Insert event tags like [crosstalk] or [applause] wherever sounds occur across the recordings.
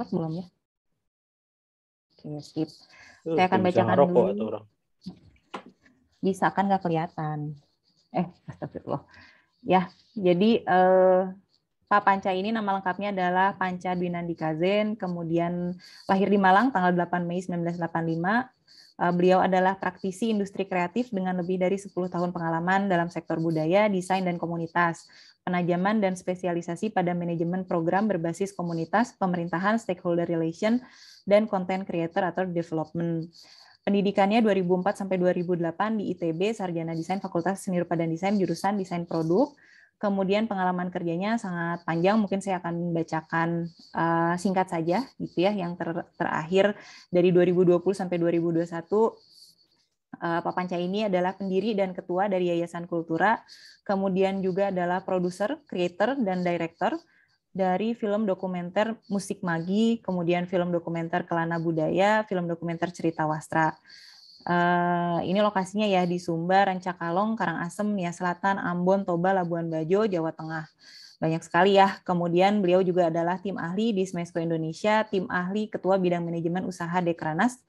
Discord belum ya? Oke, skip. Uh, Saya akan bacakan dulu. Atau orang. Bisa kan nggak kelihatan? Eh, astagfirullah. Ya, jadi eh, Pak Panca ini nama lengkapnya adalah Panca Dwinandi Kazen, kemudian lahir di Malang tanggal 8 Mei 1985, Eh, beliau adalah praktisi industri kreatif dengan lebih dari 10 tahun pengalaman dalam sektor budaya, desain, dan komunitas, penajaman dan spesialisasi pada manajemen program berbasis komunitas, pemerintahan, stakeholder relation, dan content creator atau development. Pendidikannya 2004 sampai 2008 di ITB Sarjana Desain Fakultas Seni Rupa dan Desain jurusan Desain Produk kemudian pengalaman kerjanya sangat panjang mungkin saya akan bacakan uh, singkat saja gitu ya yang ter terakhir dari 2020 sampai 2021 uh, eh, Pak Panca ini adalah pendiri dan ketua dari Yayasan Kultura kemudian juga adalah produser creator dan director dari film dokumenter Musik Magi kemudian film dokumenter Kelana Budaya film dokumenter Cerita Wastra Uh, ini lokasinya ya di Sumba, Rencakalong, Karangasem, ya Selatan, Ambon, Toba, Labuan Bajo, Jawa Tengah. Banyak sekali ya. Kemudian beliau juga adalah tim ahli di Smesco Indonesia, tim ahli Ketua Bidang Manajemen Usaha Dekranas,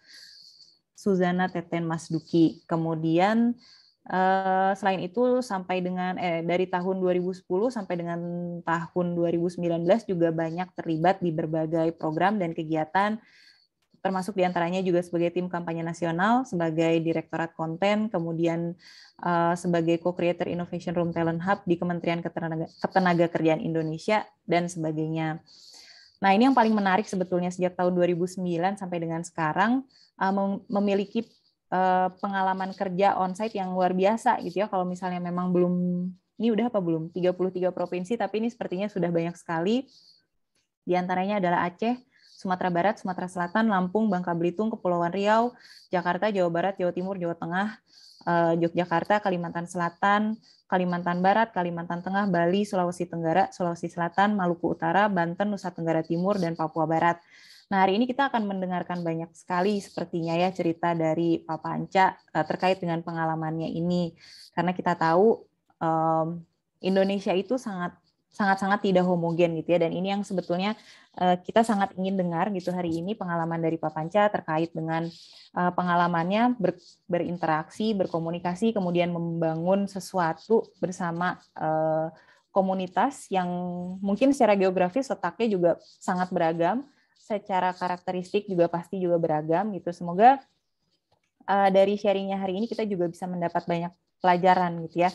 Suzana Teten Masduki. Kemudian Uh, selain itu sampai dengan eh, dari tahun 2010 sampai dengan tahun 2019 juga banyak terlibat di berbagai program dan kegiatan termasuk diantaranya juga sebagai tim kampanye nasional, sebagai direktorat konten, kemudian eh, sebagai co-creator Innovation Room Talent Hub di Kementerian Ketenaga, Kerjaan Indonesia, dan sebagainya. Nah, ini yang paling menarik sebetulnya sejak tahun 2009 sampai dengan sekarang eh, memiliki eh, pengalaman kerja onsite yang luar biasa gitu ya. Kalau misalnya memang belum ini udah apa belum 33 provinsi tapi ini sepertinya sudah banyak sekali. Di antaranya adalah Aceh, Sumatera Barat, Sumatera Selatan, Lampung, Bangka Belitung, Kepulauan Riau, Jakarta, Jawa Barat, Jawa Timur, Jawa Tengah, eh, Yogyakarta, Kalimantan Selatan, Kalimantan Barat, Kalimantan Tengah, Bali, Sulawesi Tenggara, Sulawesi Selatan, Maluku Utara, Banten, Nusa Tenggara Timur, dan Papua Barat. Nah, hari ini kita akan mendengarkan banyak sekali sepertinya ya cerita dari Pak Panca eh, terkait dengan pengalamannya ini. Karena kita tahu Indonesia itu sangat sangat-sangat tidak homogen gitu ya dan ini yang sebetulnya uh, kita sangat ingin dengar gitu hari ini pengalaman dari Pak Panca terkait dengan uh, pengalamannya ber, berinteraksi, berkomunikasi, kemudian membangun sesuatu bersama uh, komunitas yang mungkin secara geografis letaknya juga sangat beragam, secara karakteristik juga pasti juga beragam gitu. Semoga uh, dari sharingnya hari ini kita juga bisa mendapat banyak pelajaran gitu ya.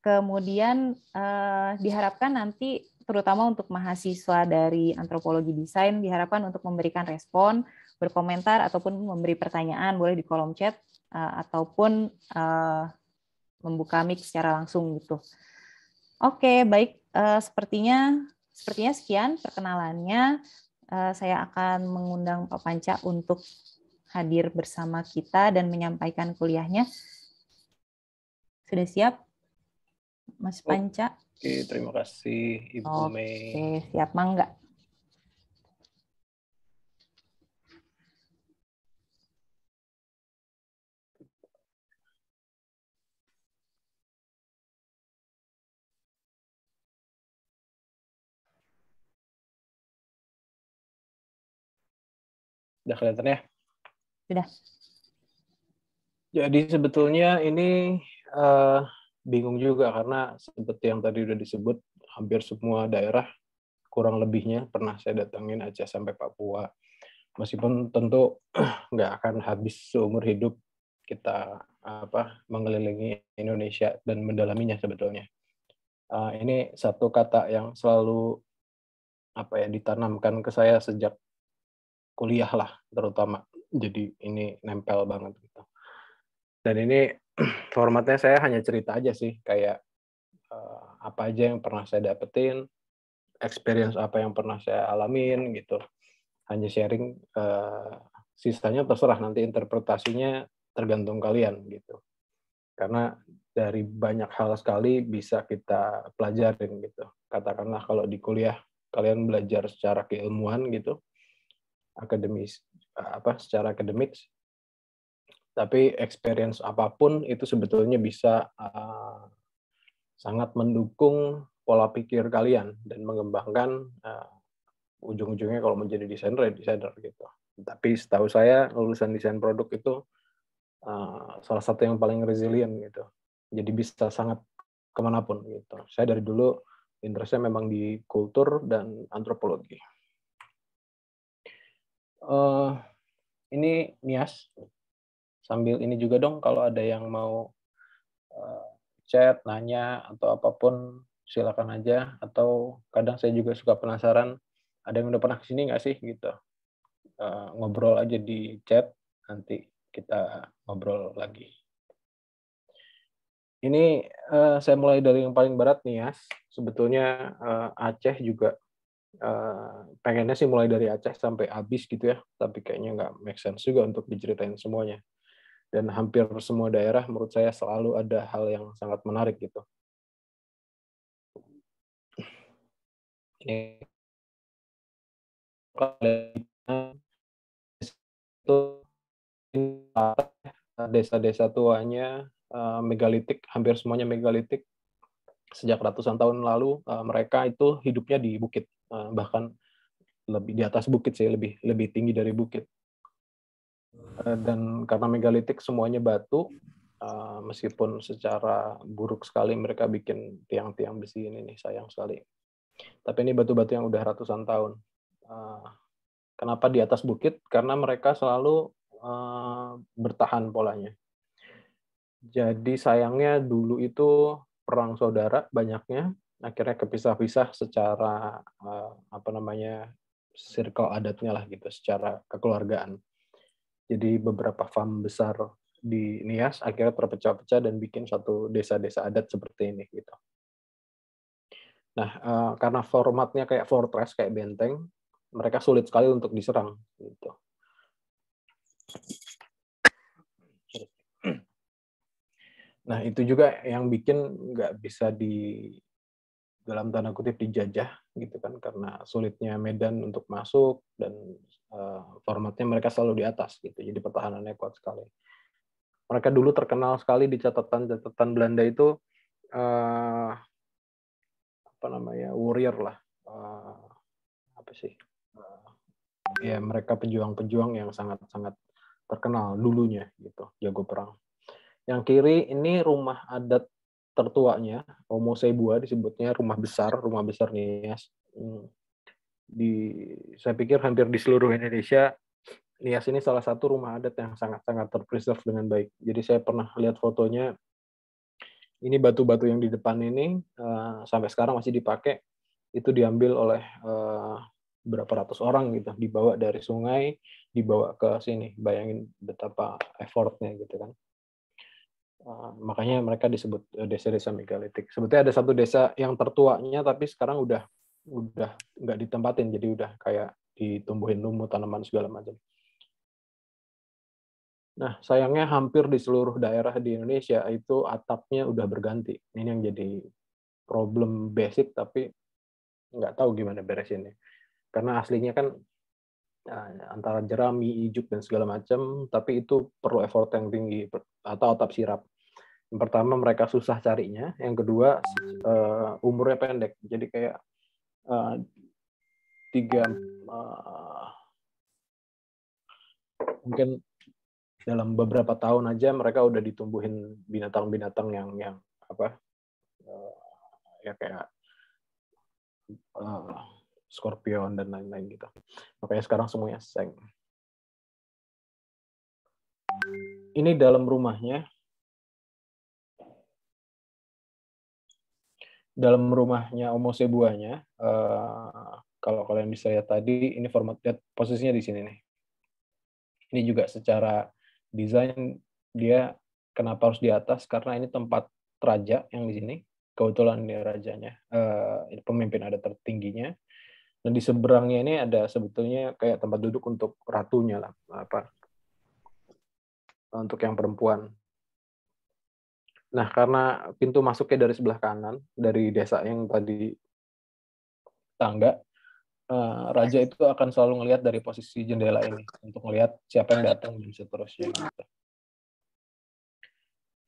Kemudian eh, diharapkan nanti terutama untuk mahasiswa dari antropologi desain diharapkan untuk memberikan respon, berkomentar ataupun memberi pertanyaan boleh di kolom chat uh, ataupun uh, membuka mic secara langsung gitu. Oke, baik uh, sepertinya sepertinya sekian perkenalannya. Uh, saya akan mengundang Pak Panca untuk hadir bersama kita dan menyampaikan kuliahnya. Sudah siap? Mas Panca. Oke, terima kasih Ibu okay. Mei. Oke, siap mangga. Sudah kelihatan ya? Sudah. Jadi sebetulnya ini uh, bingung juga karena seperti yang tadi udah disebut hampir semua daerah kurang lebihnya pernah saya datangin aja sampai Papua meskipun tentu [clears throat] nggak akan habis seumur hidup kita apa mengelilingi Indonesia dan mendalaminya sebetulnya uh, ini satu kata yang selalu apa ya ditanamkan ke saya sejak kuliah lah terutama jadi ini nempel banget gitu dan ini [clears throat] formatnya saya hanya cerita aja sih kayak uh, apa aja yang pernah saya dapetin experience apa yang pernah saya alamin gitu hanya sharing uh, sisanya terserah nanti interpretasinya tergantung kalian gitu karena dari banyak hal sekali bisa kita pelajarin gitu katakanlah kalau di kuliah kalian belajar secara keilmuan gitu akademis eh, apa secara akademik tapi experience apapun itu sebetulnya bisa uh, sangat mendukung pola pikir kalian dan mengembangkan uh, ujung-ujungnya kalau menjadi desainer ya desainer gitu. Tapi setahu saya lulusan desain produk itu uh, salah satu yang paling resilient gitu. Jadi bisa sangat kemanapun gitu. Saya dari dulu interestnya memang di kultur dan antropologi. Uh, ini Nias, sambil ini juga dong kalau ada yang mau eh, chat nanya atau apapun silakan aja atau kadang saya juga suka penasaran ada yang udah pernah kesini nggak sih gitu eh, ngobrol aja di chat nanti kita ngobrol lagi ini eh, saya mulai dari yang paling berat nih ya sebetulnya Aceh juga Uh, pengennya sih mulai dari Aceh sampai habis gitu ya, tapi kayaknya nggak make sense juga untuk diceritain semuanya dan hampir semua daerah menurut saya selalu ada hal yang sangat menarik gitu. itu desa-desa tuanya eh, megalitik, hampir semuanya megalitik. Sejak ratusan tahun lalu eh, mereka itu hidupnya di bukit, eh, bahkan lebih di atas bukit sih, lebih lebih tinggi dari bukit Eh, dan karena megalitik semuanya batu eh, meskipun secara buruk sekali mereka bikin tiang-tiang besi ini nih sayang sekali tapi ini batu-batu yang udah ratusan tahun eh, kenapa di atas bukit karena mereka selalu bertahan polanya jadi sayangnya dulu itu perang saudara banyaknya akhirnya kepisah-pisah secara apa namanya circle adatnya lah gitu secara kekeluargaan jadi beberapa farm besar di Nias akhirnya terpecah-pecah dan bikin satu desa-desa adat seperti ini gitu. Nah, eh, karena formatnya kayak fortress, kayak benteng, mereka sulit sekali untuk diserang gitu. Nah, itu juga yang bikin nggak bisa di dalam tanda kutip dijajah gitu kan karena sulitnya Medan untuk masuk dan uh, formatnya mereka selalu di atas gitu jadi pertahanannya kuat sekali mereka dulu terkenal sekali di catatan-catatan Belanda itu uh, apa namanya warrior lah uh, apa sih uh, ya mereka pejuang-pejuang yang sangat-sangat terkenal dulunya gitu jago perang yang kiri ini rumah adat tertuanya Homo Seibua disebutnya rumah besar rumah besar Nias hmm. di saya pikir hampir di seluruh Indonesia Nias ini salah satu rumah adat yang sangat-sangat terpreserve dengan baik. Jadi saya pernah lihat fotonya. Ini batu-batu yang di depan ini eh, sampai sekarang masih dipakai. Itu diambil oleh uh, berapa ratus orang gitu, dibawa dari sungai, dibawa ke sini. Bayangin betapa effortnya gitu kan. Ah, makanya mereka disebut eh, desa-desa megalitik. Sebetulnya ada satu desa yang tertuanya tapi sekarang udah udah nggak ditempatin jadi udah kayak ditumbuhin lumut tanaman segala macam. Nah, sayangnya hampir di seluruh daerah di Indonesia itu atapnya udah berganti. Ini yang jadi problem basic tapi nggak tahu gimana beresinnya. Karena aslinya kan Nah, antara jerami, ijuk dan segala macam, tapi itu perlu effort yang tinggi atau otap sirap. Yang pertama mereka susah carinya, yang kedua uh, umurnya pendek, jadi kayak uh, tiga uh, mungkin dalam beberapa tahun aja mereka udah ditumbuhin binatang-binatang yang yang apa uh, ya kayak uh, Scorpion dan lain-lain gitu. Makanya sekarang semuanya seng. Ini dalam rumahnya. Dalam rumahnya Omose buahnya. Eh, kalau kalian bisa lihat tadi, ini lihat posisinya di sini nih. Ini juga secara desain dia kenapa harus di atas karena ini tempat raja yang di sini kebetulan dia rajanya eh, pemimpin ada tertingginya dan di seberangnya ini ada sebetulnya kayak tempat duduk untuk ratunya lah apa untuk yang perempuan nah karena pintu masuknya dari sebelah kanan dari desa yang tadi tangga eh, raja itu akan selalu melihat dari posisi jendela ini untuk melihat siapa yang datang dan seterusnya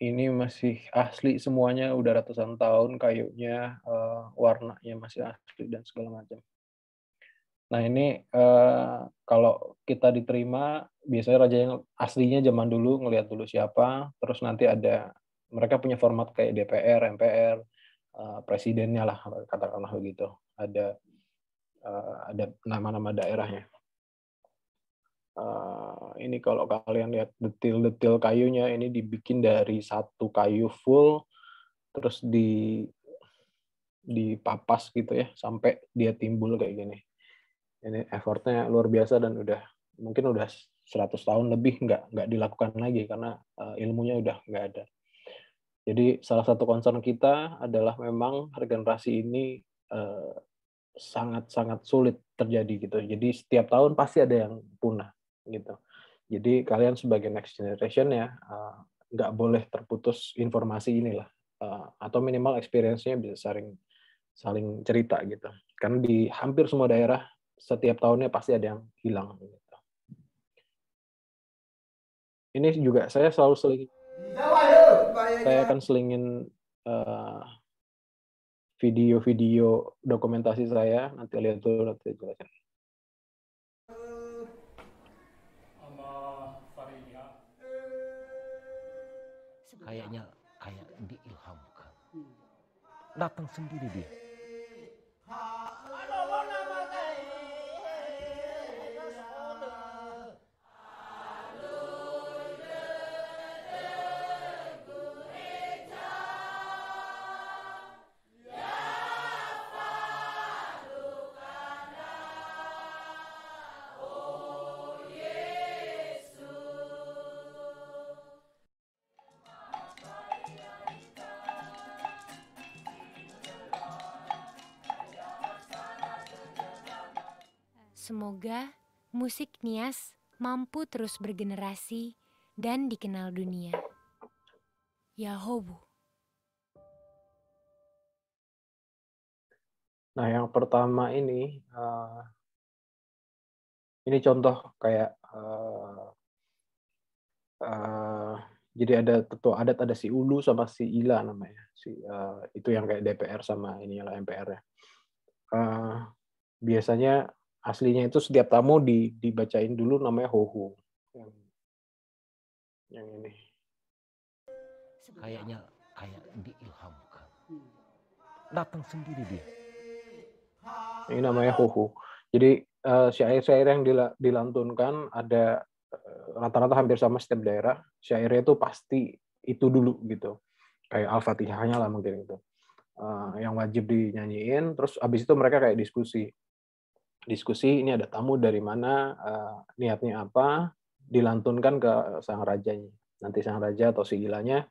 ini masih asli semuanya udah ratusan tahun kayunya eh, warnanya masih asli dan segala macam Nah ini eh, kalau kita diterima biasanya raja yang aslinya zaman dulu ngelihat dulu siapa, terus nanti ada mereka punya format kayak DPR, MPR, eh, presidennya lah katakanlah begitu. Ada eh, ada nama-nama daerahnya. Uh, ini kalau kalian lihat detil-detil kayunya ini dibikin dari satu kayu full terus di dipapas gitu ya sampai dia timbul kayak gini ini effortnya luar biasa dan udah mungkin udah 100 tahun lebih nggak nggak dilakukan lagi karena uh, ilmunya udah nggak ada. Jadi salah satu concern kita adalah memang regenerasi ini sangat-sangat eh, uh, sulit terjadi gitu. Jadi setiap tahun pasti ada yang punah gitu. Jadi kalian sebagai next generation ya uh, nggak boleh terputus informasi inilah uh, atau minimal experience-nya bisa saling saling cerita gitu. Karena di hampir semua daerah setiap tahunnya pasti ada yang hilang. Gitu. Ini juga saya selalu selingin. Saya akan selingin eh, video-video uh, dokumentasi saya. Nanti lihat tuh nanti jelasin. Kayaknya kayak diilhamkan. Datang sendiri dia. Semoga musik Nias mampu terus bergenerasi dan dikenal dunia. Yahobu. Nah, yang pertama ini, uh, ini contoh kayak uh, uh, jadi ada tetua adat ada si Ulu sama si Ila namanya, si uh, itu yang kayak DPR sama ini lah MPR ya. Uh, biasanya aslinya itu setiap tamu di, dibacain dulu namanya Hoho. Yang, yang ini. Kayaknya kayak diilhamkan. Datang sendiri dia. Ini namanya Hoho. Jadi uh, syair-syair yang dilantunkan ada eh, rata-rata hampir sama setiap daerah. Syairnya itu pasti itu dulu gitu. Kayak Al-Fatihahnya lah mungkin itu Uh, eh, yang wajib dinyanyiin terus abis itu mereka kayak diskusi diskusi ini ada tamu dari mana uh, niatnya apa dilantunkan ke sang rajanya nanti sang raja atau sigilanya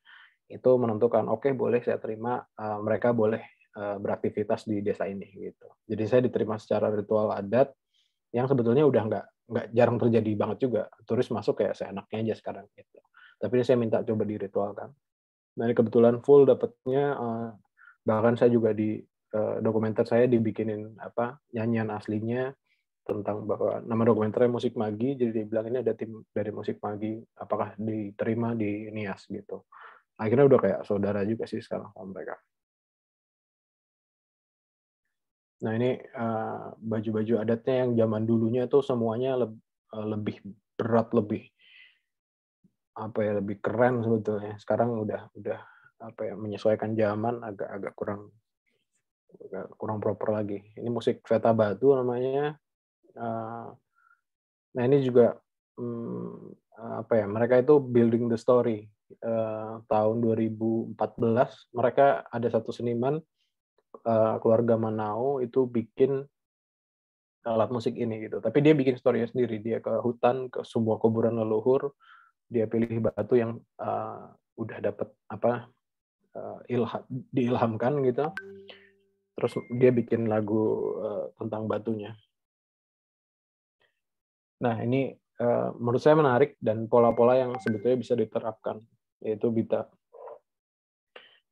itu menentukan oke okay, boleh saya terima uh, mereka boleh uh, beraktivitas di desa ini gitu jadi saya diterima secara ritual adat yang sebetulnya udah nggak nggak jarang terjadi banget juga turis masuk kayak seenaknya aja sekarang gitu tapi ini saya minta coba diritualkan nah ini kebetulan full dapatnya uh, bahkan saya juga di Eh, dokumenter saya dibikinin apa nyanyian aslinya tentang bahwa nama dokumenternya musik magi jadi dibilang ini ada tim dari musik magi apakah diterima di Nias gitu akhirnya udah kayak saudara juga sih sekarang sama mereka nah ini baju eh, baju-baju adatnya yang zaman dulunya tuh semuanya eh, lebih berat lebih apa ya lebih keren sebetulnya sekarang udah udah apa ya menyesuaikan zaman agak-agak kurang kurang proper lagi. Ini musik Veta Batu namanya. Eh, nah ini juga mm, eh, apa ya? Mereka itu building the story. Eh, tahun 2014 mereka ada satu seniman keluarga Manao itu bikin alat musik ini gitu. Tapi dia bikin story sendiri. Dia ke hutan, ke sebuah kuburan leluhur. Dia pilih batu yang udah dapat apa uh, diilhamkan gitu terus dia bikin lagu uh, tentang batunya nah ini uh, menurut saya menarik dan pola-pola yang sebetulnya bisa diterapkan yaitu bita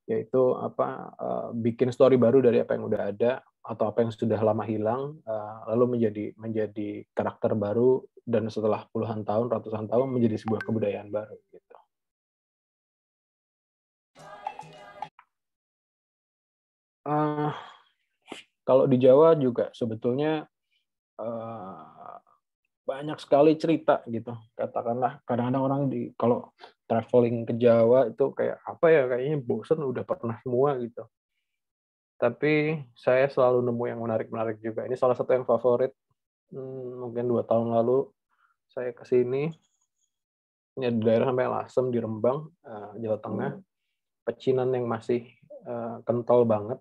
yaitu apa uh, bikin story baru dari apa yang udah ada atau apa yang sudah lama hilang uh, lalu menjadi menjadi karakter baru dan setelah puluhan tahun ratusan tahun menjadi sebuah kebudayaan baru gitu. Uh, kalau di Jawa juga sebetulnya eh, banyak sekali cerita gitu. Katakanlah kadang-kadang orang di kalau traveling ke Jawa itu kayak apa ya kayaknya bosen udah pernah semua gitu. Tapi saya selalu nemu yang menarik-menarik juga. Ini salah satu yang favorit. Hmm, mungkin dua tahun lalu saya ke sini ini di daerah Lasem di Rembang, eh, Jawa Tengah. Hmm. Pecinan yang masih eh, kental banget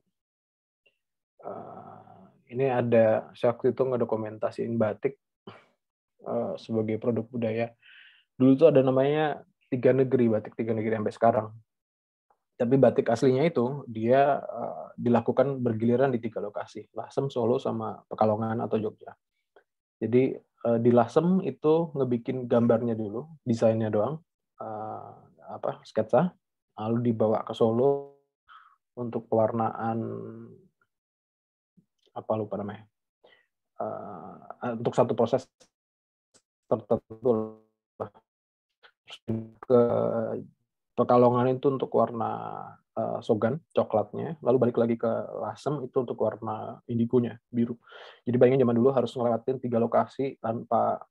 uh, ini ada saya waktu itu ngedokumentasiin batik uh, sebagai produk budaya dulu tuh ada namanya tiga negeri batik tiga negeri sampai sekarang tapi batik aslinya itu dia uh, dilakukan bergiliran di tiga lokasi Lasem Solo sama Pekalongan atau Jogja jadi uh, di Lasem itu ngebikin gambarnya dulu desainnya doang uh, apa sketsa lalu dibawa ke Solo untuk pewarnaan apa lupa namanya uh, untuk satu proses tertentu lah. ke pekalongan itu untuk warna uh, eh, sogan coklatnya lalu balik lagi ke lasem itu untuk warna indigonya biru jadi bayangin zaman dulu harus ngelewatin tiga lokasi tanpa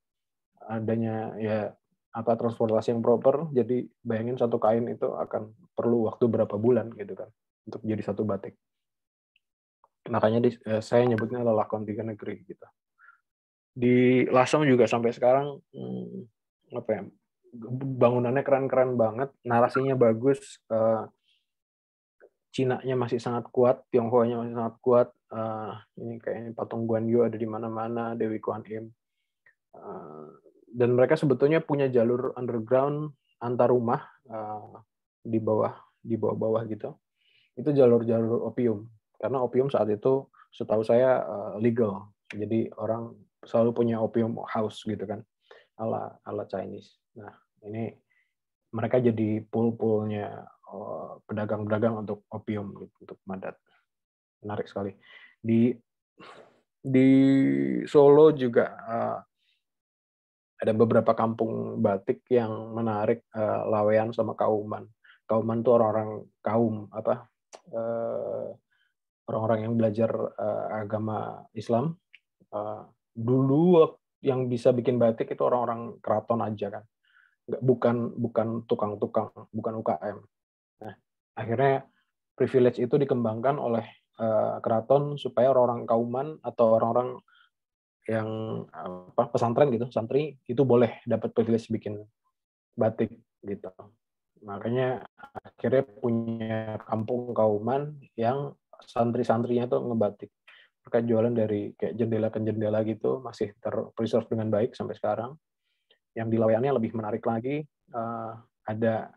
adanya ya apa transportasi yang proper jadi bayangin satu kain itu akan perlu waktu berapa bulan gitu kan untuk jadi satu batik makanya di, eh, saya nyebutnya adalah kontingen negeri gitu di Lasong juga sampai sekarang hmm, apa ya bangunannya keren-keren banget narasinya bagus eh, Cina-nya masih sangat kuat, Tionghoa-nya masih sangat kuat. eh, ini kayaknya patung guan yu ada di mana-mana, Dewi Kuan Im. eh, dan mereka sebetulnya punya jalur underground antar rumah uh, di bawah di bawah-bawah gitu. Itu jalur-jalur opium karena opium saat itu setahu saya eh, legal jadi orang selalu punya opium house gitu kan ala ala Chinese nah ini mereka jadi pool-poolnya eh, pedagang-pedagang untuk opium gitu, untuk madat menarik sekali di di Solo juga eh, ada beberapa kampung batik yang menarik Lawean sama Kauman. Kauman tuh orang-orang kaum apa orang-orang yang belajar uh, agama Islam uh, dulu yang bisa bikin batik itu orang-orang keraton aja kan nggak bukan bukan tukang-tukang bukan UKM nah akhirnya privilege itu dikembangkan oleh uh, keraton supaya orang-orang kauman atau orang-orang yang apa pesantren gitu santri itu boleh dapat privilege bikin batik gitu makanya akhirnya punya kampung kauman yang santri-santrinya tuh ngebatik mereka jualan dari kayak jendela ke jendela gitu masih terpreserve dengan baik sampai sekarang yang di Laweyannya lebih menarik lagi uh, ada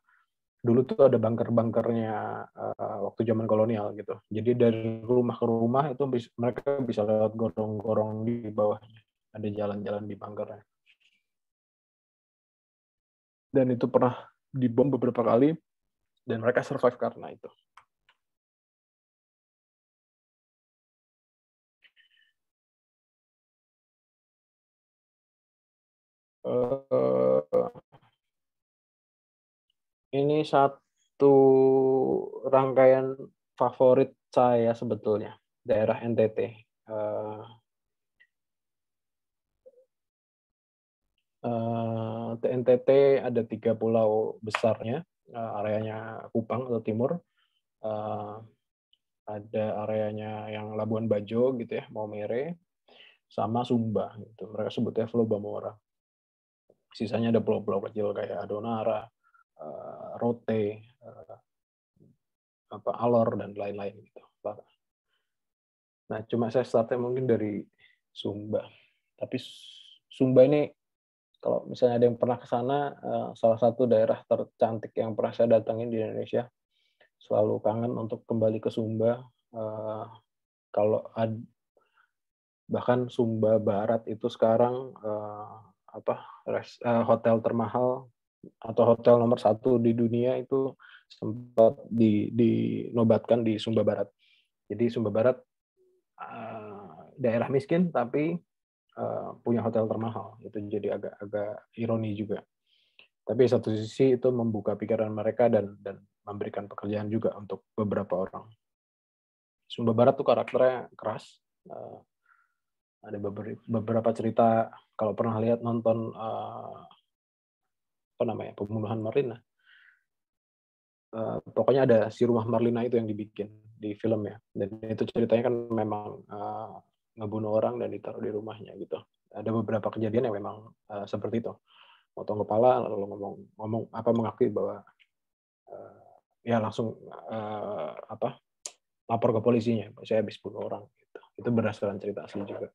dulu tuh ada bunker-bunkernya uh, waktu zaman kolonial gitu jadi dari rumah ke rumah itu bisa, mereka bisa lewat gorong-gorong di bawahnya ada jalan-jalan di bunkernya dan itu pernah dibom beberapa kali dan mereka survive karena itu Eh, ini satu rangkaian favorit saya sebetulnya daerah NTT. Uh, eh, uh, eh, NTT ada tiga pulau besarnya, uh, areanya Kupang atau Timur, uh, ada areanya yang Labuan Bajo gitu ya, Maumere, sama Sumba gitu. Mereka sebutnya Flobamora sisanya ada pulau-pulau kecil kayak Adonara, uh, Rote, eh, apa Alor dan lain-lain gitu. Nah, cuma saya startnya mungkin dari Sumba. Tapi Sumba ini kalau misalnya ada yang pernah ke sana, eh, salah satu daerah tercantik yang pernah saya datangin di Indonesia. Selalu kangen untuk kembali ke Sumba. kalau ad, bahkan Sumba Barat itu sekarang apa res, uh, hotel termahal atau hotel nomor satu di dunia itu sempat di, dinobatkan di Sumba Barat. Jadi Sumba Barat uh, daerah miskin tapi uh, punya hotel termahal. Itu jadi agak-agak ironi juga. Tapi satu sisi itu membuka pikiran mereka dan dan memberikan pekerjaan juga untuk beberapa orang. Sumba Barat tuh karakternya keras, uh, ada beberapa cerita kalau pernah lihat nonton eh, apa namanya pembunuhan Marlina eh, pokoknya ada si rumah Marlina itu yang dibikin di film ya dan itu ceritanya kan memang eh, ngebunuh orang dan ditaruh di rumahnya gitu ada beberapa kejadian yang memang seperti itu potong kepala lalu ngomong ngomong apa mengakui bahwa ya langsung apa lapor ke polisinya saya habis bunuh orang gitu. itu berdasarkan cerita asli juga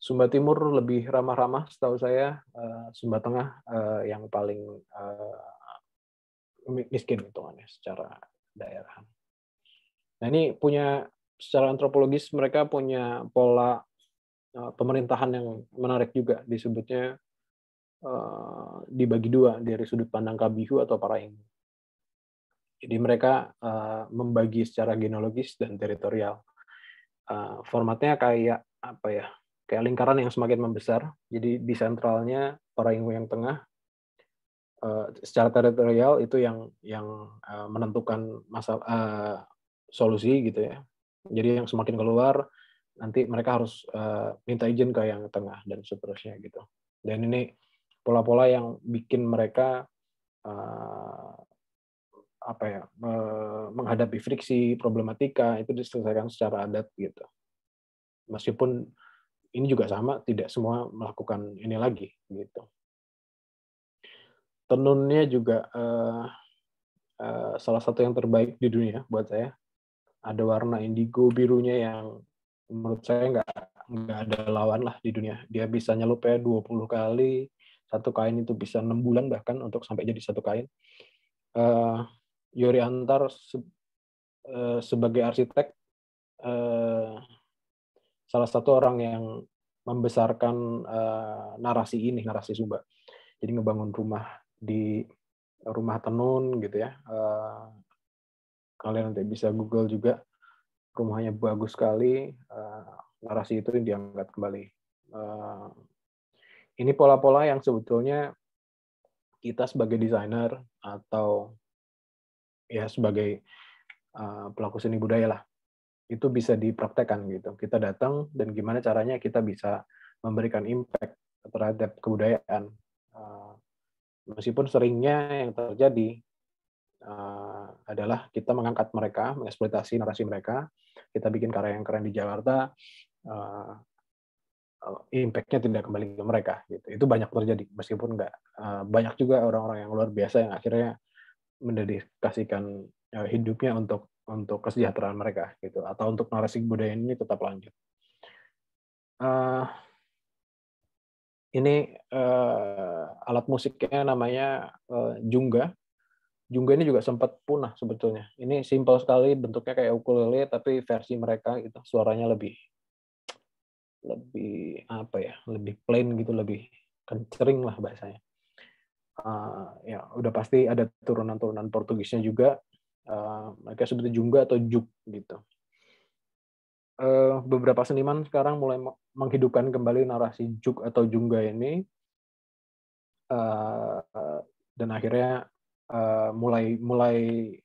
Sumba Timur lebih ramah-ramah setahu saya, uh, Sumba Tengah uh, yang paling uh, miskin hitungannya secara daerah. Nah ini punya secara antropologis mereka punya pola uh, pemerintahan yang menarik juga disebutnya uh, dibagi dua dari sudut pandang Kabihu atau para Ingu. Jadi mereka uh, membagi secara genologis dan teritorial. Uh, formatnya kayak apa ya? kayak lingkaran yang semakin membesar. Jadi di sentralnya para ilmu yang tengah uh, secara teritorial itu yang yang uh, menentukan masalah eh, uh, solusi gitu ya. Jadi yang semakin keluar nanti mereka harus uh, minta izin ke yang tengah dan seterusnya gitu. Dan ini pola-pola yang bikin mereka uh, apa ya menghadapi friksi problematika itu diselesaikan secara adat gitu. Meskipun ini juga sama tidak semua melakukan ini lagi gitu tenunnya juga uh, uh, salah satu yang terbaik di dunia buat saya ada warna indigo birunya yang menurut saya nggak nggak ada lawan lah di dunia dia bisa nyelupnya 20 kali satu kain itu bisa enam bulan bahkan untuk sampai jadi satu kain uh, eh, Yori Antar se uh, sebagai arsitek uh, salah satu orang yang membesarkan uh, narasi ini, narasi Sumba. Jadi ngebangun rumah di rumah tenun gitu ya. Uh, kalian nanti bisa Google juga rumahnya bagus sekali. Uh, narasi itu yang diangkat kembali. Uh, ini pola-pola yang sebetulnya kita sebagai desainer atau ya sebagai uh, pelaku seni budaya lah itu bisa dipraktekkan gitu. Kita datang dan gimana caranya kita bisa memberikan impact terhadap kebudayaan. Eh, meskipun seringnya yang terjadi eh, adalah kita mengangkat mereka, mengeksploitasi narasi mereka, kita bikin karya yang keren di Jakarta, impactnya eh, impact-nya tidak kembali ke mereka. Gitu. Itu banyak terjadi, meskipun nggak banyak juga orang-orang yang luar biasa yang akhirnya mendedikasikan hidupnya untuk untuk kesejahteraan mereka gitu atau untuk narasi budaya ini tetap lanjut. Uh, ini uh, alat musiknya namanya uh, eh, jungga. Jungga ini juga sempat punah sebetulnya. Ini simpel sekali bentuknya kayak ukulele tapi versi mereka itu suaranya lebih lebih apa ya lebih plain gitu lebih kencering lah bahasanya. Uh, ya udah pasti ada turunan-turunan Portugisnya juga mereka eh, seperti Jungga atau Juk gitu. Uh, beberapa seniman sekarang mulai menghidupkan kembali narasi Juk atau Jungga ini uh, uh, dan akhirnya uh, mulai mulai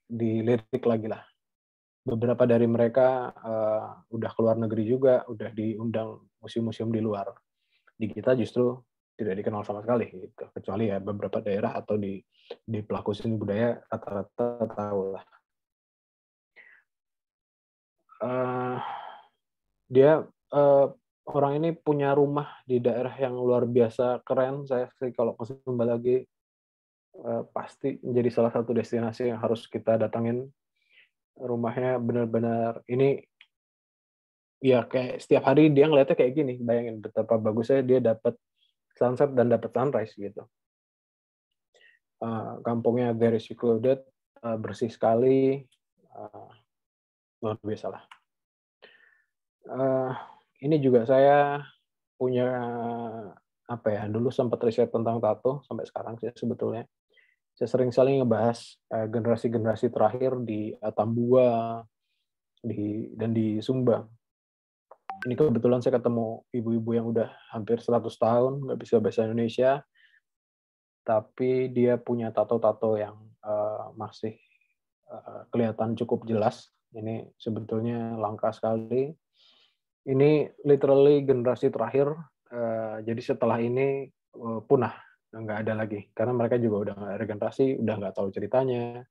dilirik lagi lah. Beberapa dari mereka uh, udah keluar negeri juga, udah diundang museum-museum di luar. Di kita justru tidak dikenal sama sekali gitu, kecuali ya beberapa daerah atau di di pelaku seni budaya rata-rata tahu lah. Uh, dia uh, orang ini punya rumah di daerah yang luar biasa keren. Saya sih kalau ke Sumba lagi uh, pasti menjadi salah satu destinasi yang harus kita datangin. Rumahnya benar-benar ini ya kayak setiap hari dia ngeliatnya kayak gini. Bayangin betapa bagusnya dia dapat sunset dan dapat sunrise gitu. Eh, kampungnya very secluded, uh, bersih sekali, uh, luar biasa lah. Uh, ini juga saya punya apa ya dulu sempat riset tentang tato sampai sekarang sih sebetulnya saya sering saling ngebahas generasi-generasi uh, terakhir di Atambua di dan di Sumba ini kebetulan saya ketemu ibu-ibu yang udah hampir 100 tahun nggak bisa bahasa Indonesia tapi dia punya tato-tato yang uh, masih uh, kelihatan cukup jelas. Ini sebetulnya langka sekali. Ini literally generasi terakhir. Uh, jadi setelah ini uh, punah, nggak ada lagi karena mereka juga udah nggak regenerasi, udah nggak tahu ceritanya.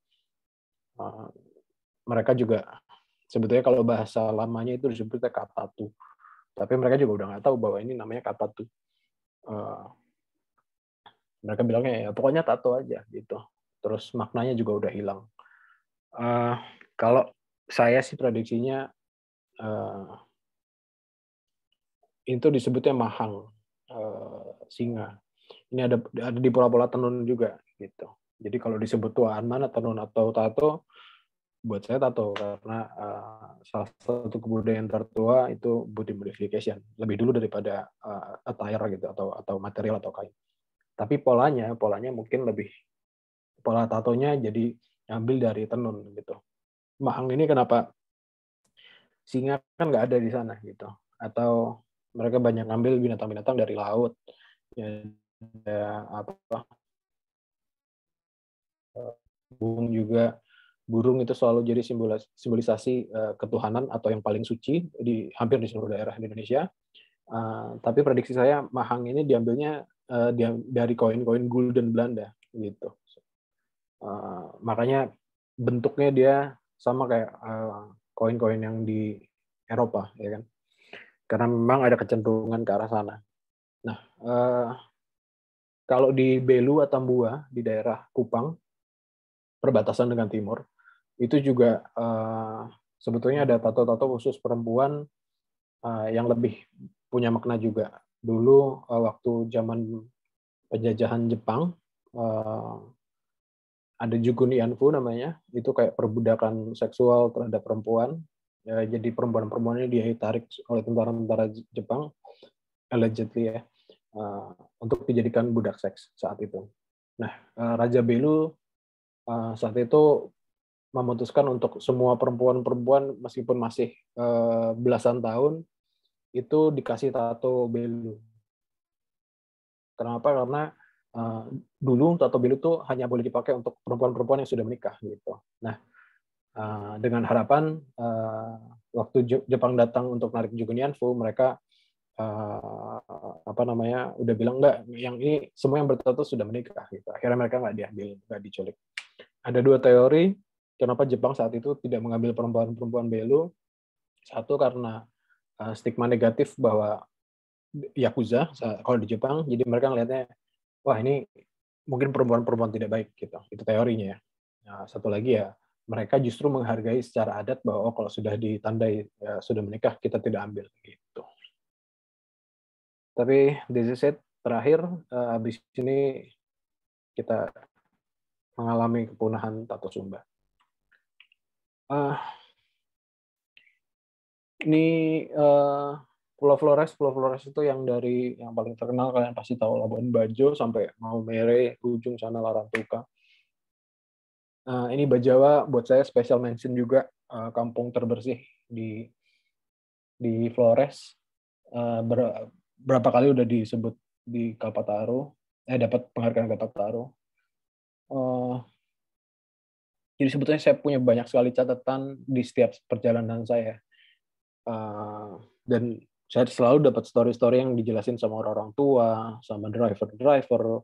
Uh, mereka juga sebetulnya kalau bahasa lamanya itu disebutnya kata tuh. tapi mereka juga udah nggak tahu bahwa ini namanya kata Uh, mereka bilangnya ya pokoknya tato aja gitu terus maknanya juga udah hilang uh, kalau saya sih prediksinya uh, itu disebutnya mahang uh, singa ini ada ada di pola-pola tenun juga gitu jadi kalau disebut tuan mana tenun atau tato buat saya tato karena uh, salah satu kebudayaan tertua itu body modification lebih dulu daripada uh, attire gitu atau atau material atau kain tapi polanya polanya mungkin lebih pola tatonya jadi ambil dari tenun gitu mahang ini kenapa singa kan nggak ada di sana gitu atau mereka banyak ngambil binatang-binatang dari laut ya ada ya, apa burung juga burung itu selalu jadi simbolis, simbolisasi uh, ketuhanan atau yang paling suci di hampir di seluruh daerah di Indonesia. Uh, tapi prediksi saya mahang ini diambilnya uh, dari koin-koin gulden Belanda ya, gitu. Uh, makanya bentuknya dia sama kayak eh, koin-koin uh, yang di Eropa ya kan. Karena memang ada kecenderungan ke arah sana. Nah, uh, kalau di Belu atau Mbua di daerah Kupang perbatasan dengan timur itu juga uh, sebetulnya ada tato-tato khusus perempuan uh, yang lebih punya makna juga dulu uh, waktu zaman penjajahan Jepang uh, ada Jukun Ianfu namanya itu kayak perbudakan seksual terhadap perempuan ya, jadi perempuan-perempuannya dia ditarik oleh tentara-tentara Jepang allegedly ya uh, untuk dijadikan budak seks saat itu nah uh, Raja Belu uh, saat itu memutuskan untuk semua perempuan-perempuan meskipun masih uh, belasan tahun itu dikasih tato belu. Kenapa? Karena uh, dulu tato belu itu hanya boleh dipakai untuk perempuan-perempuan yang sudah menikah gitu. Nah, uh, dengan harapan uh, waktu Jepang datang untuk narik Jugunianfu, mereka uh, apa namanya udah bilang enggak yang ini semua yang bertato sudah menikah gitu akhirnya mereka nggak diambil nggak diculik ada dua teori kenapa Jepang saat itu tidak mengambil perempuan-perempuan belu satu karena Eh, stigma negatif bahwa yakuza kalau di Jepang, jadi mereka ngelihatnya wah ini mungkin perempuan-perempuan tidak baik gitu. Itu teorinya ya. Nah, satu lagi ya mereka justru menghargai secara adat bahwa oh, kalau sudah ditandai ya, sudah menikah kita tidak ambil gitu. Tapi this is it. Terakhir uh, eh, habis ini kita mengalami kepunahan tato Sumba. Uh, ini uh, eh, Pulau Flores, Pulau Flores itu yang dari yang paling terkenal kalian pasti tahu Labuan Bajo sampai mau ujung sana Larantuka. Uh, ini Bajawa buat saya special mention juga uh, kampung terbersih di di Flores. Uh, ber, berapa kali udah disebut di Kapataru eh dapat penghargaan Kapataru. Uh, jadi sebetulnya saya punya banyak sekali catatan di setiap perjalanan saya uh, dan saya selalu dapat story-story yang dijelasin sama orang-orang tua, sama driver-driver,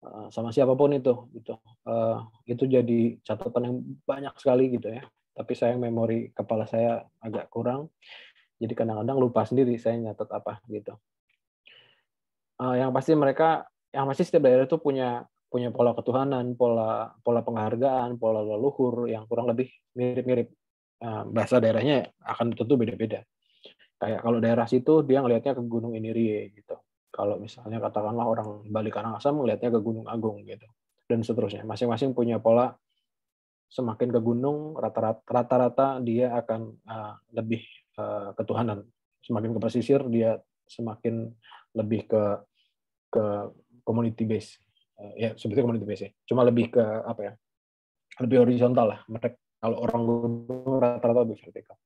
eh, sama siapapun itu gitu. Eh, itu jadi catatan yang banyak sekali gitu ya. Tapi saya memori kepala saya agak kurang. Jadi kadang-kadang lupa sendiri saya nyatet apa gitu. yang pasti mereka yang pasti setiap daerah itu punya punya pola ketuhanan, pola pola penghargaan, pola leluhur yang kurang lebih mirip-mirip Eh, bahasa daerahnya akan tentu beda-beda. Kayak kalau daerah situ dia ngelihatnya ke Gunung Inirie gitu. Kalau misalnya katakanlah orang Bali Karangasem ngelihatnya ke Gunung Agung gitu dan seterusnya. Masing-masing punya pola semakin ke gunung rata-rata dia akan uh, lebih uh, ketuhanan. Semakin ke pesisir dia semakin lebih ke ke community base. Uh, ya sebetulnya community base ya. Cuma lebih ke apa ya? lebih horizontal lah. Mereka kalau orang gunung rata-rata lebih vertikal.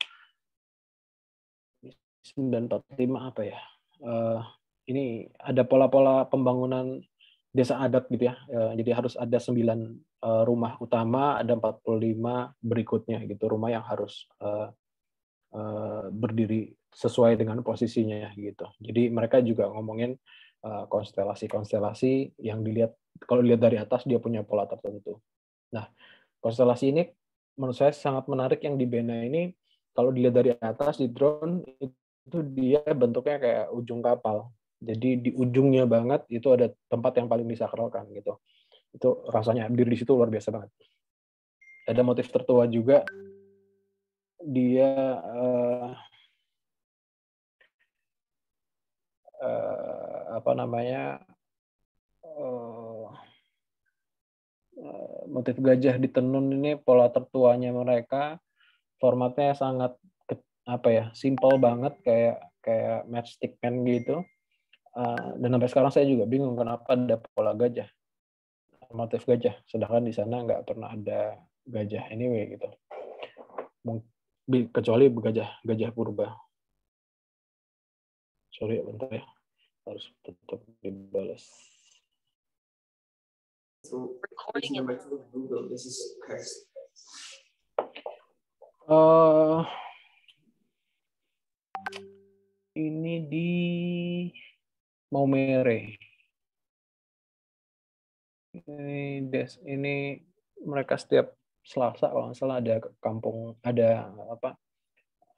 945 apa ya? Uh, ini ada pola-pola pembangunan desa adat gitu ya. Uh, jadi harus ada 9 uh, eh, rumah utama, ada 45 berikutnya gitu rumah yang harus uh, uh, berdiri sesuai dengan posisinya gitu. Jadi mereka juga ngomongin konstelasi-konstelasi uh, yang dilihat kalau dilihat dari atas dia punya pola tertentu. Nah, konstelasi ini menurut saya sangat menarik yang di Bena ini kalau dilihat dari atas di drone itu dia bentuknya kayak ujung kapal. Jadi di ujungnya banget itu ada tempat yang paling disakralkan gitu. Itu rasanya hadir di situ luar biasa banget. Ada motif tertua juga dia uh, uh, apa namanya eh, Eh, motif gajah ditenun ini pola tertuanya mereka formatnya sangat apa ya simple banget kayak kayak matchstick pen gitu eh, dan sampai sekarang saya juga bingung kenapa ada pola gajah motif gajah sedangkan di sana nggak pernah ada gajah anyway gitu kecuali gajah gajah purba sorry ya, bentar ya harus tetap dibalas Uh, ini di Maumere. Ini des ini mereka setiap Selasa kalau nggak salah ada kampung ada apa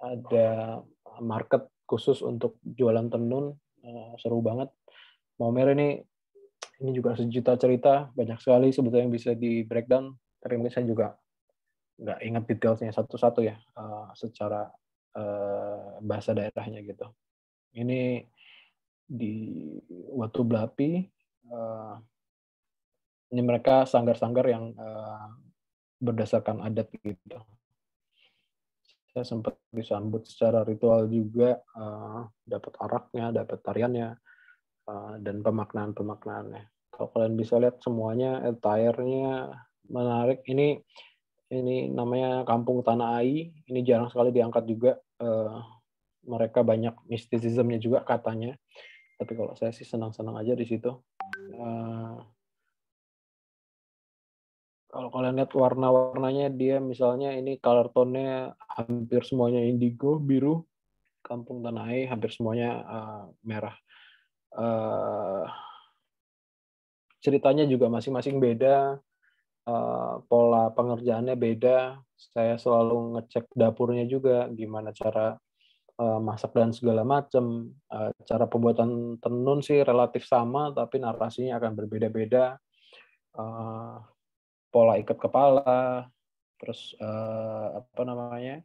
ada market khusus untuk jualan tenun uh, seru banget. Maumere ini ini juga sejuta cerita, banyak sekali sebetulnya yang bisa di breakdown, tapi mungkin saya juga nggak ingat detailnya satu-satu ya, eh, secara eh, bahasa daerahnya gitu. Ini di Watu Blapi, uh, ini mereka sanggar-sanggar yang berdasarkan adat gitu. Saya sempat disambut secara ritual juga, dapat araknya, dapat tariannya, Ah, dan pemaknaan-pemaknaannya. Kalau kalian bisa lihat semuanya attire-nya menarik. Ini ini namanya Kampung Tanah Ai. Ini jarang sekali diangkat juga. Eh, mereka banyak mistisismnya juga katanya. Tapi kalau saya sih senang-senang aja di situ. Eh, kalau kalian lihat warna-warnanya dia misalnya ini color tone-nya hampir semuanya indigo, biru, kampung Tanah Ai hampir semuanya eh, merah. Eh, ceritanya juga masing-masing beda, uh, pola pengerjaannya beda. Saya selalu ngecek dapurnya juga, gimana cara uh, masak dan segala macam. Uh, cara pembuatan tenun sih relatif sama, tapi narasinya akan berbeda-beda. Uh, pola ikat kepala, terus uh, apa namanya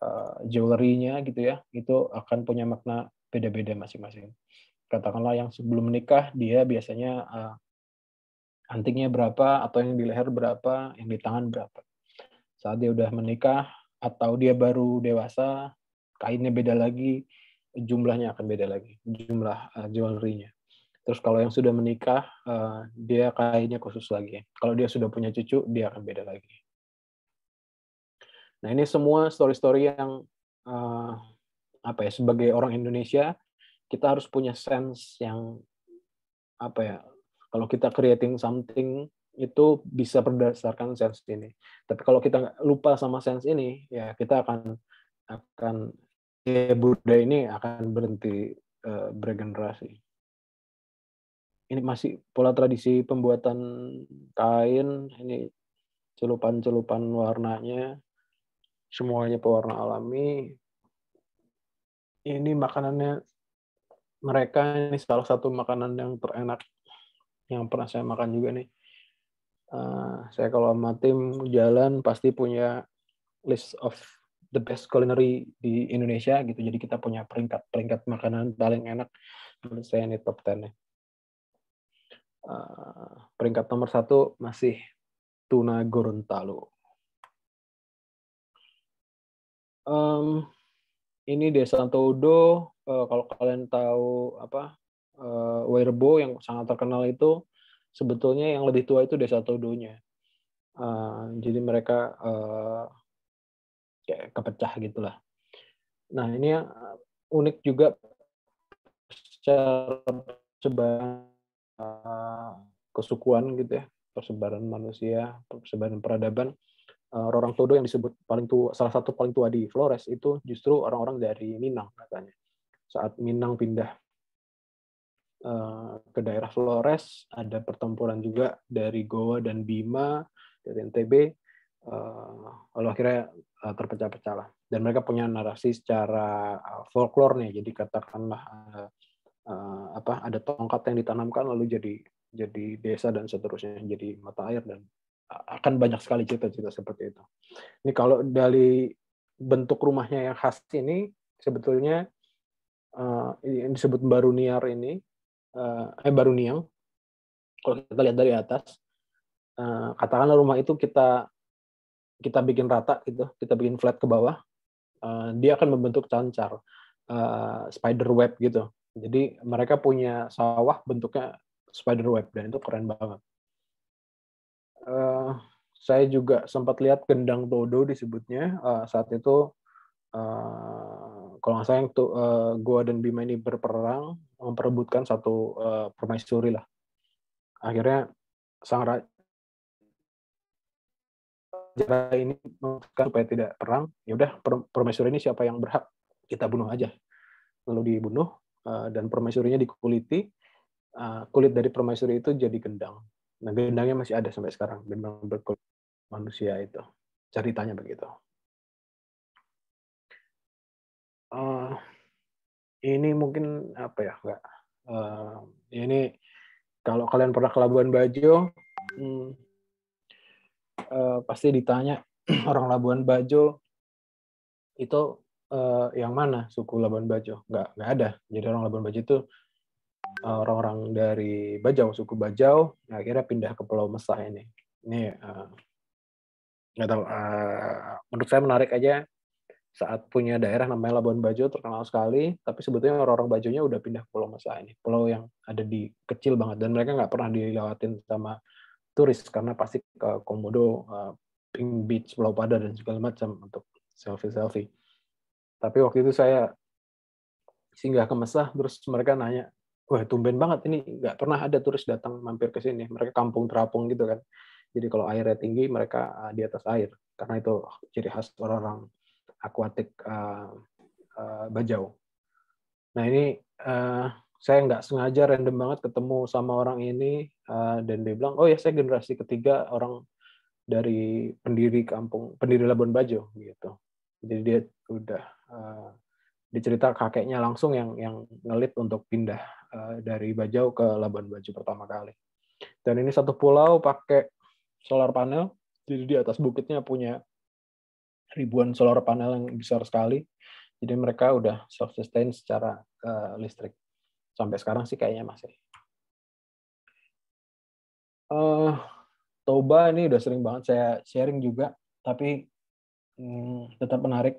uh, jewelry-nya gitu ya, itu akan punya makna beda-beda masing-masing katakanlah yang sebelum menikah dia biasanya uh, antingnya berapa atau yang di leher berapa, yang di tangan berapa. Saat dia udah menikah atau dia baru dewasa, kainnya beda lagi, jumlahnya akan beda lagi, jumlah uh, eh, jewelry Terus kalau yang sudah menikah, uh, dia kainnya khusus lagi. Kalau dia sudah punya cucu, dia akan beda lagi. Nah ini semua story-story yang uh, apa ya sebagai orang Indonesia kita harus punya sense yang apa ya kalau kita creating something itu bisa berdasarkan sense ini tapi kalau kita lupa sama sense ini ya kita akan akan ya Buddha ini akan berhenti uh, bergenerasi ini masih pola tradisi pembuatan kain ini celupan-celupan warnanya semuanya pewarna alami ini makanannya mereka ini salah satu makanan yang terenak yang pernah saya makan juga nih. Uh, saya kalau sama tim jalan pasti punya list of the best culinary di Indonesia gitu. Jadi kita punya peringkat-peringkat makanan paling enak menurut saya ini top 10 Uh, eh, peringkat nomor satu masih tuna Gorontalo. Um, ini Desa Santo uh, kalau kalian tahu apa uh, eh, Werbo yang sangat terkenal itu sebetulnya yang lebih tua itu Desa Santo Uh, jadi mereka uh, ya kepecah gitulah. Nah ini yang unik juga secara persebaran kesukuan gitu ya, persebaran manusia, persebaran peradaban Eh, orang Todo yang disebut paling tua, salah satu paling tua di Flores itu justru orang-orang dari Minang katanya. Saat Minang pindah eh, ke daerah Flores, ada pertempuran juga dari Goa dan Bima, dari NTB, eh, lalu akhirnya terpecah-pecah lah. Dan mereka punya narasi secara folklore nih, jadi katakanlah apa ada tongkat yang ditanamkan lalu jadi jadi desa dan seterusnya, jadi mata air dan akan banyak sekali cerita-cerita seperti itu. Ini kalau dari bentuk rumahnya yang khas ini sebetulnya uh, eh, yang disebut baruniar ini uh, eh, eh baruniang kalau kita lihat dari atas uh, katakanlah rumah itu kita kita bikin rata gitu, kita bikin flat ke bawah, uh, dia akan membentuk cancar uh, spider web gitu. Jadi mereka punya sawah bentuknya spider web dan itu keren banget saya juga sempat lihat gendang todo disebutnya uh, saat itu uh, kalau nggak salah itu uh, eh, gua dan Bima ini berperang memperebutkan satu uh, permaisuri lah akhirnya sang raja ini supaya tidak perang ya udah permaisuri ini siapa yang berhak kita bunuh aja lalu dibunuh uh, dan permaisurinya dikuliti uh, kulit dari permaisuri itu jadi gendang Nah, gendangnya masih ada sampai sekarang, gendang berkulit manusia itu. Ceritanya begitu. Uh, ini mungkin apa ya enggak uh, eh, ini kalau kalian pernah ke Labuan Bajo uh, pasti ditanya [clears throat] orang Labuan Bajo itu uh, yang mana suku Labuan Bajo nggak nggak ada jadi orang Labuan Bajo itu orang-orang dari Bajau suku Bajau akhirnya pindah ke Pulau Mesah ini ini uh, nggak tahu uh, menurut saya menarik aja saat punya daerah namanya Labuan Bajo terkenal sekali, tapi sebetulnya orang-orang Bajonya udah pindah pulau masa ini, pulau yang ada di kecil banget dan mereka nggak pernah dilewatin sama turis karena pasti ke Komodo, eh, Pink Beach, Pulau Pada dan segala macam untuk selfie-selfie. Tapi waktu itu saya singgah ke Mesah, terus mereka nanya, wah tumben banget ini nggak pernah ada turis datang mampir ke sini. Mereka kampung terapung gitu kan. Jadi kalau airnya tinggi, mereka eh, di atas air. Karena itu ciri khas orang-orang akuatik uh, uh, bajau. Nah ini uh, saya nggak sengaja random banget ketemu sama orang ini uh, dan dia bilang, oh ya saya generasi ketiga orang dari pendiri kampung pendiri Labuan Bajo gitu. Jadi dia udah uh, dicerita kakeknya langsung yang yang ngelit untuk pindah uh, dari Bajau ke Labuan Bajo pertama kali. Dan ini satu pulau pakai solar panel. Jadi di atas bukitnya punya ribuan solar panel yang besar sekali. Jadi mereka udah self sustain secara uh, listrik. Sampai sekarang sih kayaknya masih. Uh, Toba ini udah sering banget saya sharing juga, tapi hmm, tetap menarik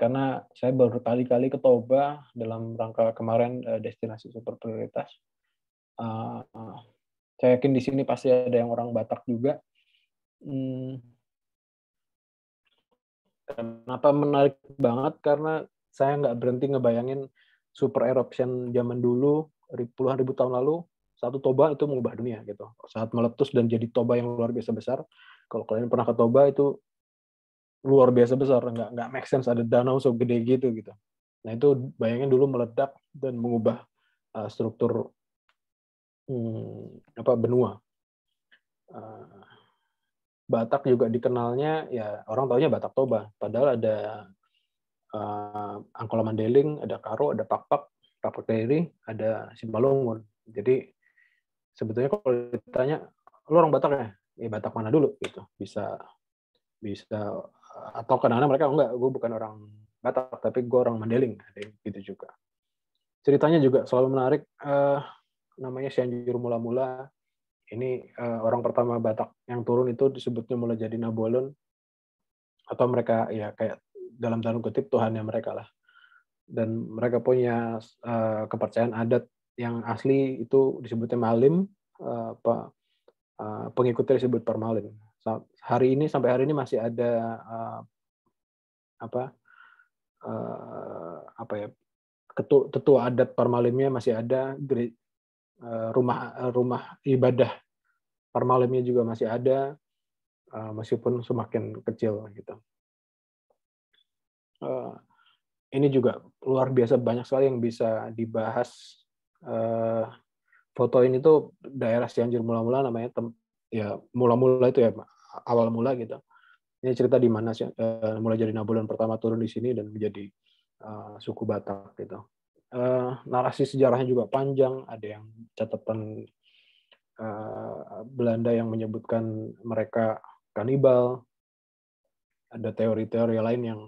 karena saya berkali-kali ke Toba dalam rangka kemarin uh, destinasi super prioritas. Uh, saya yakin di sini pasti ada yang orang Batak juga Hmm, kenapa menarik banget? Karena saya nggak berhenti ngebayangin super eruption zaman dulu, puluhan ribu tahun lalu, satu toba itu mengubah dunia gitu. Saat meletus dan jadi toba yang luar biasa besar. Kalau kalian pernah ke toba itu luar biasa besar, nggak nggak make sense ada danau segede gitu gitu. Nah itu bayangin dulu meledak dan mengubah uh, struktur hmm, apa benua. Eh, Batak juga dikenalnya ya orang taunya Batak Toba, padahal ada uh, Angkola Mandeling, ada Karo, ada Pakpak, Pakpak Teri, ada Simbalungun. Jadi sebetulnya kalau ditanya lu orang Batak ya, ya Batak mana dulu gitu, bisa bisa atau ke mereka mereka oh, enggak, gue bukan orang Batak tapi gue orang Mandeling, gitu juga. Ceritanya juga selalu menarik. Uh, namanya sianjur mula-mula ini uh, orang pertama Batak yang turun itu disebutnya mulai jadi Nabolon atau mereka ya kayak dalam tanda kutip Tuhan yang mereka lah dan mereka punya uh, kepercayaan adat yang asli itu disebutnya malim eh, apa uh, pengikutnya disebut permalim hari ini sampai hari ini masih ada uh, apa uh, apa ya ketua, tetua adat permalimnya masih ada Eh, rumah eh, rumah ibadah parmalemnya juga masih ada eh, meskipun semakin kecil gitu. Ini juga luar biasa banyak sekali yang bisa dibahas. Foto ini tuh daerah Cianjur mula-mula namanya tem ya mula-mula itu ya awal mula gitu. Ini cerita di mana mulai jadi Nabulan pertama turun di sini dan menjadi suku Batak gitu. Eh, narasi sejarahnya juga panjang, ada yang catatan eh, Belanda yang menyebutkan mereka kanibal, ada teori-teori lain yang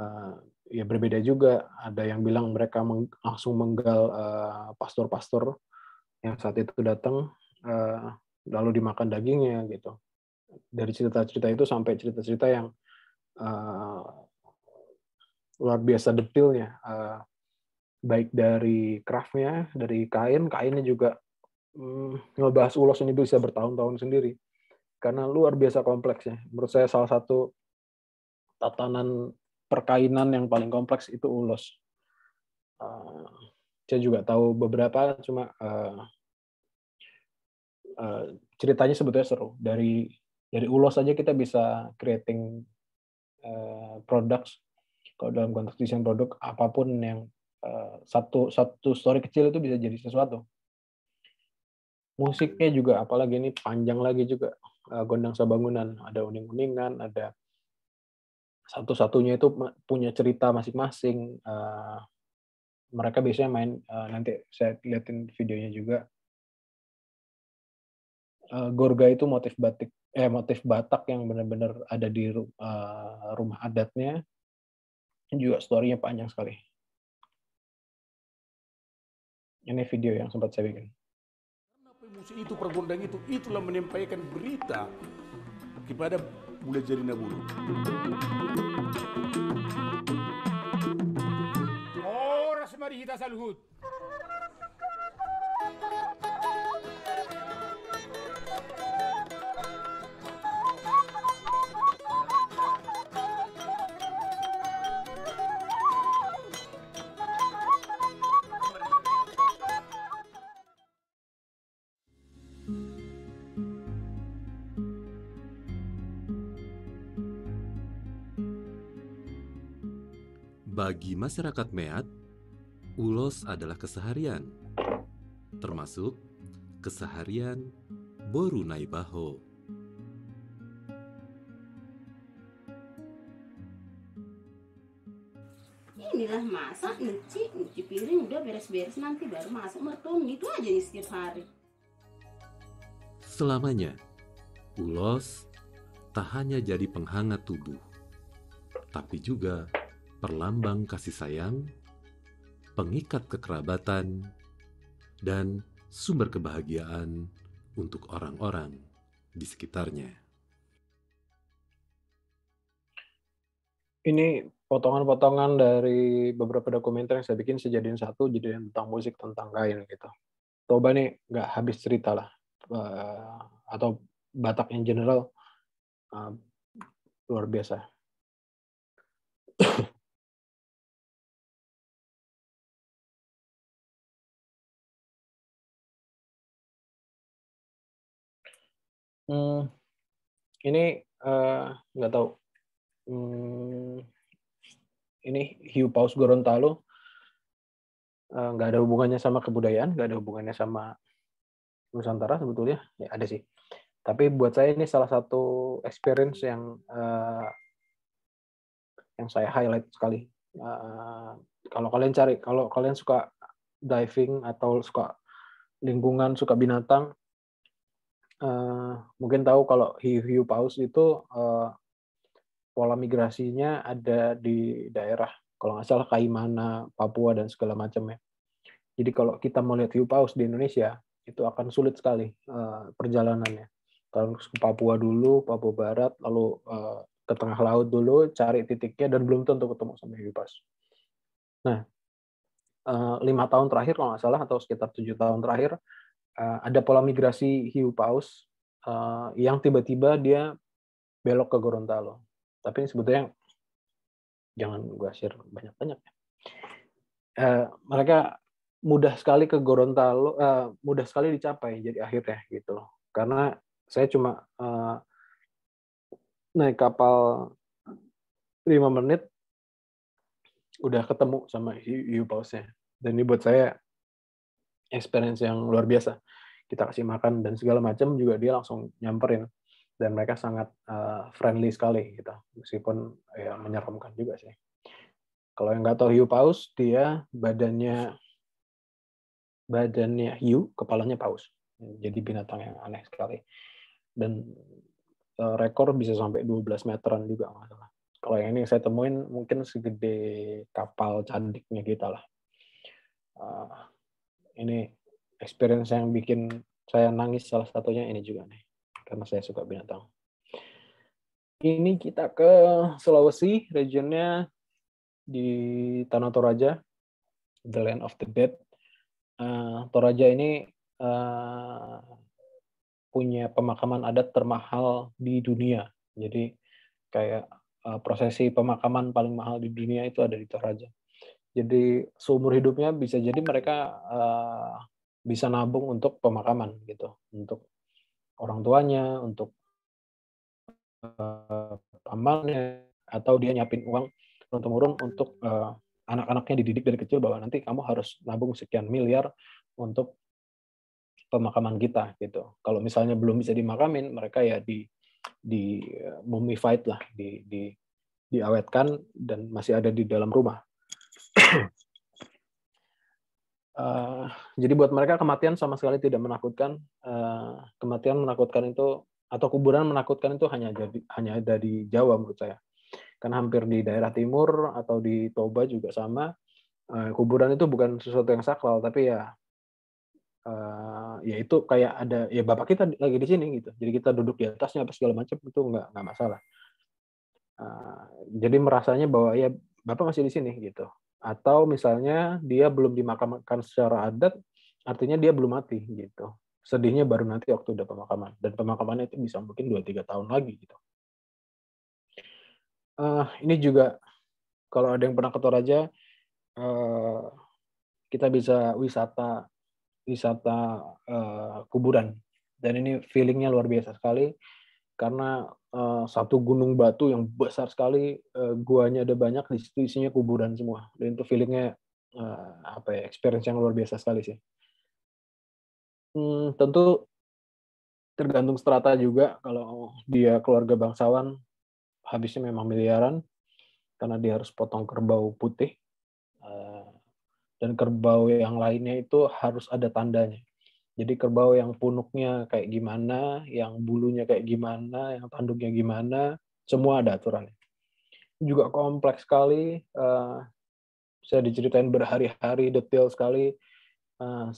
eh, ya berbeda juga. Ada yang bilang mereka langsung menggal pastor-pastor yang saat itu datang lalu dimakan dagingnya gitu. Dari cerita-cerita itu sampai cerita-cerita yang luar biasa detailnya baik dari craftnya, dari kain, kainnya juga hmm, ngebahas ulos ini bisa bertahun-tahun sendiri. Karena luar biasa kompleksnya. Menurut saya salah satu tatanan perkainan yang paling kompleks itu ulos. Uh, saya juga tahu beberapa, cuma uh, uh, ceritanya sebetulnya seru. Dari dari ulos saja kita bisa creating uh, products. Kalau dalam konteks desain produk, apapun yang Eh, satu satu story kecil itu bisa jadi sesuatu musiknya juga apalagi ini panjang lagi juga eh, gondang sabangunan ada uning-uningan ada satu-satunya itu punya cerita masing-masing eh, mereka biasanya main nanti saya liatin videonya juga gorga itu motif batik eh motif Batak yang benar-benar ada di rumah adatnya juga storynya panjang sekali ini video yang sempat saya bikin. Pemusi itu pergundang itu itulah menyampaikan berita kepada Mulai jadi Nabulu. Oh, Rasmari kita salhut. Bagi masyarakat Meat, ulos adalah keseharian, termasuk keseharian Boru Naibaho. Inilah masak, nyuci, nyuci piring udah beres-beres nanti baru masuk mertum itu aja nih setiap hari. Selamanya, ulos tak hanya jadi penghangat tubuh, tapi juga perlambang kasih sayang, pengikat kekerabatan, dan sumber kebahagiaan untuk orang-orang di sekitarnya. Ini potongan-potongan dari beberapa dokumenter yang saya bikin, sejadian satu, jadi tentang musik, tentang kain gitu. Toba nih nggak habis cerita lah. Uh, atau Batak in general, uh, luar biasa. [coughs] Hmm, ini eh, nggak uh, tahu. Hmm, ini hiu paus Gorontalo eh, nggak uh, ada hubungannya sama kebudayaan, nggak ada hubungannya sama Nusantara sebetulnya. Ya ada sih. Tapi buat saya ini salah satu experience yang uh, yang saya highlight sekali. Uh, kalau kalian cari, kalau kalian suka diving atau suka lingkungan, suka binatang, Eh, mungkin tahu kalau hiu-hiu paus itu uh, pola migrasinya ada di daerah kalau nggak salah Kaimana, Papua dan segala macam ya. Jadi kalau kita mau lihat hiu paus di Indonesia itu akan sulit sekali uh, perjalanannya. Terus ke Papua dulu, Papua Barat, lalu uh, ke tengah laut dulu, cari titiknya dan belum tentu ketemu sama hiu paus. Nah, lima tahun terakhir kalau nggak salah atau sekitar tujuh tahun terakhir uh, ada pola migrasi hiu paus uh, yang tiba-tiba dia belok ke Gorontalo. Tapi ini sebetulnya jangan gua share banyak-banyak Uh, mereka mudah sekali ke Gorontalo, uh, mudah sekali dicapai jadi akhirnya gitu. Karena saya cuma uh, naik kapal lima menit udah ketemu sama hiu pausnya. Dan ini buat saya experience yang luar biasa kita kasih makan dan segala macam juga dia langsung nyamperin dan mereka sangat uh, friendly sekali gitu meskipun ya menyeramkan juga sih kalau yang nggak tahu hiu paus dia badannya badannya hiu kepalanya paus jadi binatang yang aneh sekali dan uh, rekor bisa sampai 12 meteran juga masalah kalau yang ini saya temuin mungkin segede kapal candiknya kita lah eh, ini experience yang bikin saya nangis salah satunya ini juga nih karena saya suka binatang. Ini kita ke Sulawesi, regionnya di Tanah Toraja, the land of the dead. Uh, Toraja ini uh, punya pemakaman adat termahal di dunia. Jadi kayak uh, prosesi pemakaman paling mahal di dunia itu ada di Toraja. Jadi seumur hidupnya bisa jadi mereka uh, bisa nabung untuk pemakaman gitu, untuk orang tuanya, untuk uh, pamannya, atau dia nyiapin uang turun temurun untuk uh, anak-anaknya dididik dari kecil bahwa nanti kamu harus nabung sekian miliar untuk pemakaman kita gitu. Kalau misalnya belum bisa dimakamin, mereka ya di di mummified lah, di, di diawetkan dan masih ada di dalam rumah Eh, jadi buat mereka kematian sama sekali tidak menakutkan. Uh, kematian menakutkan itu atau kuburan menakutkan itu hanya jadi hanya ada di Jawa menurut saya. Karena hampir di daerah timur atau di Toba juga sama. Uh, kuburan itu bukan sesuatu yang sakral tapi ya uh, ya itu kayak ada ya bapak kita lagi di sini gitu. Jadi kita duduk di atasnya apa segala macam itu nggak nggak masalah. Uh, jadi merasanya bahwa ya bapak masih di sini gitu atau misalnya dia belum dimakamkan secara adat artinya dia belum mati gitu sedihnya baru nanti waktu udah pemakaman dan pemakamannya itu bisa mungkin 2-3 tahun lagi gitu uh, ini juga kalau ada yang pernah ke Toraja uh, kita bisa wisata wisata uh, kuburan dan ini feelingnya luar biasa sekali karena Eh, satu gunung batu yang besar sekali, uh, guanya ada banyak, di situ isinya kuburan semua. Dan itu feelingnya uh, apa ya, experience yang luar biasa sekali sih. Hmm, tentu tergantung strata juga. Kalau dia keluarga bangsawan, habisnya memang miliaran karena dia harus potong kerbau putih dan kerbau yang lainnya itu harus ada tandanya. Jadi kerbau yang punuknya kayak gimana, yang bulunya kayak gimana, yang tanduknya gimana, semua ada aturannya. Juga kompleks sekali, uh, saya diceritain berhari-hari, detail sekali, uh,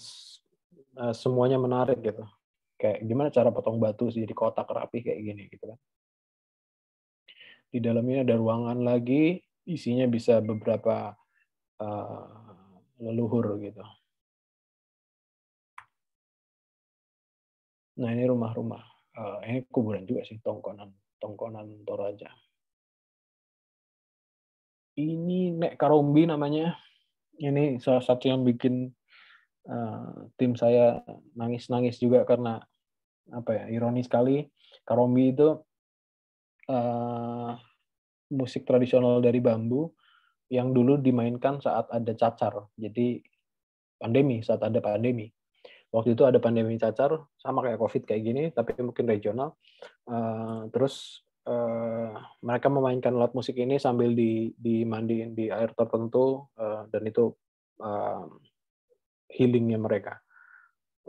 uh, semuanya menarik gitu. Kayak gimana cara potong batu jadi kotak rapi kayak gini gitu kan. Di dalamnya ada ruangan lagi, isinya bisa beberapa uh, leluhur gitu Nah ini rumah-rumah. Uh, ini kuburan juga sih, tongkonan, tongkonan Toraja. Ini Nek Karombi namanya. Ini salah satu yang bikin uh, tim saya nangis-nangis juga karena apa ya ironis sekali Karombi itu uh, musik tradisional dari bambu yang dulu dimainkan saat ada cacar. Jadi pandemi, saat ada pandemi waktu itu ada pandemi cacar sama kayak covid kayak gini tapi mungkin regional uh, terus uh, mereka memainkan alat musik ini sambil di dimandiin di air tertentu uh, dan itu uh, healingnya mereka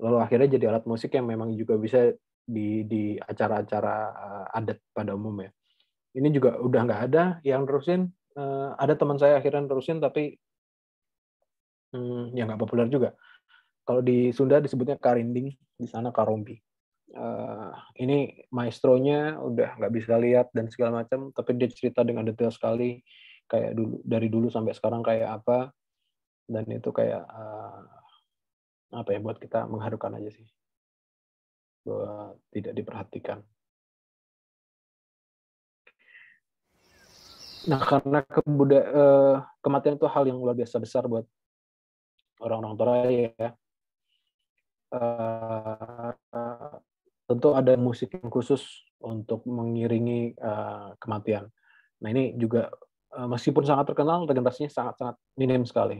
lalu akhirnya jadi alat musik yang memang juga bisa di di acara-acara uh, adat pada umumnya ini juga udah nggak ada yang terusin uh, ada teman saya akhirnya terusin tapi hmm, ya nggak populer juga kalau di Sunda disebutnya karinding, di sana karombi. Uh, ini maestronya udah nggak bisa lihat dan segala macam, tapi dia cerita dengan detail sekali kayak dulu dari dulu sampai sekarang kayak apa dan itu kayak uh, apa ya buat kita mengharukan aja sih bahwa tidak diperhatikan. Nah karena kebuda uh, eh, kematian itu hal yang luar biasa besar buat orang-orang Toraya ya Eh, tentu ada musik yang khusus untuk mengiringi uh, kematian. Nah ini juga uh, meskipun sangat terkenal, legendasinya sangat-sangat minim sekali.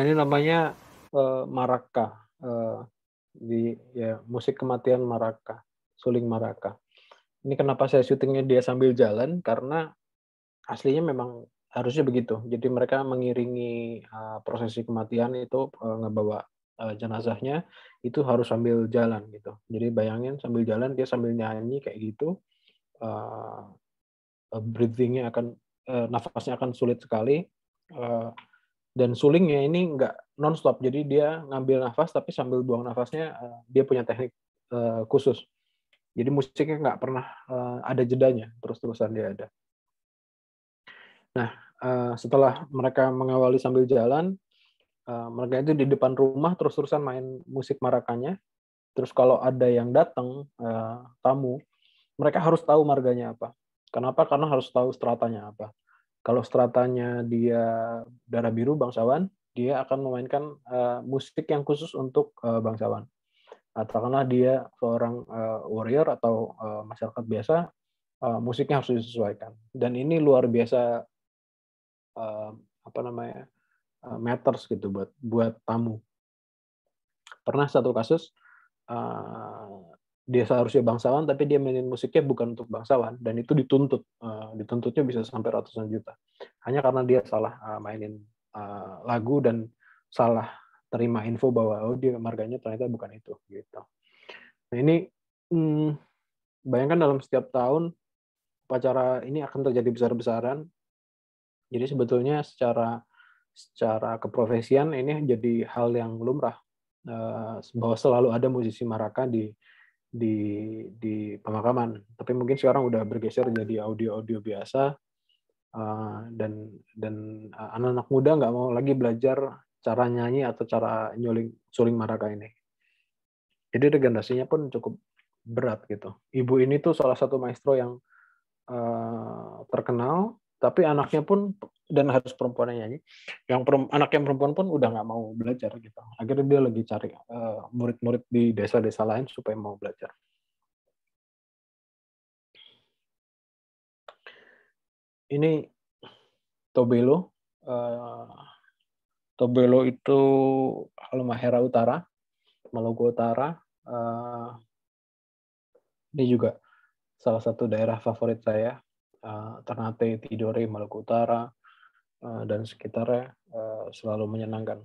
Nah ini namanya uh, maraka uh, di ya musik kematian maraka, suling maraka. Ini kenapa saya syutingnya dia sambil jalan karena aslinya memang harusnya begitu. Jadi mereka mengiringi uh, eh, prosesi kematian itu uh, ngebawa uh, jenazahnya itu harus sambil jalan gitu. Jadi bayangin sambil jalan dia sambil nyanyi kayak gitu. Uh, breathingnya akan uh, nafasnya akan sulit sekali. Uh, dan sulingnya ini nggak non-stop jadi dia ngambil nafas tapi sambil buang nafasnya eh, dia punya teknik eh, khusus jadi musiknya nggak pernah uh, ada jedanya terus-terusan dia ada nah setelah mereka mengawali sambil jalan mereka itu di depan rumah terus-terusan main musik marakannya. terus kalau ada yang datang tamu mereka harus tahu marganya apa kenapa karena harus tahu stratanya apa kalau stratanya dia darah biru bangsawan, dia akan memainkan uh, musik yang khusus untuk uh, eh, bangsawan. Nah, katakanlah dia seorang uh, warrior atau uh, masyarakat biasa, uh, musiknya harus disesuaikan. Dan ini luar biasa uh, apa namanya uh, matters gitu buat buat tamu. Pernah satu kasus uh, dia seharusnya bangsawan tapi dia mainin musiknya bukan untuk bangsawan dan itu dituntut uh, dituntutnya bisa sampai ratusan juta hanya karena dia salah uh, mainin uh, lagu dan salah terima info bahwa oh dia marganya ternyata bukan itu gitu nah ini hmm, bayangkan dalam setiap tahun upacara ini akan terjadi besar-besaran jadi sebetulnya secara secara keprofesian ini jadi hal yang lumrah bahwa selalu ada musisi maraka di di di pemakaman tapi mungkin sekarang udah bergeser jadi audio audio biasa uh, dan dan eh, anak-anak muda nggak mau lagi belajar cara nyanyi atau cara nyuling suling maraka ini jadi regenerasinya pun cukup berat gitu ibu ini tuh salah satu maestro yang uh, terkenal tapi anaknya pun dan harus perempuan yang nyanyi yang perempuan, anak yang perempuan pun udah nggak mau belajar gitu akhirnya dia lagi cari eh, murid-murid uh, di desa-desa lain supaya mau belajar ini Tobelo uh, Tobelo itu Halmahera Utara Maluku Utara uh, ini juga salah satu daerah favorit saya uh, Ternate, Tidore, Maluku Utara, eh, dan sekitarnya eh, selalu menyenangkan.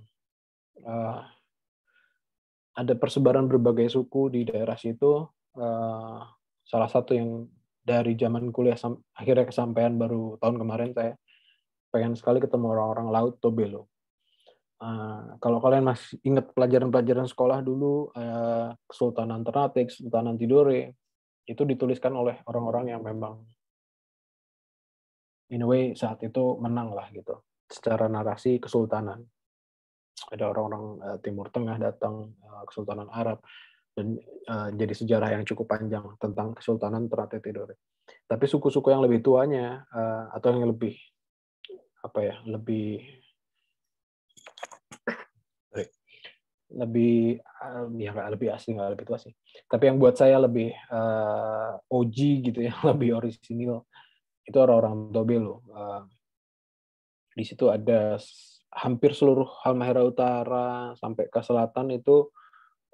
ada persebaran berbagai suku di daerah situ. salah satu yang dari zaman kuliah akhirnya kesampaian baru tahun kemarin saya pengen sekali ketemu orang-orang laut Tobelo. Uh, kalau kalian masih ingat pelajaran-pelajaran sekolah dulu, uh, Kesultanan Ternate, Kesultanan Tidore, itu dituliskan oleh orang-orang yang memang in a way saat itu menang lah gitu secara narasi kesultanan ada orang-orang eh, Timur Tengah datang eh, Kesultanan Arab dan uh, jadi sejarah yang cukup panjang tentang Kesultanan Ternate Tidore. Tapi suku-suku yang lebih tuanya uh, atau yang lebih apa ya lebih lebih ya nggak lebih asli nggak lebih tua sih tapi yang buat saya lebih uh, OG gitu ya [laughs] lebih orisinil itu orang-orang Tobe loh. Eh, di situ ada hampir seluruh Halmahera Utara sampai ke selatan itu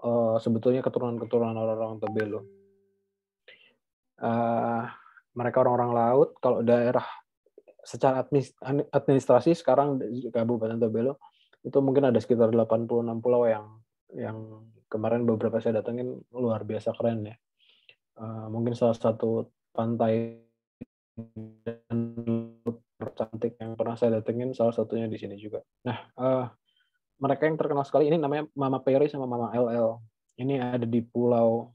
eh, sebetulnya keturunan-keturunan orang-orang Tobe loh. Eh, mereka orang-orang laut. Kalau daerah secara administrasi sekarang Kabupaten Tobelo itu mungkin ada sekitar 86 pulau yang yang kemarin beberapa saya datangin luar biasa keren ya. Uh, mungkin salah satu pantai dan tercantik yang pernah saya datengin salah satunya di sini juga. Nah, uh, mereka yang terkenal sekali ini namanya Mama Perry sama Mama LL. Ini ada di pulau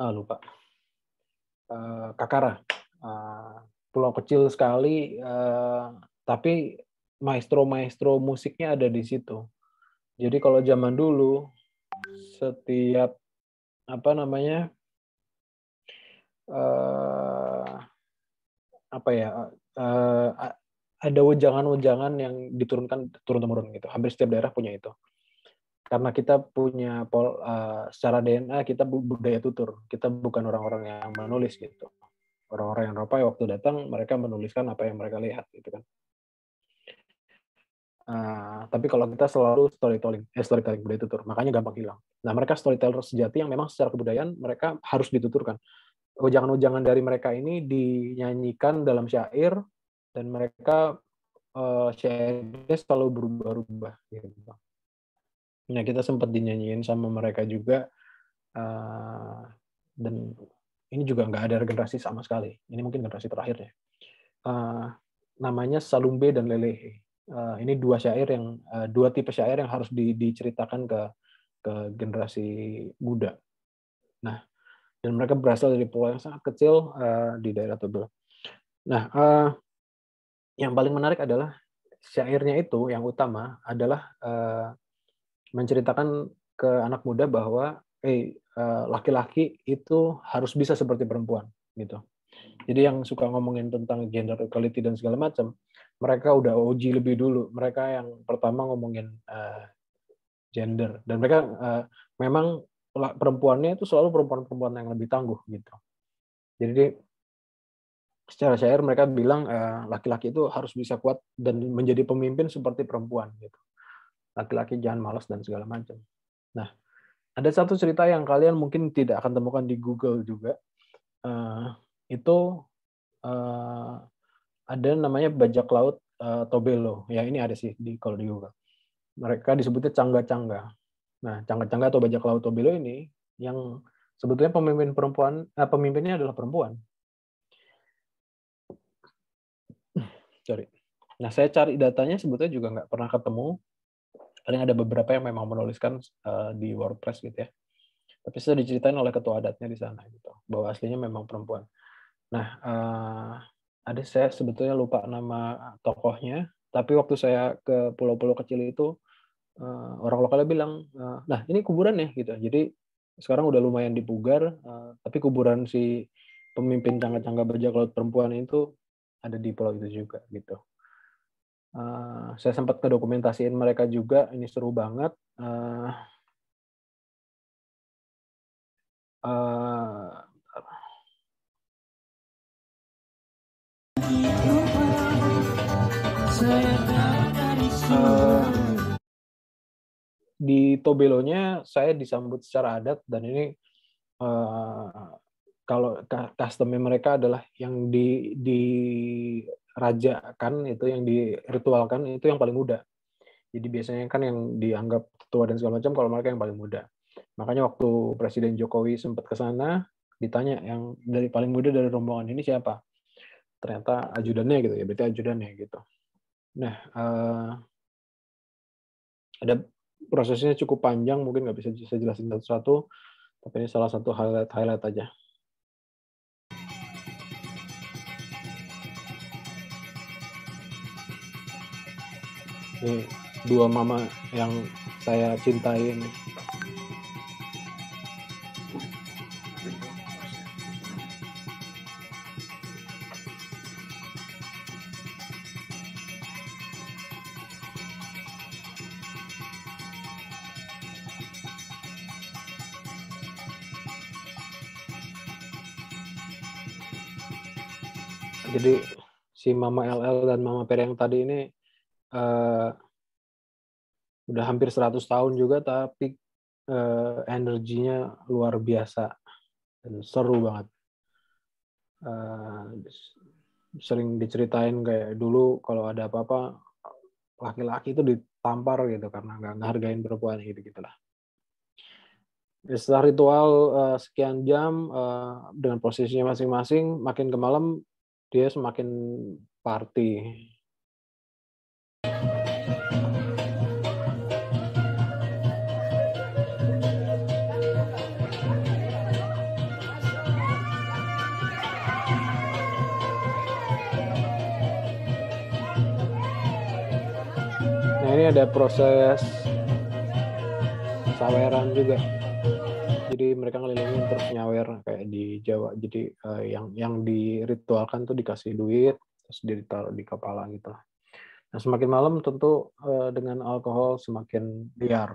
ah, lupa uh, Kakara. Uh, pulau kecil sekali uh, tapi maestro-maestro musiknya ada di situ. Jadi kalau zaman dulu setiap apa namanya uh, apa ya uh, ada wejangan-wejangan yang diturunkan turun temurun gitu. Hampir setiap daerah punya itu. Karena kita punya pol, uh, secara DNA kita budaya tutur. Kita bukan orang-orang yang menulis gitu. Orang-orang yang Eropa waktu datang mereka menuliskan apa yang mereka lihat gitu kan. Uh, tapi kalau kita selalu storytelling, eh, storytelling budaya tutur, makanya gampang hilang. Nah mereka storyteller sejati yang memang secara kebudayaan mereka harus dituturkan ujangan-ujangan dari mereka ini dinyanyikan dalam syair dan mereka uh, syairnya selalu berubah-ubah gitu. Nah kita sempat dinyanyiin sama mereka juga uh, dan ini juga nggak ada generasi sama sekali. Ini mungkin generasi terakhirnya. Uh, eh, namanya Salumbe dan Lelehe. Uh, ini dua syair yang uh, dua tipe syair yang harus di, diceritakan ke ke generasi muda. Nah, dan mereka berasal dari pulau yang sangat kecil uh, di daerah Tobel. Nah, uh, yang paling menarik adalah syairnya itu yang utama adalah uh, menceritakan ke anak muda bahwa eh uh, laki-laki itu harus bisa seperti perempuan gitu. Jadi yang suka ngomongin tentang gender equality dan segala macam, mereka udah uji lebih dulu. Mereka yang pertama ngomongin uh, gender dan mereka uh, memang perempuannya itu selalu perempuan-perempuan yang lebih tangguh gitu. Jadi secara syair mereka bilang eh, laki-laki itu harus bisa kuat dan menjadi pemimpin seperti perempuan gitu. Laki-laki jangan malas dan segala macam. Nah, ada satu cerita yang kalian mungkin tidak akan temukan di Google juga. Eh, itu eh, ada namanya bajak laut uh, tobelo ya ini ada sih di kalau di Google mereka disebutnya cangga-cangga Nah, Cangga-Cangga atau Bajak Laut Tobelo ini yang sebetulnya pemimpin perempuan eh, pemimpinnya adalah perempuan. [clears throat] Sorry. Nah, saya cari datanya sebetulnya juga nggak pernah ketemu. Paling ada beberapa yang memang menuliskan eh, di WordPress gitu ya. Tapi sudah diceritain oleh ketua adatnya di sana gitu, bahwa aslinya memang perempuan. Nah, uh, ada saya sebetulnya lupa nama tokohnya, tapi waktu saya ke pulau-pulau kecil itu uh, orang lokalnya bilang, nah ini kuburan ya gitu. Jadi sekarang udah lumayan dipugar, uh, tapi kuburan si pemimpin cangga-cangga bajak laut perempuan itu ada di pulau itu juga gitu. Uh, saya sempat kedokumentasiin mereka juga, ini seru banget. Uh, uh, di Tobelonya saya disambut secara adat dan ini uh, kalau customnya mereka adalah yang di dirajakan itu yang diritualkan itu yang paling muda. Jadi biasanya kan yang dianggap tua dan segala macam kalau mereka yang paling muda. Makanya waktu Presiden Jokowi sempat ke sana ditanya yang dari paling muda dari rombongan ini siapa? Ternyata ajudannya gitu ya, berarti ajudannya gitu. Nah, uh, ada prosesnya cukup panjang, mungkin nggak bisa saya jelasin satu-satu, tapi ini salah satu highlight-highlight aja. Ini dua mama yang saya cintai ini. Jadi si Mama LL dan Mama Per yang tadi ini uh, udah hampir 100 tahun juga tapi uh, energinya luar biasa dan seru banget. Uh, sering diceritain kayak dulu kalau ada apa-apa laki-laki itu ditampar gitu karena nggak ngehargain perempuan gitu gitulah. Setelah ritual uh, sekian jam uh, dengan posisinya masing-masing, makin ke malam dia semakin party. Nah ini ada proses saweran juga jadi mereka ngelilingin terus nyawer kayak di Jawa jadi uh, yang yang diritualkan tuh dikasih duit terus ditaruh di kepala gitu nah semakin malam tentu uh, dengan alkohol semakin liar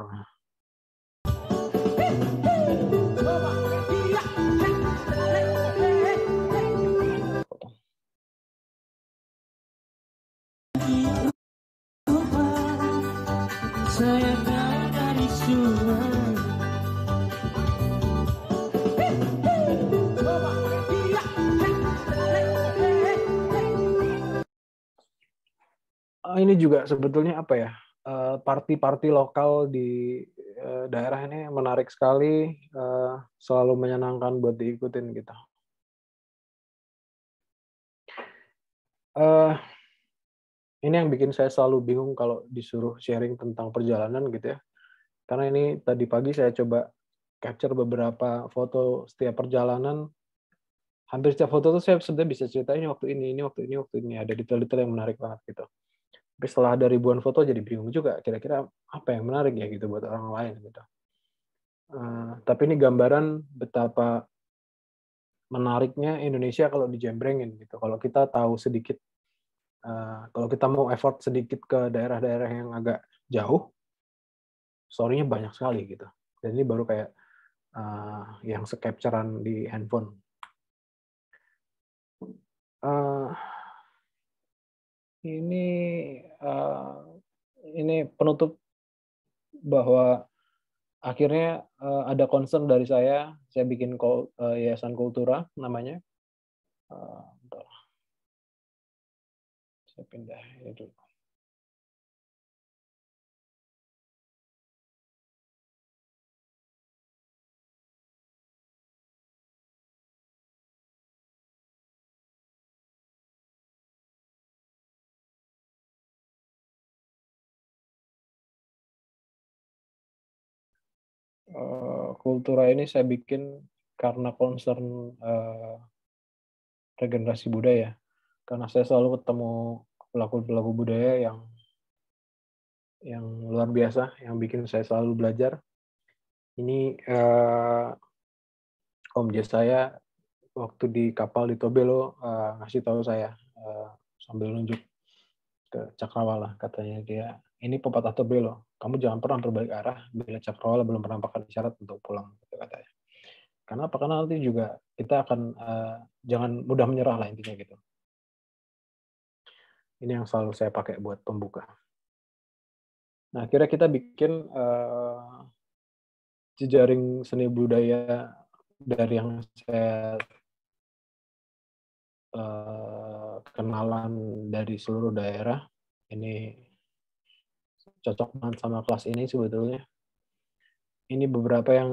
Oh, ini juga sebetulnya apa ya eh, parti-parti lokal di eh, daerah ini menarik sekali, eh, selalu menyenangkan buat diikutin gitu. Uh, ini yang bikin saya selalu bingung kalau disuruh sharing tentang perjalanan gitu ya. Karena ini tadi pagi saya coba capture beberapa foto setiap perjalanan. Hampir setiap foto itu saya sebenarnya bisa ceritain waktu ini, ini, waktu ini, waktu ini. Ada detail-detail yang menarik banget gitu. Tapi setelah ada ribuan foto jadi bingung juga kira-kira apa yang menarik ya gitu buat orang lain gitu. Uh, tapi ini gambaran betapa menariknya Indonesia kalau dijembrengin gitu. Kalau kita tahu sedikit, uh, kalau kita mau effort sedikit ke daerah-daerah yang agak jauh, story banyak sekali gitu. Dan ini baru kayak uh, yang secapturean di handphone. Uh, ini uh, ini penutup bahwa akhirnya uh, ada concern dari saya saya bikin kol, uh, yayasan kultura namanya uh, saya pindah itu Eh, kultura ini saya bikin karena concern uh, regenerasi budaya. Karena saya selalu ketemu pelaku-pelaku budaya yang yang luar biasa, yang bikin saya selalu belajar. Ini uh, Om J saya waktu di kapal di Tobelo uh, ngasih tahu saya uh, sambil nunjuk ke Cakrawala katanya dia ini pepatah Tobelo kamu jangan pernah berbalik arah bila cakrawala belum menampakkan syarat untuk pulang gitu katanya. apa Karena nanti juga kita akan uh, jangan mudah menyerah lah intinya gitu. Ini yang selalu saya pakai buat pembuka. Nah, kira kita bikin uh, jejaring seni budaya dari yang saya eh, kenalan dari seluruh daerah. Ini cocok banget sama kelas ini sebetulnya. Ini beberapa yang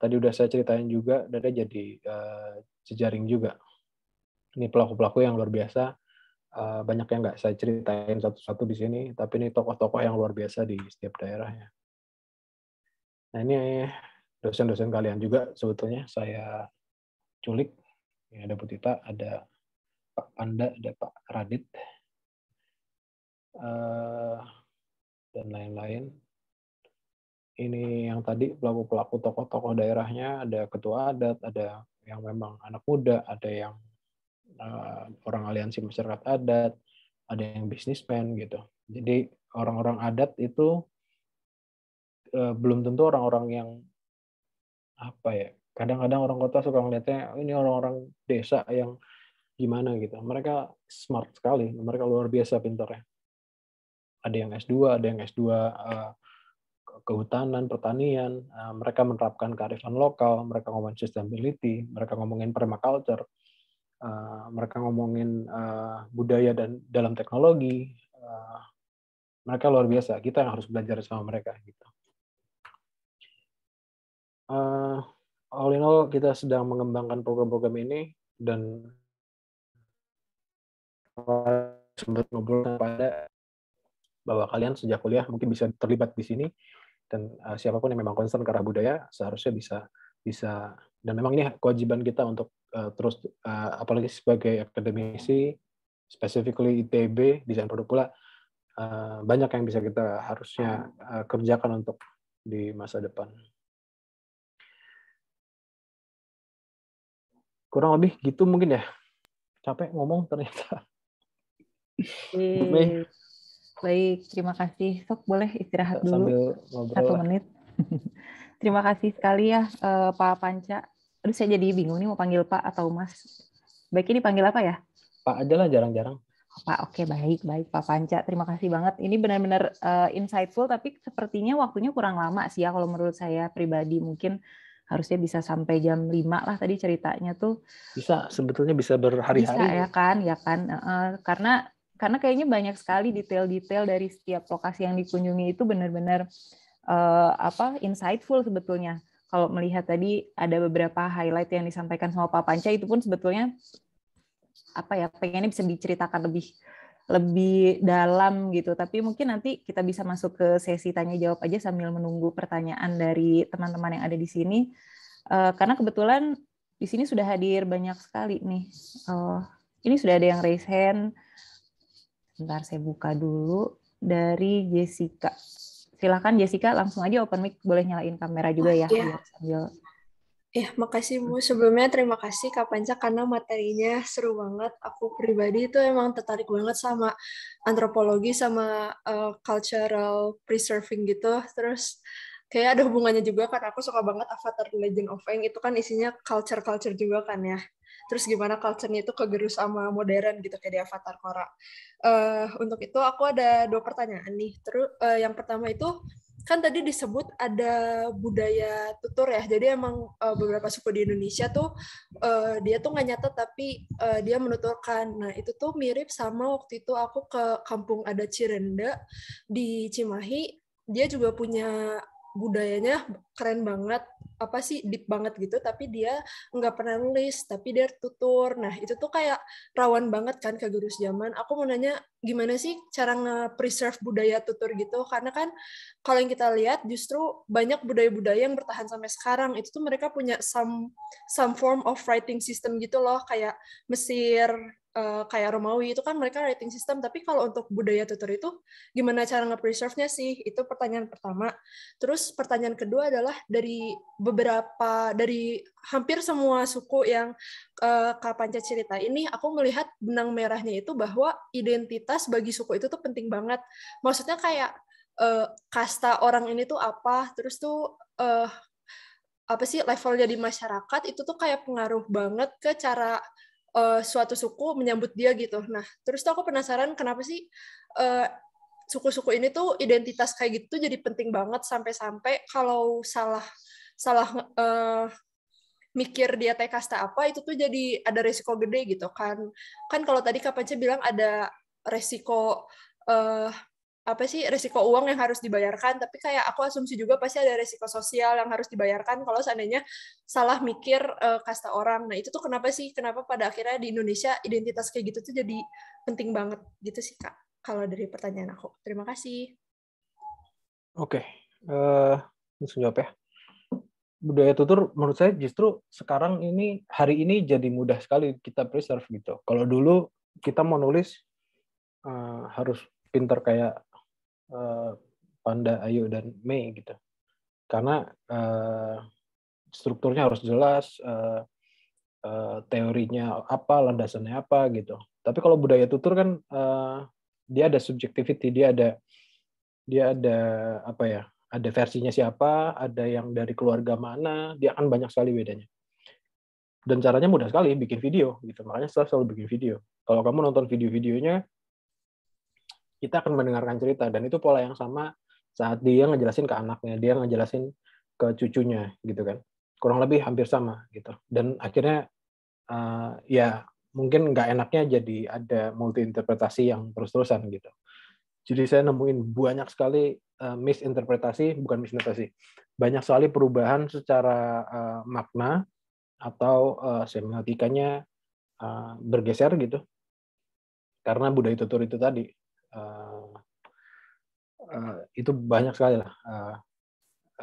tadi udah saya ceritain juga, dan dia jadi uh, juga. Ini pelaku-pelaku yang luar biasa, uh, banyak yang nggak saya ceritain satu-satu di sini, tapi ini tokoh-tokoh yang luar biasa di setiap daerahnya. Nah ini dosen-dosen kalian juga sebetulnya saya culik. Ini ada Putita, ada Pak Panda, ada Pak Radit. Uh, dan lain-lain. Ini yang tadi pelaku-pelaku tokoh-tokoh daerahnya ada ketua adat, ada yang memang anak muda, ada yang uh, orang aliansi masyarakat adat, ada yang bisnismen gitu. Jadi orang-orang adat itu uh, belum tentu orang-orang yang apa ya? Kadang-kadang orang kota suka oh, ini orang-orang desa yang gimana gitu. Mereka smart sekali, mereka luar biasa pintarnya ada yang S2, ada yang S2 eh, kehutanan, pertanian, eh, mereka menerapkan kearifan lokal, mereka ngomongin sustainability, mereka ngomongin permaculture, uh, mereka ngomongin budaya dan dalam teknologi, mereka luar biasa. Kita yang harus belajar sama mereka. Gitu. Uh, all in all, kita sedang mengembangkan program-program ini dan sempat ngobrol pada bahwa kalian sejak kuliah mungkin bisa terlibat di sini dan uh, siapapun yang memang concern ke arah budaya seharusnya bisa bisa dan memang ini kewajiban kita untuk uh, terus uh, apalagi sebagai akademisi specifically ITB desain produk pula uh, banyak yang bisa kita harusnya uh, kerjakan untuk di masa depan. Kurang lebih gitu mungkin ya. Capek ngomong ternyata. Hmm. Baik, terima kasih. Sok boleh istirahat Sambil dulu ngobrol satu menit. [laughs] terima kasih sekali ya uh, Pak Panca. Aduh, saya jadi bingung nih mau panggil Pak atau Mas. baik ini panggil apa ya? Pak aja lah jarang-jarang. Pak, oke okay, baik baik Pak Panca, terima kasih banget. Ini benar-benar uh, insightful, tapi sepertinya waktunya kurang lama sih ya kalau menurut saya pribadi mungkin harusnya bisa sampai jam 5 lah tadi ceritanya tuh. Bisa, sebetulnya bisa berhari-hari. Bisa ya, ya kan, ya kan. Uh, karena karena kayaknya banyak sekali detail-detail dari setiap lokasi yang dikunjungi itu benar-benar uh, apa insightful sebetulnya. Kalau melihat tadi ada beberapa highlight yang disampaikan sama Pak Panca itu pun sebetulnya apa ya pengennya bisa diceritakan lebih lebih dalam gitu. Tapi mungkin nanti kita bisa masuk ke sesi tanya jawab aja sambil menunggu pertanyaan dari teman-teman yang ada di sini. Uh, karena kebetulan di sini sudah hadir banyak sekali nih. Uh, ini sudah ada yang raise hand, sebentar saya buka dulu dari Jessica. Silakan Jessica langsung aja open mic boleh nyalain kamera ah, juga ya. Iya. Sambil Ya, makasih Bu. Sebelumnya terima kasih Kak Panca karena materinya seru banget. Aku pribadi itu emang tertarik banget sama antropologi sama uh, cultural preserving gitu. Terus kayak ada hubungannya juga kan aku suka banget Avatar Legend of Aang itu kan isinya culture-culture juga kan ya terus gimana culture-nya itu kegerus sama modern gitu kayak di Avatar Korra. Uh, untuk itu aku ada dua pertanyaan nih. Terus uh, eh, yang pertama itu kan tadi disebut ada budaya tutur ya jadi emang uh, beberapa suku di Indonesia tuh uh, dia tuh nggak nyata tapi uh, dia menuturkan nah itu tuh mirip sama waktu itu aku ke kampung ada Cirende di Cimahi dia juga punya budayanya keren banget apa sih deep banget gitu tapi dia nggak pernah nulis tapi dia tutur nah itu tuh kayak rawan banget kan ke gurus zaman aku mau nanya gimana sih cara nge-preserve budaya tutur gitu karena kan kalau yang kita lihat justru banyak budaya-budaya yang bertahan sampai sekarang itu tuh mereka punya some some form of writing system gitu loh kayak Mesir uh, kayak Romawi itu kan mereka rating system, tapi kalau untuk budaya tutur itu gimana cara nge-preserve-nya sih? Itu pertanyaan pertama. Terus pertanyaan kedua adalah dari beberapa dari hampir semua suku yang uh, Kak Panca cerita ini aku melihat benang merahnya itu bahwa identitas bagi suku itu tuh penting banget. Maksudnya kayak uh, kasta orang ini tuh apa, terus tuh uh, apa sih levelnya di masyarakat itu tuh kayak pengaruh banget ke cara uh, suatu suku menyambut dia gitu. Nah, terus tuh aku penasaran kenapa sih suku eh, suku-suku ini tuh identitas kayak gitu jadi penting banget sampai-sampai kalau salah salah uh, mikir dia teh kasta apa itu tuh jadi ada resiko gede gitu kan. Kan kalau tadi Kapanca bilang ada resiko uh, apa sih resiko uang yang harus dibayarkan tapi kayak aku asumsi juga pasti ada resiko sosial yang harus dibayarkan kalau seandainya salah mikir uh, kasta orang nah itu tuh kenapa sih kenapa pada akhirnya di Indonesia identitas kayak gitu tuh jadi penting banget gitu sih kak kalau dari pertanyaan aku terima kasih oke okay. uh, eh, jawab ya budaya tutur menurut saya justru sekarang ini hari ini jadi mudah sekali kita preserve gitu kalau dulu kita mau nulis uh, harus pinter kayak Panda, eh, Ayu dan Mei gitu. Karena uh, strukturnya harus jelas, uh, uh, teorinya apa, landasannya apa gitu. Tapi kalau budaya tutur kan uh, dia ada subjektiviti, dia ada dia ada apa ya? Ada versinya siapa, ada yang dari keluarga mana, dia akan banyak sekali bedanya. Dan caranya mudah sekali bikin video gitu. Makanya saya selalu bikin video. Kalau kamu nonton video-videonya kita akan mendengarkan cerita dan itu pola yang sama saat dia ngejelasin ke anaknya, dia ngejelasin ke cucunya gitu kan. Kurang lebih hampir sama gitu. Dan akhirnya uh, ya mungkin nggak enaknya jadi ada multi interpretasi yang terus-terusan gitu. Jadi saya nemuin banyak sekali uh, misinterpretasi, bukan misinterpretasi. Banyak sekali perubahan secara uh, makna atau uh, semiotikanya uh, bergeser gitu. Karena budaya tutur itu tadi uh, itu banyak sekali lah uh,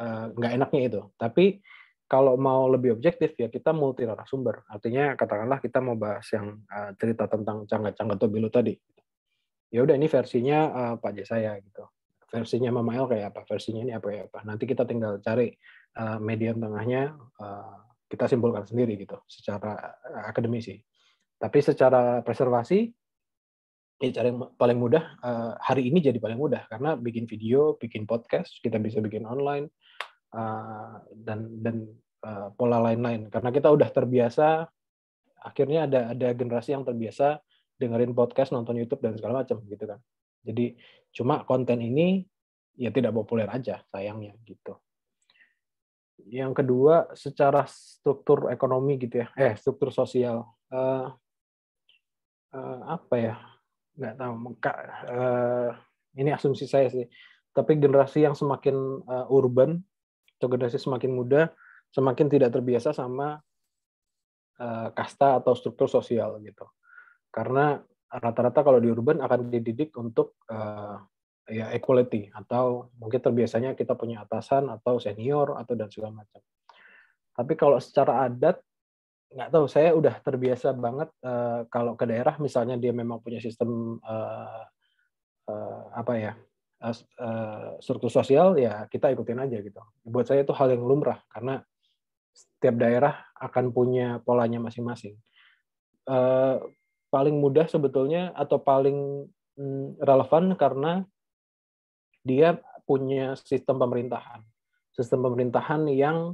uh, enaknya itu tapi kalau mau lebih objektif ya kita multi narasumber artinya katakanlah kita mau bahas yang uh, cerita tentang canggat-canggat tobilo tadi ya udah ini versinya uh, Pak saya gitu versinya Mama El kayak apa versinya ini apa ya apa nanti kita tinggal cari uh, median tengahnya uh, kita simpulkan sendiri gitu secara akademisi tapi secara preservasi ya cara yang paling mudah eh, hari ini jadi paling mudah karena bikin video, bikin podcast, kita bisa bikin online eh, dan dan eh, pola lain-lain. Karena kita udah terbiasa, akhirnya ada ada generasi yang terbiasa dengerin podcast, nonton YouTube dan segala macam gitu kan. Jadi cuma konten ini ya tidak populer aja sayangnya gitu. Yang kedua secara struktur ekonomi gitu ya, eh struktur sosial. Uh, uh, apa ya? nggak tahu Kak, uh, eh, ini asumsi saya sih tapi generasi yang semakin uh, urban atau generasi semakin muda semakin tidak terbiasa sama uh, kasta atau struktur sosial gitu karena rata-rata kalau di urban akan dididik untuk uh, ya equality atau mungkin terbiasanya kita punya atasan atau senior atau dan segala macam tapi kalau secara adat nggak tahu saya udah terbiasa banget uh, kalau ke daerah misalnya dia memang punya sistem uh, uh, apa ya uh, struktur sosial ya kita ikutin aja gitu buat saya itu hal yang lumrah karena setiap daerah akan punya polanya masing-masing uh, paling mudah sebetulnya atau paling mm, relevan karena dia punya sistem pemerintahan sistem pemerintahan yang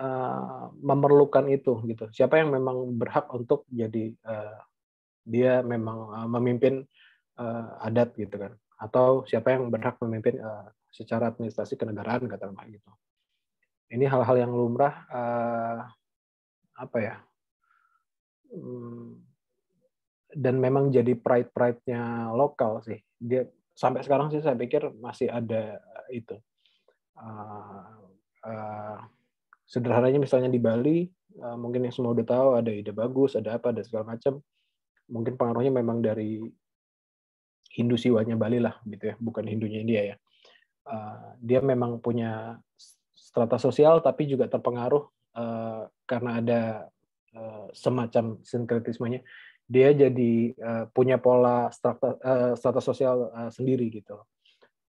uh, memerlukan itu gitu siapa yang memang berhak untuk jadi uh, dia memang uh, memimpin uh, adat gitu kan atau siapa yang berhak memimpin uh, secara administrasi kenegaraan katakanlah gitu ini hal-hal yang lumrah uh, apa ya hmm, dan memang jadi pride pride nya lokal sih dia sampai sekarang sih saya pikir masih ada itu uh, sederhananya misalnya di Bali eh, mungkin yang semua udah tahu ada ide bagus ada apa ada segala macam mungkin pengaruhnya memang dari Hindu siwanya Bali lah gitu ya bukan Hindunya India ya eh, dia memang punya strata sosial tapi juga terpengaruh eh, karena ada semacam sinkretismenya dia jadi punya pola strata, strata sosial sendiri gitu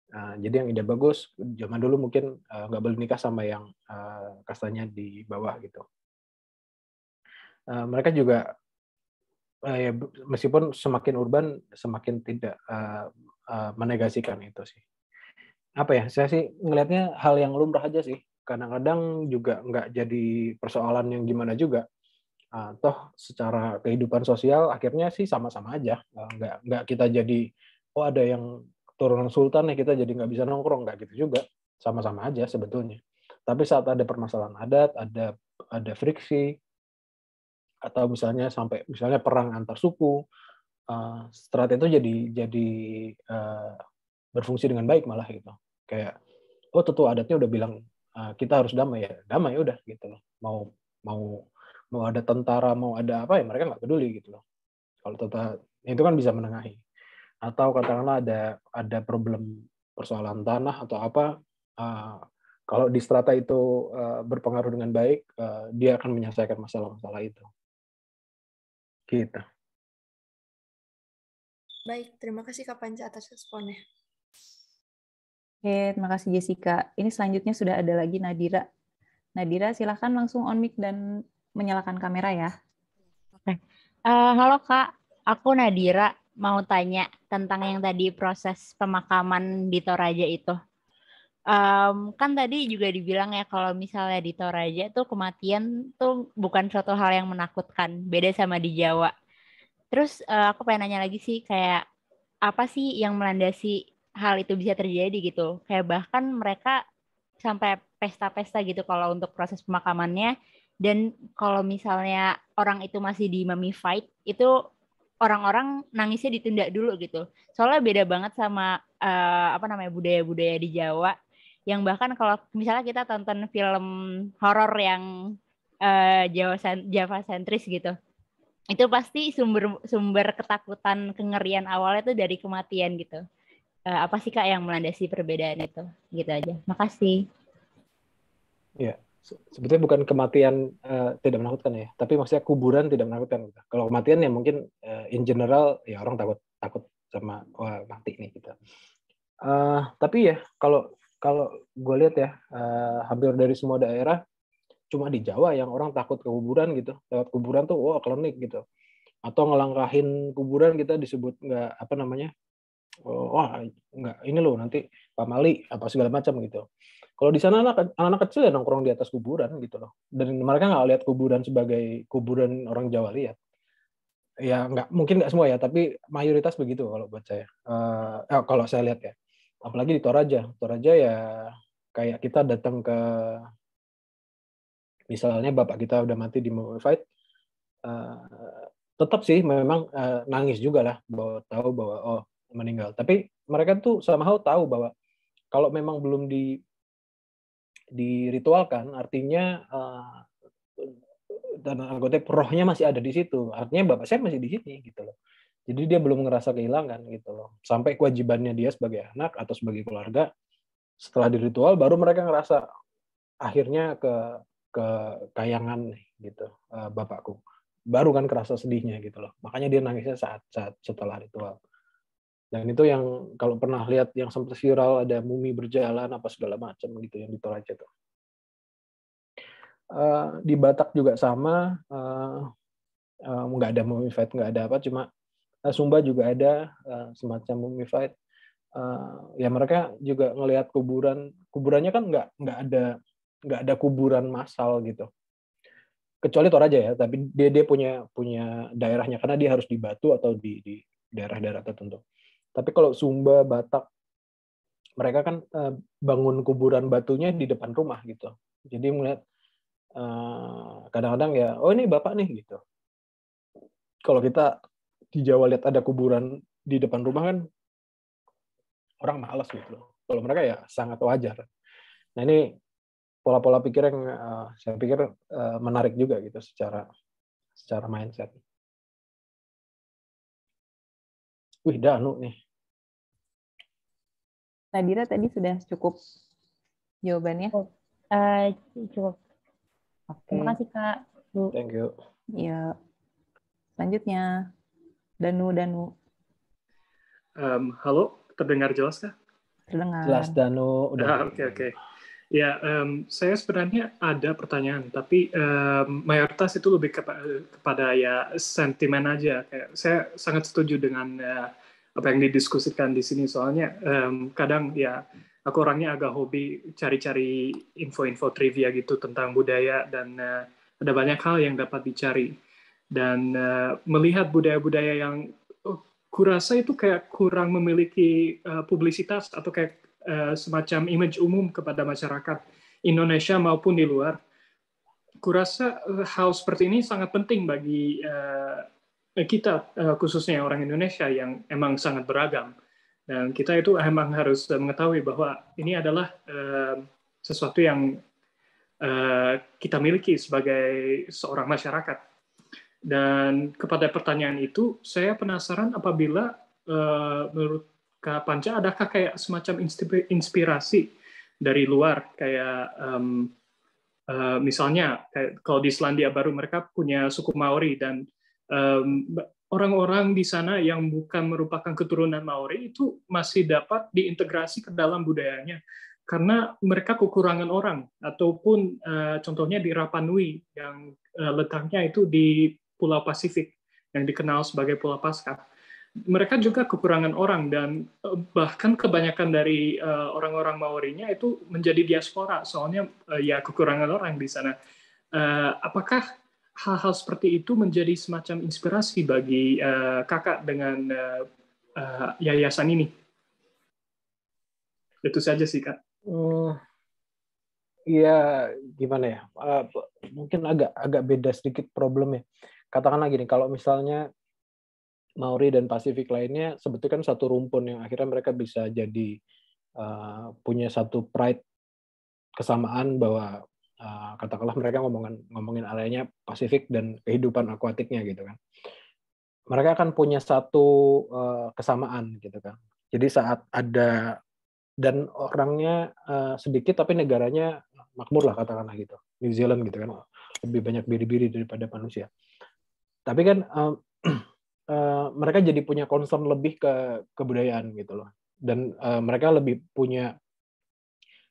Ah, jadi yang ide bagus zaman dulu mungkin ah, nggak uh, boleh nikah sama yang uh, kastanya di bawah gitu. mereka juga ya, meskipun semakin urban semakin tidak menegasikan itu sih. Apa ya saya sih ngelihatnya hal yang lumrah aja sih. Kadang-kadang juga nggak jadi persoalan yang gimana juga. Uh, toh secara kehidupan sosial akhirnya sih sama-sama aja. Uh, nggak nggak kita jadi oh ada yang turunan sultan nih ya, kita jadi nggak bisa nongkrong nggak gitu juga sama-sama aja sebetulnya tapi saat ada permasalahan adat ada ada friksi atau misalnya sampai misalnya perang antar suku uh, itu jadi jadi uh, berfungsi dengan baik malah gitu kayak oh tentu adatnya udah bilang uh, kita harus damai ya damai udah gitu loh mau mau mau ada tentara mau ada apa ya mereka nggak peduli gitu loh kalau tentara itu kan bisa menengahi atau katakanlah ada ada problem persoalan tanah atau apa uh, kalau di strata itu uh, berpengaruh dengan baik uh, dia akan menyelesaikan masalah-masalah itu gitu baik terima kasih Kak Panca atas responnya Oke, terima kasih Jessica. Ini selanjutnya sudah ada lagi Nadira. Nadira, silahkan langsung on mic dan menyalakan kamera ya. Oke. Uh, halo Kak, aku Nadira mau tanya tentang yang tadi proses pemakaman di Toraja itu. Um, kan tadi juga dibilang ya kalau misalnya di Toraja tuh kematian tuh bukan suatu hal yang menakutkan, beda sama di Jawa. Terus uh, aku pengen nanya lagi sih kayak apa sih yang melandasi hal itu bisa terjadi gitu? Kayak bahkan mereka sampai pesta-pesta gitu kalau untuk proses pemakamannya dan kalau misalnya orang itu masih di mummified itu orang-orang nangisnya ditunda dulu gitu. Soalnya beda banget sama uh, apa namanya budaya-budaya di Jawa yang bahkan kalau misalnya kita tonton film horor yang uh, Jawa Java sentris gitu. Itu pasti sumber sumber ketakutan kengerian awalnya itu dari kematian gitu. Uh, apa sih Kak yang melandasi perbedaan itu? Gitu aja. Makasih. Yeah sebetulnya bukan kematian uh, tidak menakutkan ya, tapi maksudnya kuburan tidak menakutkan. Kalau kematian ya mungkin uh, in general ya orang takut takut sama wah mati nih kita. Gitu. Uh, tapi ya kalau kalau gue lihat ya uh, hampir dari semua daerah cuma di Jawa yang orang takut ke kuburan gitu lewat kuburan tuh wah klinik gitu atau ngelangkahin kuburan kita disebut nggak apa namanya oh, wah nggak ini loh nanti pamali apa segala macam gitu kalau di sana anak, anak kecil ya nongkrong di atas kuburan gitu loh. Dan mereka nggak lihat kuburan sebagai kuburan orang Jawa lihat. Ya nggak mungkin nggak semua ya, tapi mayoritas begitu kalau buat saya. Uh, eh, kalau saya lihat ya, apalagi di Toraja. Toraja ya kayak kita datang ke misalnya bapak kita udah mati di fight, uh, eh, tetap sih memang uh, nangis juga lah bahwa tahu bahwa oh meninggal. Tapi mereka tuh sama hal tahu bahwa kalau memang belum di diritualkan artinya uh, dan anggota rohnya masih ada di situ artinya bapak saya masih di sini gitu loh jadi dia belum ngerasa kehilangan gitu loh sampai kewajibannya dia sebagai anak atau sebagai keluarga setelah diritual baru mereka ngerasa akhirnya ke ke kayangan gitu uh, bapakku baru kan kerasa sedihnya gitu loh makanya dia nangisnya saat saat setelah ritual dan itu yang kalau pernah lihat yang sempat viral ada mumi berjalan apa segala macam gitu yang di Toraja itu uh, eh, di Batak juga sama eh, eh, nggak ada mumi fight nggak ada apa cuma uh, Sumba juga ada semacam mumi fight uh, ya mereka juga ngelihat kuburan kuburannya kan nggak nggak ada nggak ada kuburan massal gitu kecuali Toraja ya tapi dia punya punya daerahnya karena dia harus di Batu atau di, di daerah-daerah tertentu tapi kalau Sumba, Batak, mereka kan eh, bangun kuburan batunya di depan rumah gitu. Jadi melihat eh, kadang-kadang ya, oh ini bapak nih gitu. Kalau kita di Jawa lihat ada kuburan di depan rumah kan orang malas gitu. Kalau mereka ya sangat wajar. Nah ini pola-pola pikir yang eh, saya pikir menarik juga gitu secara secara mindset. Wih, Danu nih. Nadira tadi sudah cukup jawabannya? Oh. Eh, cukup. Uh, cukup. Okay. Terima kasih Kak. Bu. Thank you. Ya. Selanjutnya Danu Danu. Um, halo, terdengar jelas kah? Ya? Terdengar. Jelas Danu. Oke ah, oke. Okay, okay. Ya, um, saya sebenarnya ada pertanyaan, tapi um, mayoritas itu lebih kepa kepada ya sentimen aja. Kayak saya sangat setuju dengan uh, apa yang didiskusikan di sini soalnya um, kadang ya aku orangnya agak hobi cari-cari info-info trivia gitu tentang budaya dan uh, ada banyak hal yang dapat dicari dan uh, melihat budaya-budaya yang oh, kurasa itu kayak kurang memiliki uh, publisitas atau kayak uh, semacam image umum kepada masyarakat Indonesia maupun di luar kurasa hal seperti ini sangat penting bagi uh, Eh, kita eh, khususnya orang Indonesia yang emang sangat beragam dan kita itu emang harus eh, mengetahui bahwa ini adalah sesuatu yang kita miliki sebagai seorang masyarakat dan kepada pertanyaan itu saya penasaran apabila menurut Kak Panca adakah kayak semacam inspirasi dari luar kayak misalnya kalau di Selandia Baru mereka punya suku Maori dan orang-orang di sana yang bukan merupakan keturunan Maori itu masih dapat diintegrasi ke dalam budayanya karena mereka kekurangan orang ataupun uh, contohnya di Rapanui yang uh, letaknya itu di Pulau Pasifik yang dikenal sebagai Pulau Pasca, Mereka juga kekurangan orang dan eh, bahkan kebanyakan dari orang-orang Maorinya itu menjadi diaspora soalnya ya kekurangan orang di sana. Apakah hal-hal seperti itu menjadi semacam inspirasi bagi uh, kakak dengan uh, uh, yayasan ini. Itu saja sih kak. Oh, iya, gimana ya? Uh, mungkin agak agak beda sedikit problemnya. Katakanlah gini, kalau misalnya Maori dan Pasifik lainnya sebetulnya kan satu rumpun yang akhirnya mereka bisa jadi uh, punya satu pride kesamaan bahwa uh, katakanlah mereka ngomongin ngomongin areanya Pasifik dan kehidupan akuatiknya gitu kan. Mereka akan punya satu uh, kesamaan gitu kan. Jadi saat ada dan orangnya uh, sedikit tapi negaranya makmur lah katakanlah gitu. New Zealand gitu kan lebih banyak biri-biri daripada manusia. Tapi kan uh, [clears throat] uh, mereka jadi punya concern lebih ke kebudayaan gitu loh. Dan uh, mereka lebih punya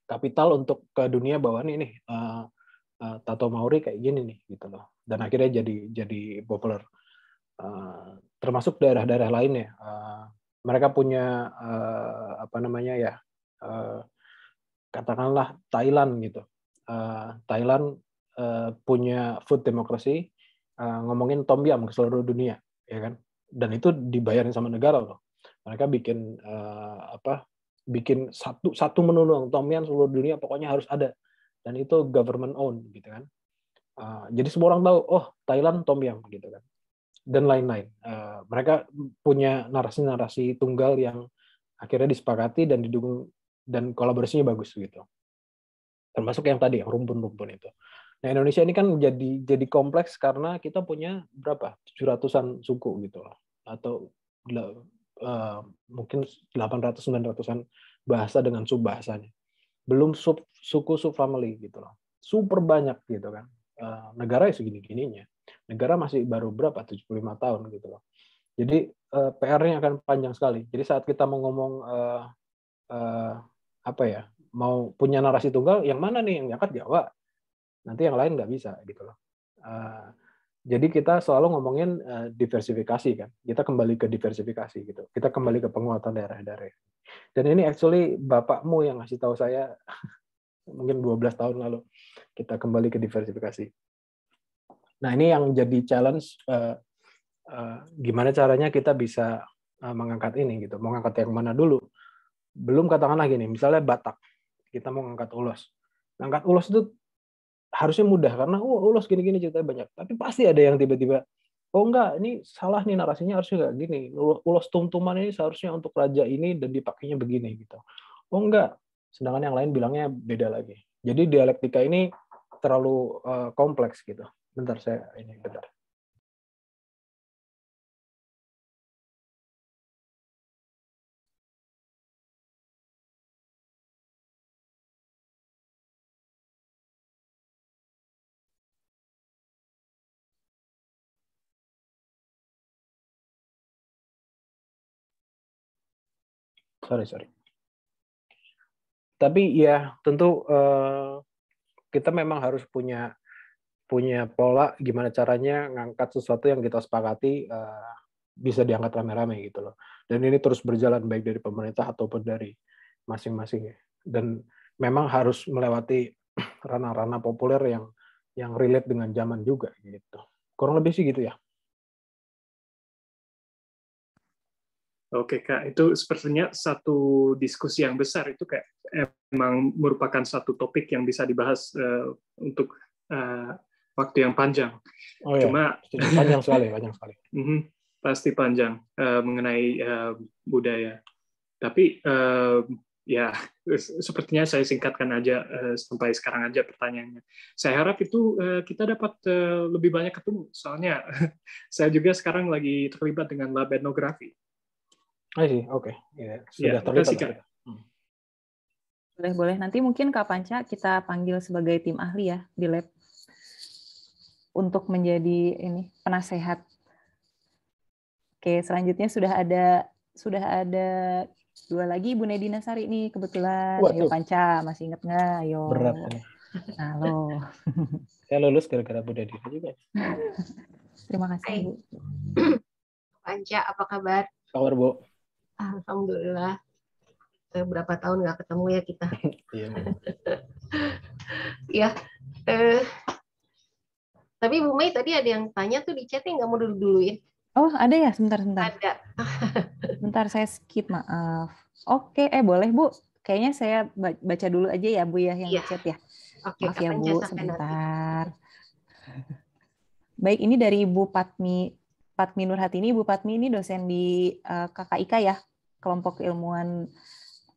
kapital untuk ke dunia bawah nih nih uh, uh, tato Maori kayak gini nih gitu loh. Dan akhirnya jadi jadi populer. Uh, termasuk daerah-daerah lainnya. Uh, mereka punya uh, apa namanya ya uh, katakanlah Thailand gitu. Uh, Thailand uh, punya food demokrasi uh, ngomongin tom yum ke seluruh dunia, ya kan? Dan itu dibayarin sama negara loh. Mereka bikin uh, apa bikin satu satu menu doang tomian seluruh dunia pokoknya harus ada dan itu government owned gitu kan uh, jadi semua orang tahu oh Thailand tom gitu kan dan lain-lain uh, mereka punya narasi-narasi tunggal yang akhirnya disepakati dan didukung dan kolaborasinya bagus gitu termasuk yang tadi rumpun-rumpun itu nah Indonesia ini kan jadi jadi kompleks karena kita punya berapa 700-an suku gitu loh atau Eh, mungkin 800-900an bahasa dengan sub bahasanya Belum sub, suku subfamily gitu loh. Super banyak gitu kan. Uh, negara segini-gininya. Negara masih baru berapa? 75 tahun gitu loh. Jadi uh, eh, PR-nya akan panjang sekali. Jadi saat kita mau ngomong uh, uh, apa ya, mau punya narasi tunggal, yang mana nih yang diangkat Jawa? Nanti yang lain nggak bisa gitu loh. Uh, jadi kita selalu ngomongin eh, diversifikasi kan. Kita kembali ke diversifikasi gitu. Kita kembali ke penguatan daerah-daerah. Dan ini actually bapakmu yang ngasih tahu saya [laughs] mungkin 12 tahun lalu kita kembali ke diversifikasi. Nah, ini yang jadi challenge uh, uh, gimana caranya kita bisa uh, mengangkat ini gitu. Mau ngangkat yang mana dulu? Belum katakan lagi nih. misalnya Batak. Kita mau ngangkat ulos. Ngangkat ulos itu harusnya mudah karena oh, ulos oh, gini-gini ceritanya banyak. Tapi pasti ada yang tiba-tiba oh enggak ini salah nih narasinya harusnya enggak gini ulos tumtuman ini seharusnya untuk raja ini dan dipakainya begini gitu oh enggak sedangkan yang lain bilangnya beda lagi jadi dialektika ini terlalu uh, kompleks gitu bentar saya ini bentar sorry sorry tapi ya tentu uh, kita memang harus punya punya pola gimana caranya ngangkat sesuatu yang kita sepakati uh, bisa diangkat rame-rame gitu loh dan ini terus berjalan baik dari pemerintah ataupun dari masing-masing ya. dan memang harus melewati [clears throat] ranah-ranah populer yang yang relate dengan zaman juga gitu kurang lebih sih gitu ya Oke Kak, itu sepertinya satu diskusi yang besar itu kayak emang merupakan satu topik yang bisa dibahas uh, untuk uh, waktu yang panjang. Oh iya. Cuma panjang sekali, [laughs] panjang sekali. Mhm. pasti panjang uh, mengenai uh, budaya. Tapi uh, ya sepertinya saya singkatkan aja uh, sampai sekarang aja pertanyaannya. Saya harap itu uh, kita dapat uh, lebih banyak ketemu. Soalnya [laughs] saya juga sekarang lagi terlibat dengan lab etnografi Iya oke, okay. Iya, iya, yeah, sudah ya, terlihat. Hmm. Boleh, boleh. Nanti mungkin Kak Panca kita panggil sebagai tim ahli ya di lab untuk menjadi ini penasehat. Oke, selanjutnya sudah ada sudah ada dua lagi Bu Nedina Sari nih kebetulan. Waduh. Ayo Panca, masih inget nggak? Ayo. Berat. Halo. [laughs] Saya lulus gara-gara Bu Nedina juga. Terima kasih Hai. Bu. [clears throat] Panca, apa kabar? Kabar Bu. Alhamdulillah eh, berapa tahun nggak ketemu ya kita. [laughs] Iya. [laughs] ya. Eh, tapi Bu Mei tadi ada yang tanya tuh di chat nggak mau dulu duluin. Oh ada ya sebentar sebentar. Ada. [laughs] Sebentar saya skip maaf. Oke eh boleh Bu. Kayaknya saya baca dulu aja ya Bu ya yang ya. chat ya. Oke, maaf ya Bu sebentar. Nanti. Baik ini dari Ibu Patmi Patmi Nurhatini. Bu Patmi ini dosen di KKIK eh, ya, kelompok ilmuwan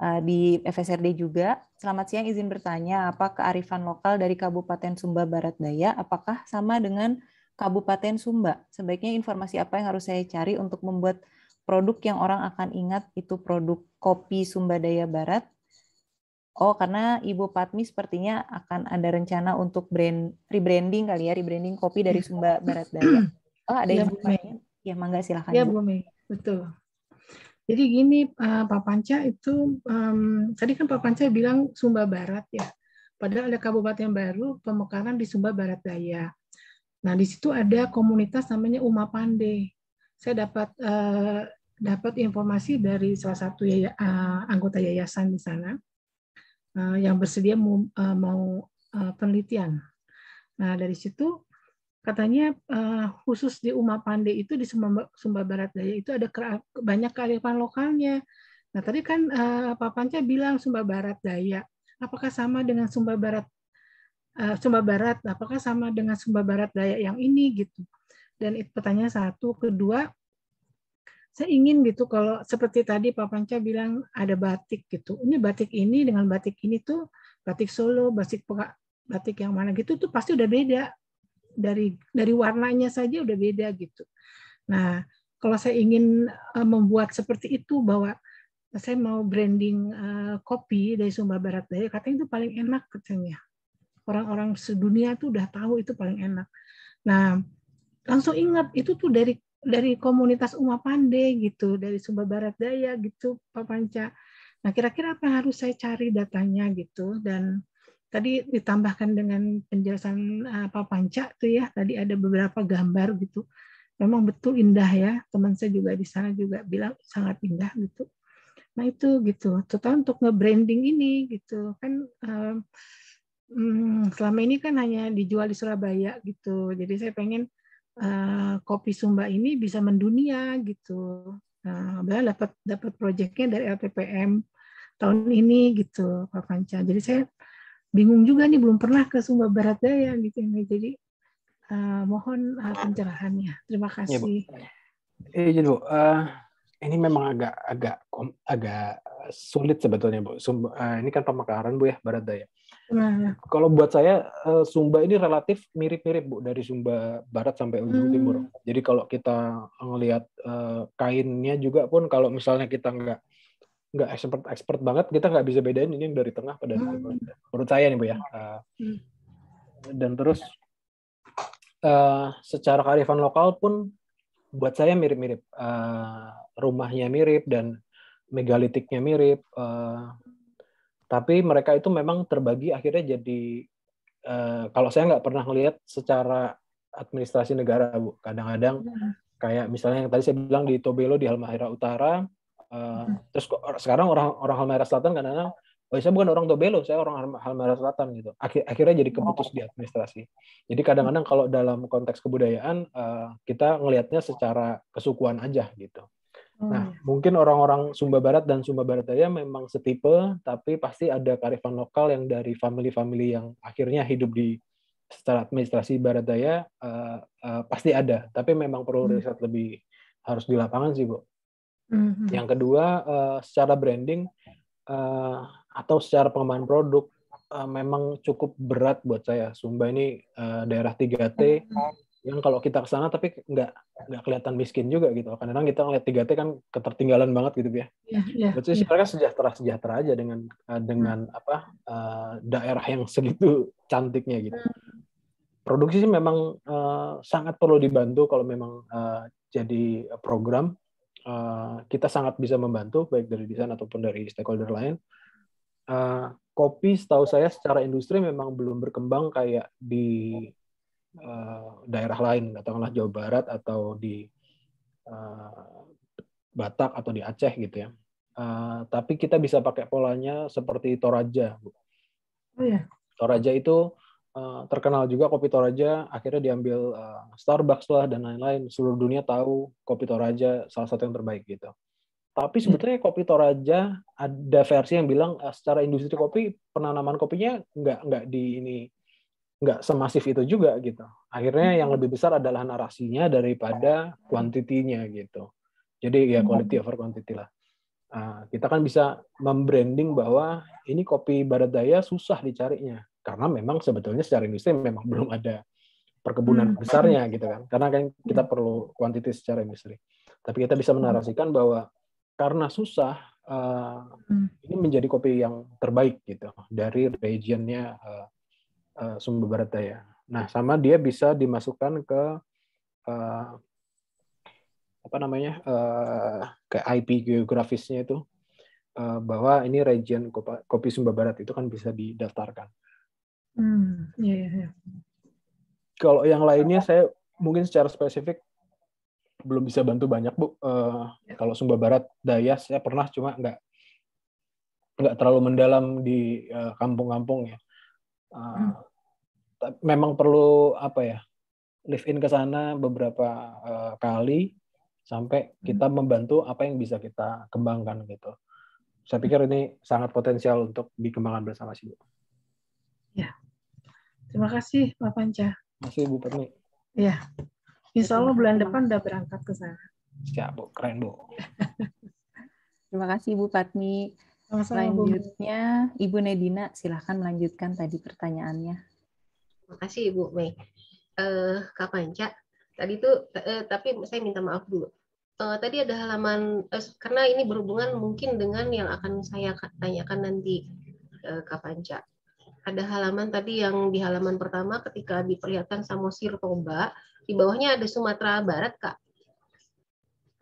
eh, di FSRD juga. Selamat siang, izin bertanya, apa kearifan lokal dari Kabupaten Sumba Barat Daya apakah sama dengan Kabupaten Sumba? Sebaiknya informasi apa yang harus saya cari untuk membuat produk yang orang akan ingat itu produk kopi Sumba Daya Barat Oh, karena Ibu Patmi sepertinya akan ada rencana untuk brand rebranding kali ya, rebranding kopi dari Sumba Barat Daya. [clears throat] Oh, ada ya, yang Mei. Ya, ya Mangga silahkan Ya, Bu Betul. Jadi gini, eh, Pak Panca itu um, tadi kan Pak Panca bilang Sumba Barat ya. Padahal ada kabupaten baru pemekaran di Sumba Barat Daya. Nah, di situ ada komunitas namanya Uma Pande. Saya dapat uh, dapat informasi dari salah satu yaya, uh, anggota yayasan di sana uh, yang bersedia mau, uh, mau uh, penelitian. Nah, dari situ katanya uh, khusus di Uma Pande itu di Sumba, Sumba Barat Daya itu ada banyak kearifan lokalnya. Nah tadi kan uh, Pak Panca bilang Sumba Barat Daya, apakah sama dengan Sumba Barat uh, Sumba Barat? Apakah sama dengan Sumba Barat Daya yang ini gitu? Dan itu pertanyaan satu, kedua saya ingin gitu kalau seperti tadi Pak Panca bilang ada batik gitu. Ini batik ini dengan batik ini tuh batik Solo, batik batik yang mana gitu tuh pasti udah beda dari dari warnanya saja udah beda gitu. Nah, kalau saya ingin eh, membuat seperti itu bahwa saya mau branding eh, kopi dari Sumba Barat Daya, katanya itu paling enak katanya. Orang-orang sedunia tuh udah tahu itu paling enak. Nah, langsung ingat itu tuh dari dari komunitas Uma Pande gitu, dari Sumba Barat Daya gitu, Pak Panca. Nah, kira-kira apa yang harus saya cari datanya gitu dan tadi ditambahkan dengan penjelasan apa eh, panca tuh ya tadi ada beberapa gambar gitu memang betul indah ya teman saya juga di sana juga bilang sangat indah gitu nah itu gitu total untuk nge-branding ini gitu kan eh, hmm, selama ini kan hanya dijual di Surabaya gitu jadi saya pengen eh, kopi Sumba ini bisa mendunia gitu nah dapat dapat proyeknya dari LPPM tahun ini gitu Pak Panca jadi saya bingung juga nih belum pernah ke Sumba Barat Daya gitu ya. Jadi uh, mohon uh, pencerahannya. Terima iya, kasih. Iya, jadi Bu, uh, ini memang agak agak agak sulit sebetulnya Bu. Sumba, uh, ini kan pemekaran Bu ya Barat Daya. Nah, Kalau buat saya Sumba ini relatif mirip-mirip Bu dari Sumba Barat sampai Ujung hmm. Timur. Jadi kalau kita ngelihat uh, kainnya juga pun kalau misalnya kita nggak nggak expert expert banget kita nggak bisa bedain ini yang dari tengah pada hmm. menurut saya nih bu ya uh, dan terus uh, secara kearifan lokal pun buat saya mirip-mirip uh, rumahnya mirip dan megalitiknya mirip uh, tapi mereka itu memang terbagi akhirnya jadi uh, kalau saya nggak pernah ngelihat secara administrasi negara bu kadang-kadang hmm. kayak misalnya yang tadi saya bilang di Tobelo di Halmahera Utara hmm. Terus sekarang orang orang Halmahera Selatan kadang-kadang oh saya bukan orang Tobelo, saya orang Halmahera Selatan gitu. Akhir, akhirnya jadi keputus oh. di administrasi. Jadi kadang-kadang kalau dalam konteks kebudayaan eh, kita ngelihatnya secara kesukuan aja gitu. Oh, nah, iya. mungkin orang-orang Sumba Barat dan Sumba Barat Daya memang setipe, tapi pasti ada karifan lokal yang dari family-family yang akhirnya hidup di secara administrasi Barat Daya eh, pasti ada, tapi memang perlu hmm. riset lebih harus di lapangan sih, Bu hmm Yang kedua, uh, secara branding uh, atau secara pengembangan produk uh, memang cukup berat buat saya. Sumba ini uh, daerah 3T mm-hmm. yang kalau kita ke sana tapi nggak nggak kelihatan miskin juga gitu. Kadang-kadang kita ngeliat 3T kan ketertinggalan banget gitu ya. Yeah, yeah, Berarti yeah. Iya. Kan sejahtera-sejahtera aja dengan uh, dengan mm-hmm. apa uh, daerah yang segitu cantiknya gitu. Mm-hmm. Produksi sih memang uh, sangat perlu dibantu kalau memang uh, jadi program Eh, kita sangat bisa membantu baik dari desain ataupun dari stakeholder lain. Uh, kopi setahu saya secara industri memang belum berkembang kayak di uh, daerah lain, katakanlah Jawa Barat atau di uh, Batak atau di Aceh gitu ya. Uh, tapi kita bisa pakai polanya seperti Toraja. Oh ya. Toraja itu Eh, terkenal juga kopi Toraja akhirnya diambil uh, Starbucks lah dan lain-lain seluruh dunia tahu kopi Toraja salah satu yang terbaik gitu tapi hmm. sebetulnya kopi Toraja ada versi yang bilang uh, secara industri kopi penanaman kopinya nggak nggak di ini nggak semasif itu juga gitu akhirnya hmm. yang lebih besar adalah narasinya daripada kuantitinya gitu jadi ya hmm. quality over quantity lah Uh, kita kan bisa membranding bahwa ini kopi barat daya susah dicarinya karena memang sebetulnya secara industri memang belum ada perkebunan hmm. besarnya gitu kan karena kan kita hmm. perlu kuantitas secara industri tapi kita bisa hmm. menarasikan bahwa karena susah uh, hmm. ini menjadi kopi yang terbaik gitu dari regionnya uh, uh, sumber barat daya nah sama dia bisa dimasukkan ke uh, apa namanya uh, ke IP geografisnya itu uh, bahwa ini region kopi, kopi Sumba Barat itu kan bisa didaftarkan. Hmm, iya, iya, iya, Kalau yang lainnya saya mungkin secara spesifik belum bisa bantu banyak bu. Uh, ya. Kalau Sumba Barat, Daya saya pernah cuma nggak nggak terlalu mendalam di uh, kampung-kampung ya. Uh, hmm. Memang perlu apa ya live in ke sana beberapa uh, kali sampai kita hmm. membantu apa yang bisa kita kembangkan gitu. Saya pikir ini sangat potensial untuk dikembangkan bersama sih bu. Ya. Terima kasih Pak Panca. Terima kasih Bu Perni. Iya. Insya Allah bulan depan udah berangkat ke sana. Siap Bu, keren Bu. [laughs] Terima kasih Bu Patmi. Selanjutnya Bu. Ibu Nedina silahkan melanjutkan tadi pertanyaannya. Terima kasih Ibu Mei. Uh, Kak Panca, tadi itu uh, eh, tapi saya minta maaf dulu. Uh, tadi ada halaman uh, karena ini berhubungan mungkin dengan yang akan saya tanyakan nanti uh, Kak Panca ada halaman tadi yang di halaman pertama ketika diperlihatkan Samosir Toba, di bawahnya ada Sumatera Barat, Kak.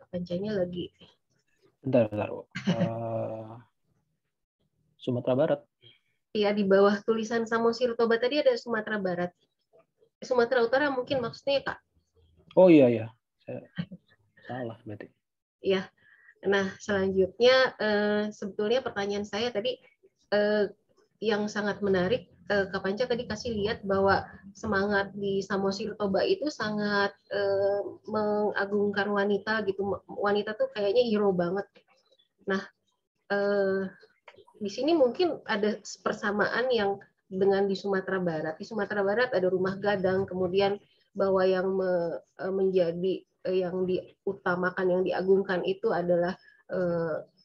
Pancanya lagi. Bentar, bentar. Uh, Sumatera Barat. Iya, di bawah tulisan Samosir Toba tadi ada Sumatera Barat. Eh, Sumatera Utara mungkin maksudnya, ya, Kak. Oh iya, iya. Salah berarti. Iya. Nah, selanjutnya eh, sebetulnya pertanyaan saya tadi yang sangat menarik eh, Kak Panca tadi kasih lihat bahwa semangat di Samosir Toba itu sangat eh, mengagungkan wanita gitu. Wanita tuh kayaknya hero banget. Nah, eh, di sini mungkin ada persamaan yang dengan di Sumatera Barat. Di Sumatera Barat ada rumah gadang, kemudian bahwa yang eh, menjadi eh, yang diutamakan, yang diagungkan itu adalah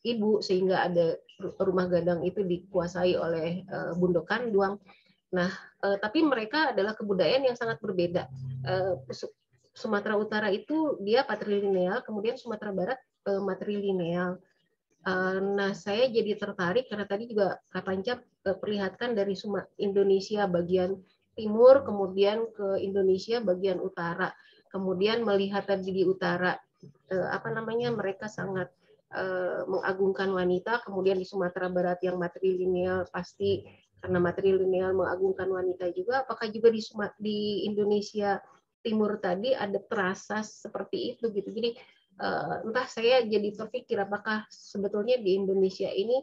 ibu sehingga ada rumah gadang itu dikuasai oleh uh, eh, bundokan duang. Nah, uh, tapi mereka adalah kebudayaan yang sangat berbeda. Uh, Sumatera Utara itu dia patrilineal, kemudian Sumatera Barat uh, matrilineal. Uh, nah, saya jadi tertarik karena tadi juga Kak Pancap uh, perlihatkan dari Suma, Indonesia bagian timur, kemudian ke Indonesia bagian utara, kemudian melihat tadi di utara uh, apa namanya mereka sangat Eh, mengagungkan wanita, kemudian di Sumatera Barat yang matrilineal pasti karena matrilineal mengagungkan wanita juga, apakah juga di, di Indonesia Timur tadi ada terasa seperti itu gitu. Jadi eh, entah saya jadi terpikir apakah sebetulnya di Indonesia ini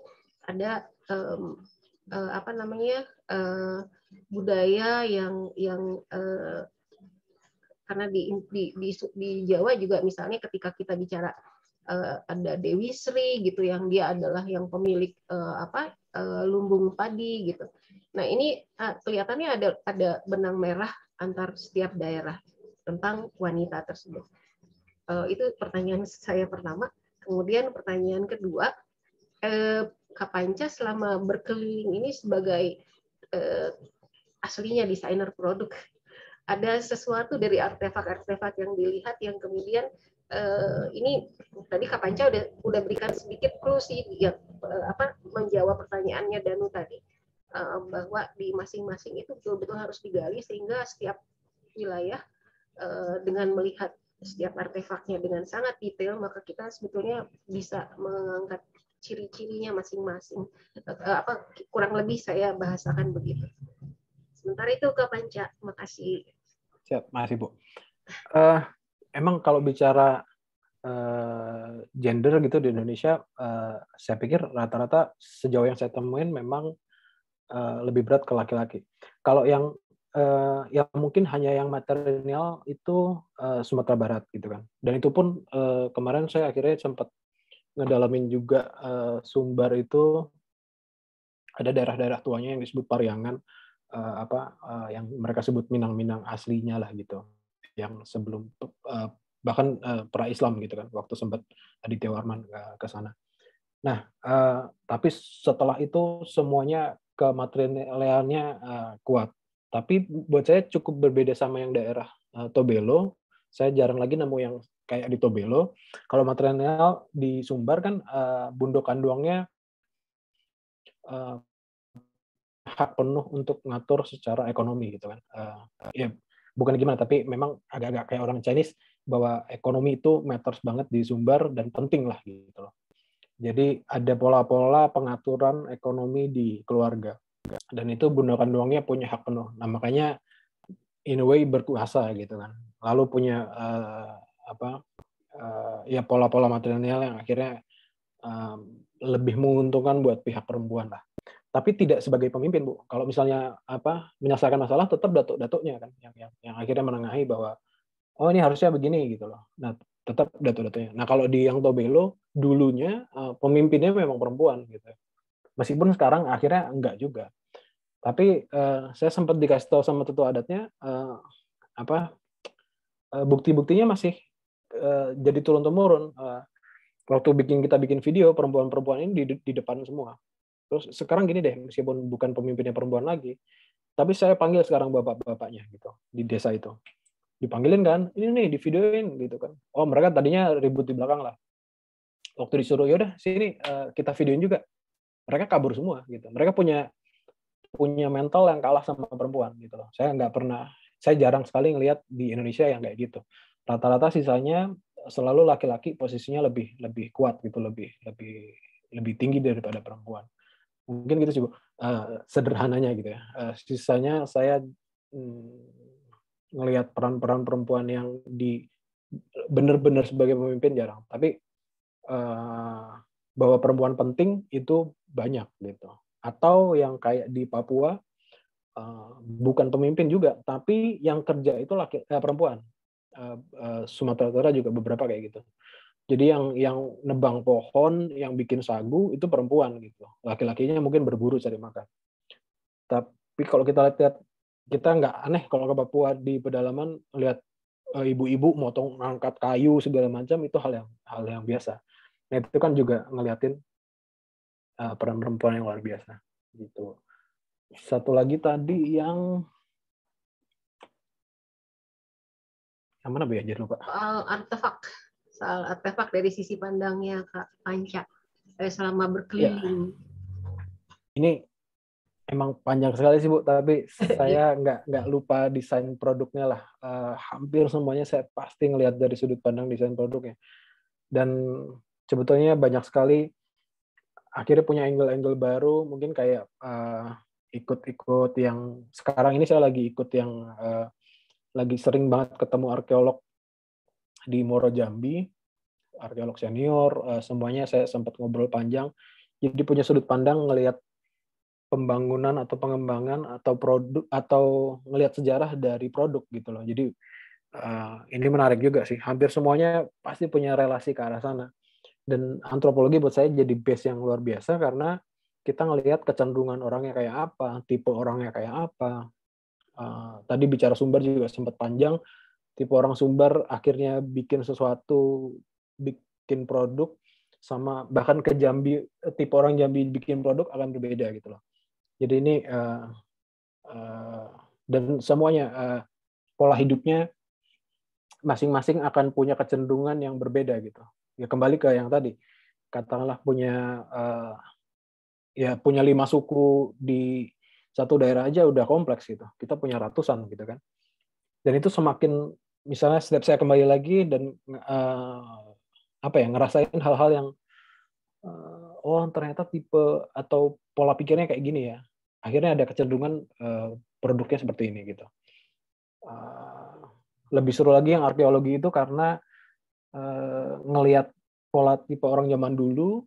ada um, uh, apa namanya uh, budaya yang yang uh, karena di, di di di Jawa juga misalnya ketika kita bicara uh, ada Dewi Sri gitu yang dia adalah yang pemilik uh, apa uh, lumbung padi gitu. Nah ini uh, kelihatannya ada ada benang merah antar setiap daerah tentang wanita tersebut. Uh, itu pertanyaan saya pertama. Kemudian pertanyaan kedua, eh, Kak selama berkeliling ini sebagai eh, aslinya desainer produk, ada sesuatu dari artefak-artefak yang dilihat yang kemudian uh, ini tadi Kak Panca udah udah berikan sedikit clue sih uh, apa menjawab pertanyaannya Danu tadi uh, bahwa di masing-masing itu betul-betul harus digali sehingga setiap wilayah uh, dengan melihat setiap artefaknya dengan sangat detail maka kita sebetulnya bisa mengangkat ciri-cirinya masing-masing apa kurang lebih saya bahasakan begitu. Sementara itu Kak Panca, makasih. Siap, makasih Bu. Uh, emang kalau bicara uh, gender gitu di Indonesia, uh, saya pikir rata-rata sejauh yang saya temuin memang uh, lebih berat ke laki-laki. Kalau yang uh, yang mungkin hanya yang maternal itu uh, Sumatera Barat gitu kan. Dan itu pun uh, kemarin saya akhirnya sempat ngedalamin juga uh, Sumbar itu ada daerah-daerah tuanya yang disebut Pariangan uh, apa uh, yang mereka sebut Minang-Minang aslinya lah gitu yang sebelum uh, bahkan uh, pra Islam gitu kan waktu sempat Aditya Warman uh, ke sana. Nah, uh, tapi setelah itu semuanya ke materialnya uh, kuat. Tapi buat saya cukup berbeda sama yang daerah uh, Tobelo. Saya jarang lagi nemu yang kayak di Tobelo. Kalau material di Sumbar kan uh, bundokan doangnya uh, hak penuh untuk ngatur secara ekonomi gitu kan. Uh, ya bukan gimana tapi memang agak-agak kayak orang Chinese bahwa ekonomi itu matters banget di Sumbar dan penting lah gitu loh. Jadi ada pola-pola pengaturan ekonomi di keluarga dan itu Bunda kandungnya punya hak penuh. Nah makanya in a way berkuasa gitu kan. Lalu punya uh, apa uh, ya pola-pola material yang akhirnya uh, lebih menguntungkan buat pihak perempuan lah tapi tidak sebagai pemimpin bu kalau misalnya apa menyelesaikan masalah tetap datuk-datuknya kan yang, yang yang akhirnya menengahi bahwa oh ini harusnya begini gitu loh nah tetap datuk-datuknya nah kalau di yang Tobelo dulunya eh, pemimpinnya memang perempuan gitu meskipun sekarang akhirnya enggak juga tapi uh, saya sempat dikasih tahu sama tetua adatnya uh, apa uh, bukti-buktinya masih uh, jadi turun temurun uh, waktu bikin kita bikin video perempuan-perempuan ini di, di depan semua Terus sekarang gini deh, meskipun bukan pemimpinnya perempuan lagi, tapi saya panggil sekarang bapak-bapaknya gitu di desa itu. Dipanggilin kan, ini nih di videoin gitu kan. Oh mereka tadinya ribut di belakang lah. Waktu disuruh yaudah sini eh, kita videoin juga. Mereka kabur semua gitu. Mereka punya punya mental yang kalah sama perempuan gitu loh. Saya nggak pernah, saya jarang sekali ngelihat di Indonesia yang kayak gitu. Rata-rata sisanya selalu laki-laki posisinya lebih lebih kuat gitu, lebih lebih lebih tinggi daripada perempuan mungkin gitu sih uh, sederhananya gitu ya uh, sisanya saya mm, peran-peran perempuan yang di benar-benar sebagai pemimpin jarang tapi uh, bahwa perempuan penting itu banyak gitu atau yang kayak di Papua uh, bukan pemimpin juga tapi yang kerja itu laki eh, perempuan uh, uh, Sumatera Utara juga beberapa kayak gitu jadi yang yang nebang pohon, yang bikin sagu itu perempuan gitu. Laki-lakinya mungkin berburu cari makan. Tapi kalau kita lihat kita nggak aneh kalau ke Papua di pedalaman lihat eh, ibu-ibu motong angkat kayu segala macam itu hal yang hal yang biasa. Nah itu kan juga ngeliatin uh, peran perempuan yang luar biasa gitu. Satu lagi tadi yang yang mana Bu ya? Jadi lupa. Soal artefak soal artefak dari sisi pandangnya Kak Panca eh, selama berkeliling. Ya. Ini emang panjang sekali sih Bu, tapi [laughs] saya iya. nggak nggak lupa desain produknya lah. Uh, hampir semuanya saya pasti ngelihat dari sudut pandang desain produknya. Dan sebetulnya banyak sekali akhirnya punya angle-angle baru, mungkin kayak ikut eh, ikut-ikut yang sekarang ini saya lagi ikut yang uh, lagi sering banget ketemu arkeolog di Moro Jambi, arkeolog senior, eh, semuanya saya sempat ngobrol panjang. Jadi punya sudut pandang ngelihat pembangunan atau pengembangan atau produk atau ngelihat sejarah dari produk gitu loh. Jadi eh, ini menarik juga sih. Hampir semuanya pasti punya relasi ke arah sana. Dan antropologi buat saya jadi base yang luar biasa karena kita ngelihat kecenderungan orangnya kayak apa, tipe orangnya kayak apa. Uh, tadi bicara sumber juga sempat panjang tipe orang Sumber akhirnya bikin sesuatu bikin produk sama bahkan ke Jambi tipe orang Jambi bikin produk akan berbeda gitu loh jadi ini uh, uh, dan semuanya uh, pola hidupnya masing-masing akan punya kecenderungan yang berbeda gitu ya kembali ke yang tadi katakanlah punya uh, ya punya lima suku di satu daerah aja udah kompleks gitu kita punya ratusan gitu kan dan itu semakin misalnya setiap saya kembali lagi dan uh, apa ya ngerasain hal-hal yang uh, oh ternyata tipe atau pola pikirnya kayak gini ya akhirnya ada kecenderungan uh, produknya seperti ini gitu uh, lebih seru lagi yang arkeologi itu karena uh, ngelihat pola tipe orang zaman dulu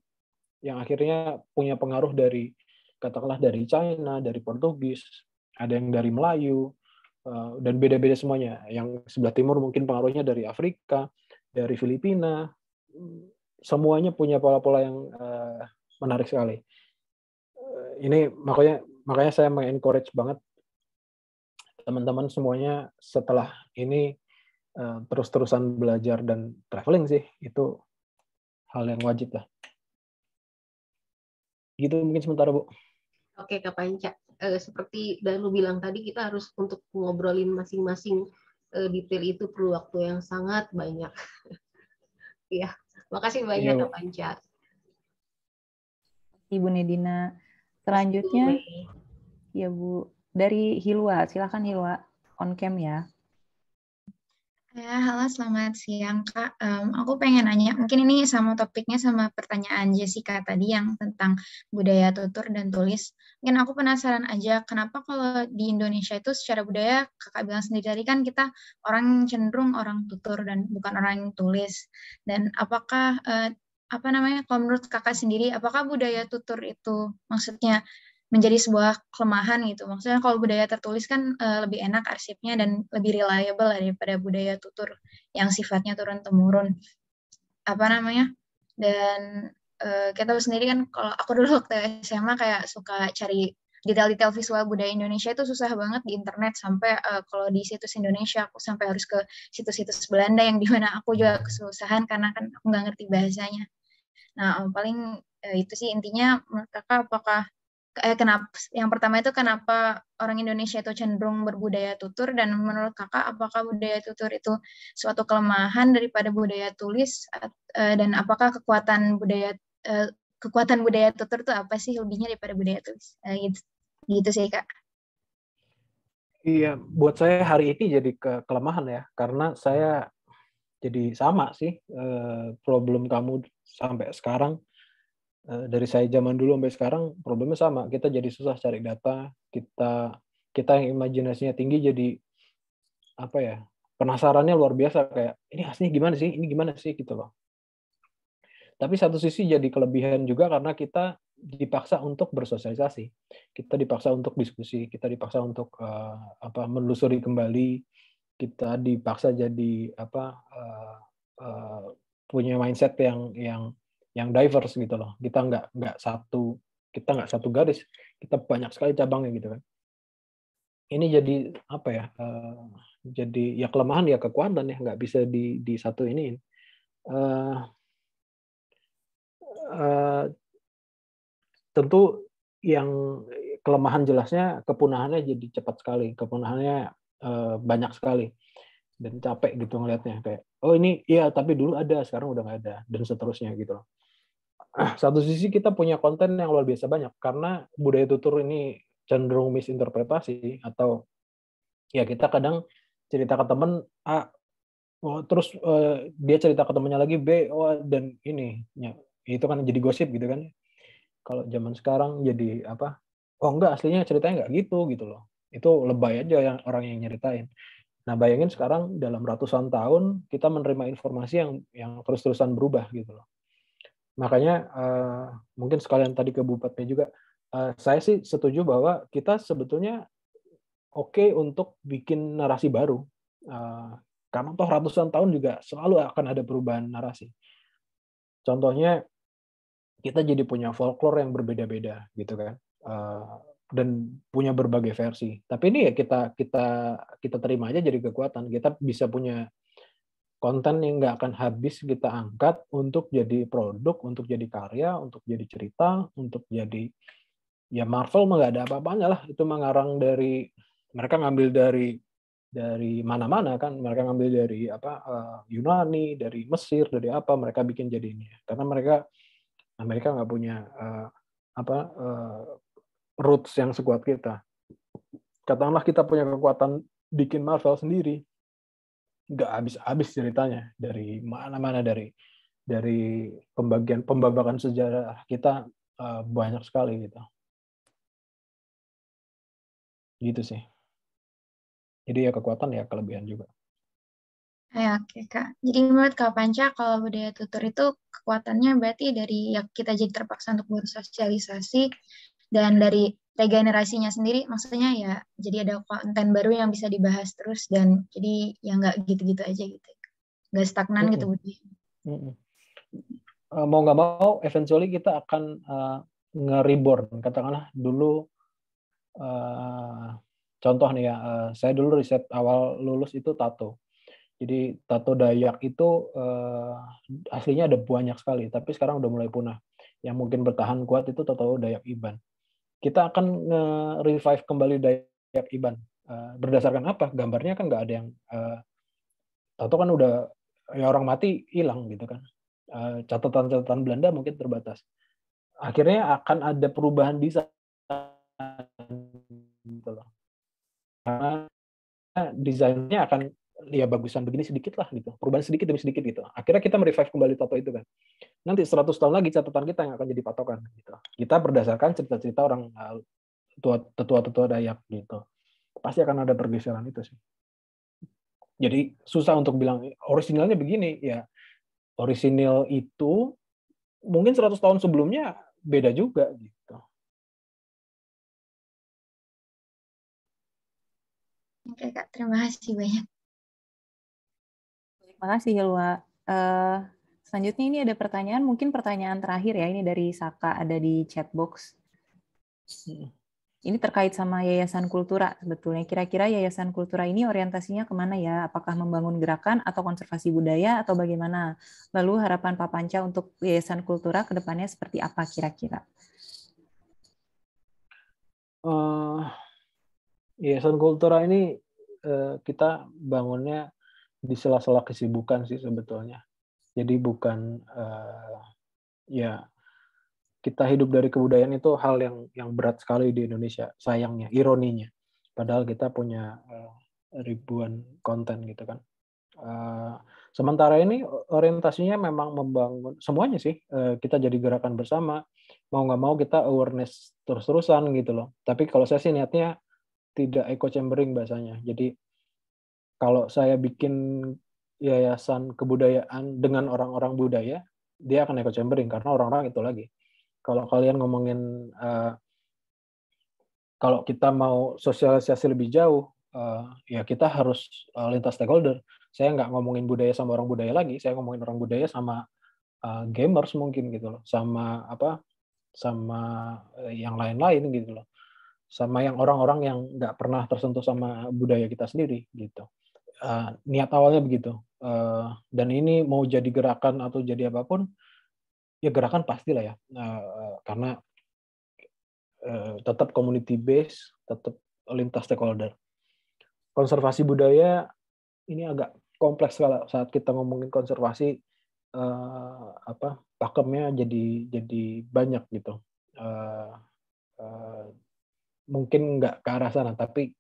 yang akhirnya punya pengaruh dari katakanlah dari China dari Portugis ada yang dari Melayu Eh, dan beda-beda semuanya. Yang sebelah timur mungkin pengaruhnya dari Afrika, dari Filipina, mm, semuanya punya pola-pola yang eh, menarik sekali. Eh, ini makanya makanya saya mengencourage banget teman-teman semuanya setelah ini terus-terusan belajar dan traveling sih itu hal yang wajib lah. Gitu mungkin sementara Bu. Oke Kak Panca eh, seperti Danu bilang tadi kita harus untuk ngobrolin masing-masing eh, detail itu perlu waktu yang sangat banyak. [laughs] ya, makasih banyak iya. Kak Panca. Ibu Nedina. Selanjutnya, Ibu. ya Bu, dari Hilwa, silakan Hilwa on cam ya. Ya, halo selamat siang Kak. Um, aku pengen nanya, mungkin ini sama topiknya sama pertanyaan Jessica tadi yang tentang budaya tutur dan tulis. Mungkin aku penasaran aja kenapa kalau di Indonesia itu secara budaya Kakak bilang sendiri tadi kan kita orang cenderung orang tutur dan bukan orang yang tulis. Dan apakah uh, apa namanya kalau menurut Kakak sendiri apakah budaya tutur itu maksudnya menjadi sebuah kelemahan gitu. Maksudnya kalau budaya tertulis kan uh, lebih enak arsipnya dan lebih reliable daripada budaya tutur yang sifatnya turun temurun. Apa namanya? Dan uh, kita sendiri kan kalau aku dulu waktu SMA kayak suka cari detail-detail visual budaya Indonesia itu susah banget di internet sampai uh, kalau di situs Indonesia aku sampai harus ke situs-situs Belanda yang dimana aku juga kesusahan karena kan aku nggak ngerti bahasanya. Nah paling itu sih intinya menurut kakak apakah eh, kenapa yang pertama itu kenapa orang Indonesia itu cenderung berbudaya tutur dan menurut kakak apakah budaya tutur itu suatu kelemahan daripada budaya tulis eh, dan apakah kekuatan budaya eh, kekuatan budaya tutur itu apa sih lebihnya daripada budaya tulis eh, gitu gitu sih kak iya buat saya hari ini jadi ke kelemahan ya karena saya jadi sama sih eh, problem kamu sampai sekarang Eh, dari saya zaman dulu sampai sekarang problemnya sama kita jadi susah cari data kita kita yang imajinasinya tinggi jadi apa ya penasarannya luar biasa kayak ini aslinya gimana sih ini gimana sih gitu loh tapi satu sisi jadi kelebihan juga karena kita dipaksa untuk bersosialisasi kita dipaksa untuk diskusi kita dipaksa untuk uh, apa menelusuri kembali kita dipaksa jadi apa uh, uh, punya mindset yang yang yang diverse gitu loh. Kita nggak nggak satu kita nggak satu garis, kita banyak sekali cabangnya gitu kan. Ini jadi apa ya? Uh, jadi ya kelemahan ya kekuatan ya nggak bisa di di satu ini. Uh, eh, uh, eh, tentu yang kelemahan jelasnya kepunahannya jadi cepat sekali, kepunahannya uh, banyak sekali dan capek gitu ngelihatnya kayak oh ini iya tapi dulu ada sekarang udah nggak ada dan seterusnya gitu loh satu sisi kita punya konten yang luar biasa banyak karena budaya tutur ini cenderung misinterpretasi atau ya kita kadang cerita ke temen A oh, terus uh, dia cerita ke temennya lagi B oh dan ini ya, itu kan jadi gosip gitu kan kalau zaman sekarang jadi apa oh enggak aslinya ceritanya enggak gitu gitu loh itu lebay aja yang orang yang nyeritain nah bayangin sekarang dalam ratusan tahun kita menerima informasi yang yang terus-terusan berubah gitu loh makanya uh, mungkin sekalian tadi ke Bupatnya juga uh, saya sih setuju bahwa kita sebetulnya oke okay untuk bikin narasi baru uh, karena toh ratusan tahun juga selalu akan ada perubahan narasi contohnya kita jadi punya folklore yang berbeda-beda gitu kan uh, dan punya berbagai versi tapi ini ya kita kita kita terima aja jadi kekuatan kita bisa punya konten yang nggak akan habis kita angkat untuk jadi produk, untuk jadi karya, untuk jadi cerita, untuk jadi ya Marvel nggak ada apa-apanya lah itu mengarang dari mereka ngambil dari dari mana-mana kan mereka ngambil dari apa eh, Yunani dari Mesir dari apa mereka bikin jadi ini karena mereka Amerika nah nggak punya uh, apa uh, roots yang sekuat kita katakanlah kita punya kekuatan bikin Marvel sendiri nggak habis-habis ceritanya dari mana-mana dari dari pembagian pembabakan sejarah kita eh, banyak sekali gitu. Gitu sih. Jadi ya kekuatan ya kelebihan juga. Ya, oke Kak. Jadi menurut Kak Panca, kalau budaya tutur itu kekuatannya berarti dari ya kita jadi terpaksa untuk bersosialisasi dan dari regenerasinya sendiri maksudnya ya jadi ada konten baru yang bisa dibahas terus dan jadi ya nggak gitu-gitu aja gitu nggak stagnan mm -hmm. gitu Budi. Mm -hmm. uh, mau nggak mau eventually kita akan uh, eh, nge katakanlah dulu uh, contoh nih ya uh, saya dulu riset awal lulus itu tato jadi tato Dayak itu uh, aslinya ada banyak sekali, tapi sekarang udah mulai punah. Yang mungkin bertahan kuat itu tato Dayak Iban kita akan nge-revive kembali Dayak Iban. Eh, berdasarkan apa? Gambarnya kan nggak ada yang uh, eh, atau kan udah ya orang mati hilang gitu kan. Eh, catatan-catatan Belanda mungkin terbatas. Akhirnya akan ada perubahan di sana gitu Karena desainnya akan ya bagusan begini sedikit lah gitu perubahan sedikit demi sedikit gitu akhirnya kita merevive kembali tato itu kan nanti 100 tahun lagi catatan kita yang akan jadi patokan gitu kita berdasarkan cerita-cerita orang eh, tua tetua-tetua Dayak gitu pasti akan ada pergeseran itu sih jadi susah untuk bilang orisinilnya begini ya orisinil itu mungkin 100 tahun sebelumnya beda juga gitu Oke Kak, terima kasih banyak. Makasih Hilwa. Ya, uh, eh, selanjutnya ini ada pertanyaan, mungkin pertanyaan terakhir ya, ini dari Saka, ada di chat box. Hmm. Ini terkait sama Yayasan Kultura sebetulnya. Kira-kira Yayasan Kultura ini orientasinya kemana ya? Apakah membangun gerakan atau konservasi budaya atau bagaimana? Lalu harapan Pak Panca untuk Yayasan Kultura kedepannya seperti apa kira-kira? Uh, Yayasan Kultura ini uh, kita bangunnya di sela-sela kesibukan sih sebetulnya. Jadi bukan uh, ya kita hidup dari kebudayaan itu hal yang yang berat sekali di Indonesia sayangnya, ironinya. Padahal kita punya uh, ribuan konten gitu kan. Uh, sementara ini orientasinya memang membangun semuanya sih uh, kita jadi gerakan bersama mau nggak mau kita awareness terus-terusan gitu loh. Tapi kalau saya sih niatnya tidak echo chambering bahasanya. Jadi kalau saya bikin yayasan kebudayaan dengan orang-orang budaya, dia akan echo chambering karena orang-orang itu lagi. Kalau kalian ngomongin uh, kalau kita mau sosialisasi lebih jauh, uh, ya kita harus uh, lintas stakeholder. Saya nggak ngomongin budaya sama orang budaya lagi, saya ngomongin orang budaya sama uh, gamers mungkin gitu loh, sama apa, sama yang lain-lain gitu loh sama yang orang-orang yang nggak pernah tersentuh sama budaya kita sendiri gitu. Uh, niat awalnya begitu. Uh, dan ini mau jadi gerakan atau jadi apapun, ya gerakan pastilah ya. Uh, karena uh, tetap community base, tetap lintas stakeholder. Konservasi budaya ini agak kompleks kalau saat kita ngomongin konservasi uh, apa pakemnya jadi jadi banyak gitu. Uh, uh, mungkin nggak ke arah sana tapi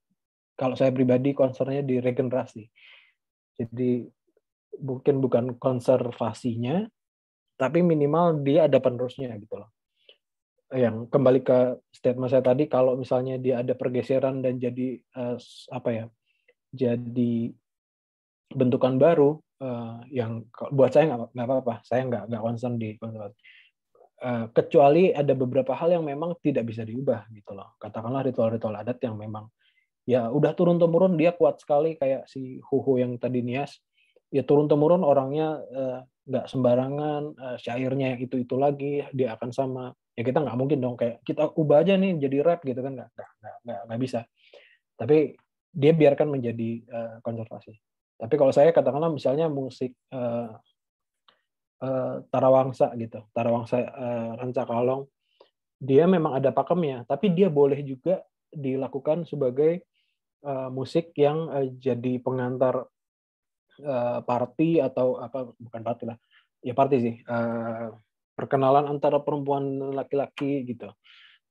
kalau saya pribadi concernnya di regenerasi jadi mungkin bukan konservasinya tapi minimal dia ada penerusnya gitu loh yang kembali ke statement saya tadi kalau misalnya dia ada pergeseran dan jadi uh, apa ya jadi bentukan baru uh, yang buat saya nggak apa-apa saya nggak nggak concern di konservasi Eh, kecuali ada beberapa hal yang memang tidak bisa diubah gitu loh. Katakanlah ritual-ritual adat yang memang ya udah turun temurun dia kuat sekali kayak si Huhu yang tadi Nias ya turun temurun orangnya eh, nggak uh, sembarangan uh, syairnya yang itu itu lagi dia akan sama ya kita nggak mungkin dong kayak kita ubah aja nih jadi rap gitu kan nggak nggak nggak nggak bisa tapi dia biarkan menjadi uh, konservasi tapi kalau saya katakanlah misalnya musik uh, Eh, Tarawangsa gitu, Tarawangsa uh, Kalong, dia memang ada pakemnya, tapi dia boleh juga dilakukan sebagai uh, musik yang uh, jadi pengantar uh, party atau apa bukan party lah, ya party sih, uh, perkenalan antara perempuan laki-laki gitu,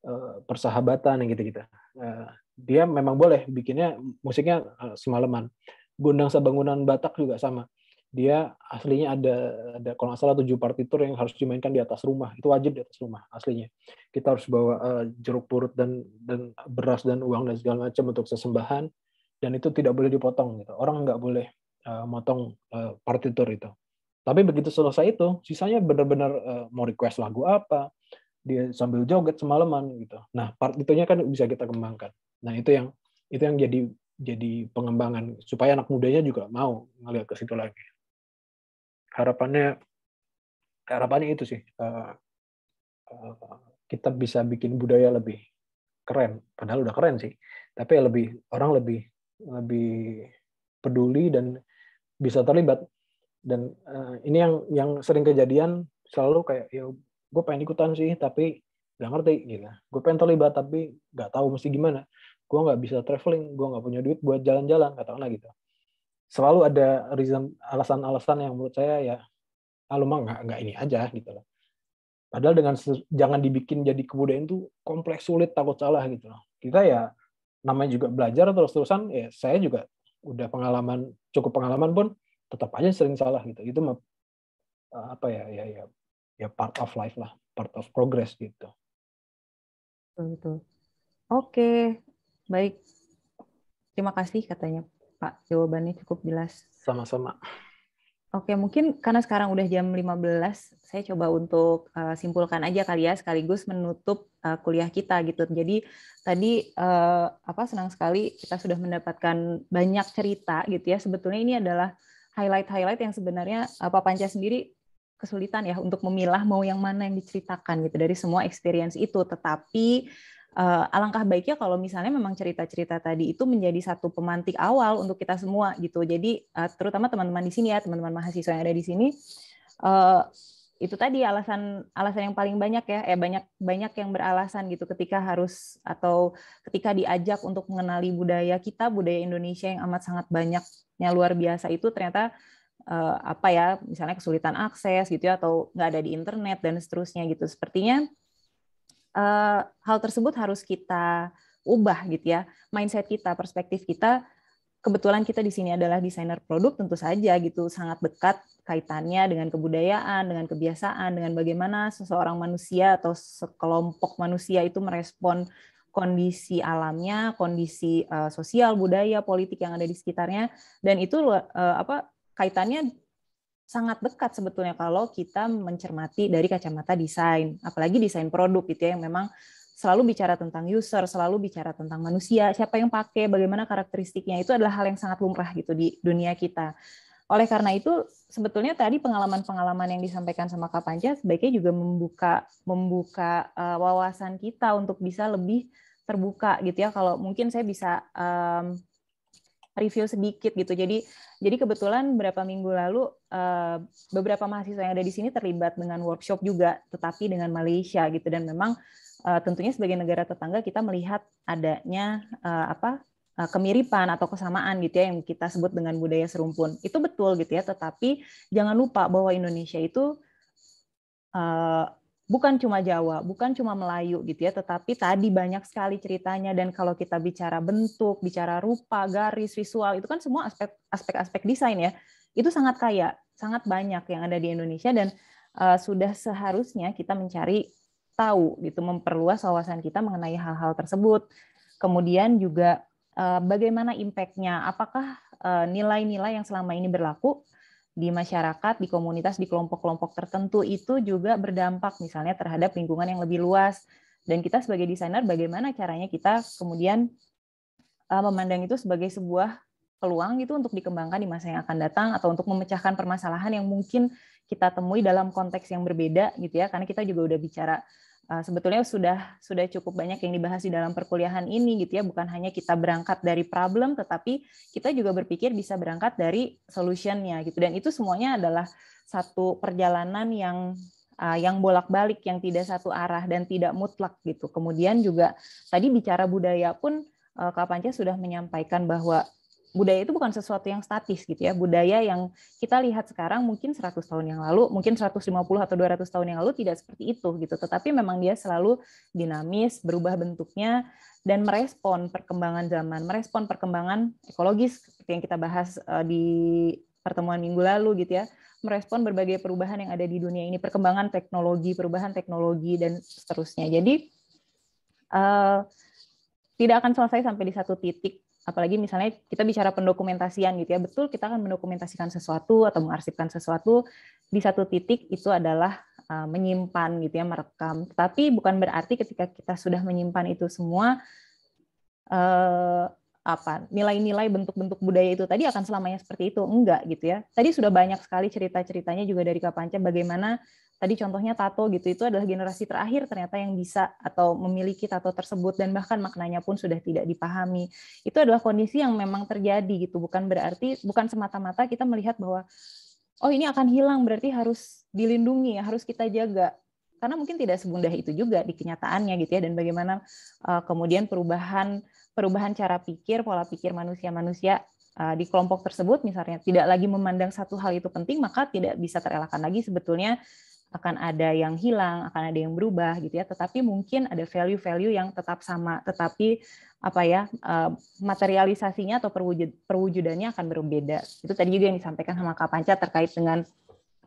uh, persahabatan yang gitu-gitu. Uh, dia memang boleh bikinnya musiknya uh, semalaman. Gundang Sabangunan Batak juga sama dia aslinya ada ada kalau nggak salah tujuh partitur yang harus dimainkan di atas rumah itu wajib di atas rumah aslinya kita harus bawa uh, jeruk purut dan dan beras dan uang dan segala macam untuk sesembahan dan itu tidak boleh dipotong gitu orang nggak boleh uh, motong uh, partitur itu tapi begitu selesai itu sisanya benar-benar uh, mau request lagu apa dia sambil joget semalaman gitu nah partiturnya kan bisa kita kembangkan nah itu yang itu yang jadi jadi pengembangan supaya anak mudanya juga mau ngeliat ke situ lagi harapannya harapannya itu sih uh, uh, kita bisa bikin budaya lebih keren padahal udah keren sih tapi lebih orang lebih lebih peduli dan bisa terlibat dan uh, ini yang yang sering kejadian selalu kayak ya gue pengen ikutan sih tapi nggak ngerti gitu gue pengen terlibat tapi nggak tahu mesti gimana gue nggak bisa traveling gue nggak punya duit buat jalan-jalan katakanlah gitu selalu ada reason alasan-alasan yang menurut saya ya ah, nggak nggak ini aja gitu loh. Padahal dengan jangan dibikin jadi kebudayaan itu kompleks sulit takut salah gitu loh. Kita ya namanya juga belajar terus-terusan ya saya juga udah pengalaman cukup pengalaman pun tetap aja sering salah gitu. Itu mah eh, apa ya ya ya ya part of life lah, part of progress gitu. Betul betul. Oke, baik. Terima kasih katanya Pak. Jawabannya cukup jelas. Sama-sama. Oke, mungkin karena sekarang udah jam 15, saya coba untuk uh, simpulkan aja kali ya sekaligus menutup uh, kuliah kita gitu. Jadi tadi uh, apa senang sekali kita sudah mendapatkan banyak cerita gitu ya. Sebetulnya ini adalah highlight-highlight yang sebenarnya uh, Pak Panca sendiri kesulitan ya untuk memilah mau yang mana yang diceritakan gitu dari semua experience itu. Tetapi uh, alangkah baiknya kalau misalnya memang cerita-cerita tadi itu menjadi satu pemantik awal untuk kita semua gitu. Jadi uh, terutama teman-teman di sini ya, teman-teman mahasiswa yang ada di sini uh, itu tadi alasan alasan yang paling banyak ya, eh banyak banyak yang beralasan gitu ketika harus atau ketika diajak untuk mengenali budaya kita, budaya Indonesia yang amat sangat banyaknya luar biasa itu ternyata apa ya, misalnya kesulitan akses gitu ya atau nggak ada di internet dan seterusnya gitu. Sepertinya Eh, hal tersebut harus kita ubah gitu ya mindset kita perspektif kita kebetulan kita di sini adalah desainer produk tentu saja gitu sangat dekat kaitannya dengan kebudayaan, dengan kebiasaan, dengan bagaimana seseorang manusia atau sekelompok manusia itu merespon kondisi alamnya, kondisi eh, sosial, budaya, politik yang ada di sekitarnya dan itu eh, apa kaitannya sangat dekat sebetulnya kalau kita mencermati dari kacamata desain, apalagi desain produk gitu ya yang memang selalu bicara tentang user, selalu bicara tentang manusia, siapa yang pakai, bagaimana karakteristiknya itu adalah hal yang sangat lumrah gitu di dunia kita. Oleh karena itu sebetulnya tadi pengalaman-pengalaman yang disampaikan sama Kak Panca sebaiknya juga membuka membuka eh, wawasan kita untuk bisa lebih terbuka gitu ya kalau mungkin saya bisa review sedikit gitu. Jadi jadi kebetulan beberapa minggu lalu eh, beberapa mahasiswa yang ada di sini terlibat dengan workshop juga, tetapi dengan Malaysia gitu. Dan memang eh, tentunya sebagai negara tetangga kita melihat adanya eh, apa kemiripan atau kesamaan gitu ya yang kita sebut dengan budaya serumpun. Itu betul gitu ya, tetapi jangan lupa bahwa Indonesia itu bukan cuma Jawa, bukan cuma Melayu gitu ya, tetapi tadi banyak sekali ceritanya dan kalau kita bicara bentuk, bicara rupa, garis, visual itu kan semua aspek aspek desain ya. Itu sangat kaya, sangat banyak yang ada di Indonesia dan uh, sudah seharusnya kita mencari tahu gitu, memperluas wawasan kita mengenai hal-hal tersebut. Kemudian juga uh, bagaimana impact-nya, apakah eh, nilai-nilai uh, yang selama ini berlaku di masyarakat, di komunitas, di kelompok-kelompok tertentu itu juga berdampak misalnya terhadap lingkungan yang lebih luas. Dan kita sebagai desainer bagaimana caranya kita kemudian eh, memandang itu sebagai sebuah peluang gitu untuk dikembangkan di masa yang akan datang atau untuk memecahkan permasalahan yang mungkin kita temui dalam konteks yang berbeda gitu ya karena kita juga udah bicara Eh, sebetulnya sudah sudah cukup banyak yang dibahas di dalam perkuliahan ini gitu ya bukan hanya kita berangkat dari problem tetapi kita juga berpikir bisa berangkat dari solutionnya gitu dan itu semuanya adalah satu perjalanan yang eh, yang bolak-balik yang tidak satu arah dan tidak mutlak gitu kemudian juga tadi bicara budaya pun uh, Kak Panca sudah menyampaikan bahwa budaya itu bukan sesuatu yang statis gitu ya. Budaya yang kita lihat sekarang mungkin 100 tahun yang lalu, mungkin 150 atau 200 tahun yang lalu tidak seperti itu gitu. Tetapi memang dia selalu dinamis, berubah bentuknya dan merespon perkembangan zaman, merespon perkembangan ekologis seperti yang kita bahas eh, di pertemuan minggu lalu gitu ya. Merespon berbagai perubahan yang ada di dunia ini, perkembangan teknologi, perubahan teknologi dan seterusnya. Jadi uh, tidak akan selesai sampai di satu titik apalagi misalnya kita bicara pendokumentasian gitu ya, betul kita akan mendokumentasikan sesuatu atau mengarsipkan sesuatu di satu titik itu adalah eh, menyimpan gitu ya, merekam. Tapi bukan berarti ketika kita sudah menyimpan itu semua uh, apa nilai-nilai bentuk-bentuk budaya itu tadi akan selamanya seperti itu enggak gitu ya tadi sudah banyak sekali cerita-ceritanya juga dari Kapanca bagaimana tadi contohnya tato gitu itu adalah generasi terakhir ternyata yang bisa atau memiliki tato tersebut dan bahkan maknanya pun sudah tidak dipahami. Itu adalah kondisi yang memang terjadi gitu, bukan berarti bukan semata-mata kita melihat bahwa oh ini akan hilang berarti harus dilindungi, harus kita jaga. Karena mungkin tidak semudah itu juga di kenyataannya gitu ya dan bagaimana uh, kemudian perubahan perubahan cara pikir, pola pikir manusia-manusia eh, di kelompok tersebut misalnya tidak lagi memandang satu hal itu penting maka tidak bisa terelakkan lagi sebetulnya akan ada yang hilang, akan ada yang berubah gitu ya. Tetapi mungkin ada value-value yang tetap sama, tetapi apa ya eh, materialisasinya atau perwujud, perwujudannya akan berbeda. Itu tadi juga yang disampaikan sama Kak Panca terkait dengan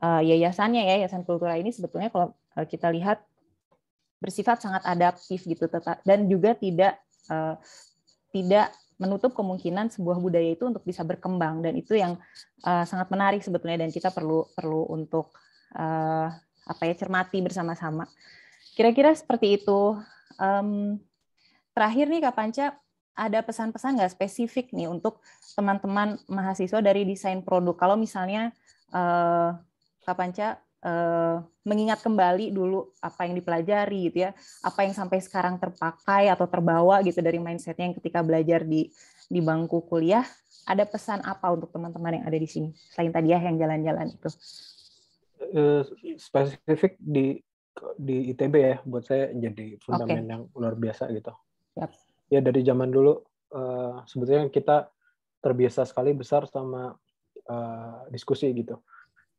eh, yayasannya ya, yayasan kultura ini sebetulnya kalau eh, kita lihat bersifat sangat adaptif gitu dan juga tidak tidak menutup kemungkinan sebuah budaya itu untuk bisa berkembang dan itu yang uh, sangat menarik sebetulnya dan kita perlu perlu untuk uh, apa ya cermati bersama-sama. Kira-kira seperti itu. Um, terakhir nih Kak Panca, ada pesan-pesan nggak spesifik nih untuk teman-teman mahasiswa dari desain produk? Kalau misalnya uh, Kak Panca uh, mengingat kembali dulu apa yang dipelajari gitu ya, apa yang sampai sekarang terpakai atau terbawa gitu dari mindsetnya yang ketika belajar di di bangku kuliah, ada pesan apa untuk teman-teman yang ada di sini selain tadi ya yang jalan-jalan itu? Eh, spesifik di di ITB ya buat saya jadi fundament okay. yang luar biasa gitu. Yep. Ya dari zaman dulu uh, sebetulnya kita terbiasa sekali besar sama uh, diskusi gitu.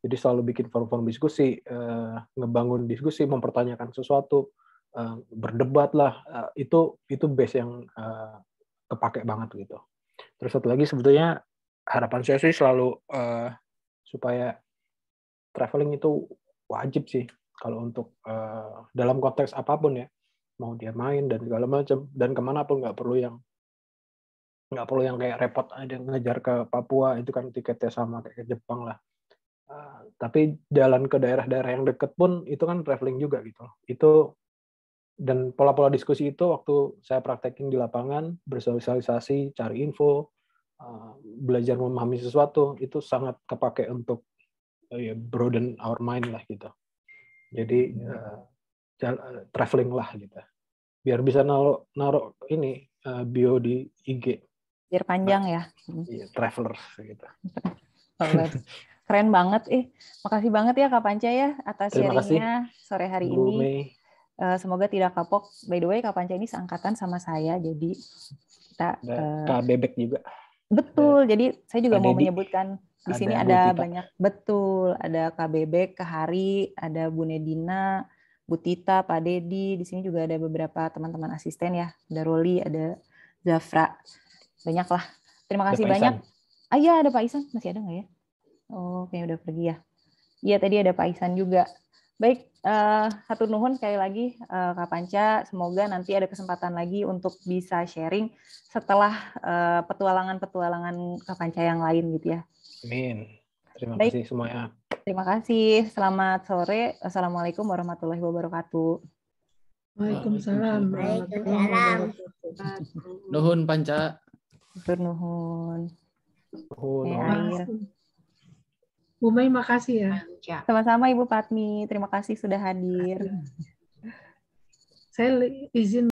Jadi selalu bikin forum-forum diskusi, uh, ngebangun diskusi, mempertanyakan sesuatu, uh, berdebat lah. Uh, itu itu base yang uh, kepake banget gitu. Terus satu lagi sebetulnya harapan saya sih selalu uh, supaya traveling itu wajib sih kalau untuk uh, dalam konteks apapun ya mau dia main dan segala macam dan kemana pun nggak perlu yang nggak perlu yang kayak repot ada ngejar ke Papua itu kan tiketnya sama kayak ke Jepang lah uh, tapi jalan ke daerah-daerah yang deket pun itu kan traveling juga gitu itu dan pola-pola diskusi itu waktu saya praktekin di lapangan bersosialisasi cari info uh, belajar memahami sesuatu itu sangat kepake untuk Eh, ya broaden our mind lah gitu. Jadi uh, traveling lah gitu. Biar bisa naruh naruh ini uh, bio di IG. Biar panjang nah, ya. Hmm. Iya, travelers gitu. Keren banget ih. Eh, makasih banget ya Kak Panca ya atas sharingnya sore hari Bu ini. Uh, semoga tidak kapok. By the way, Kak Panca ini seangkatan sama saya, jadi kita uh, Kak Bebek juga. Betul. Jadi saya juga Kak mau Dedi. menyebutkan di sini ada Butita. banyak betul, ada KBB, Kehari, ada Bu Nedina, Bu Tita, Pak Dedi. Di sini juga ada beberapa teman-teman asisten ya, ada Roli, ada Zafra. banyaklah. Terima kasih banyak. Ah iya ada Pak Isan, masih ada nggak ya? Oh, kayaknya udah pergi ya. Iya tadi ada Pak Isan juga. Baik, uh, eh, satu nuhun sekali lagi uh, Kak Panca. Semoga nanti ada kesempatan lagi untuk bisa sharing setelah eh, petualangan-petualangan uh, petualangan -petualangan Kak Panca yang lain gitu ya. Amin. Terima Baik. kasih semuanya. Terima kasih. Selamat sore. Assalamualaikum warahmatullahi wabarakatuh. Waalaikumsalam. Waalaikumsalam. Nuhun panca. Nuhun. Nuhun. Bu Mei, makasih ya. Sama-sama Ibu Patmi, terima kasih sudah hadir. Saya izin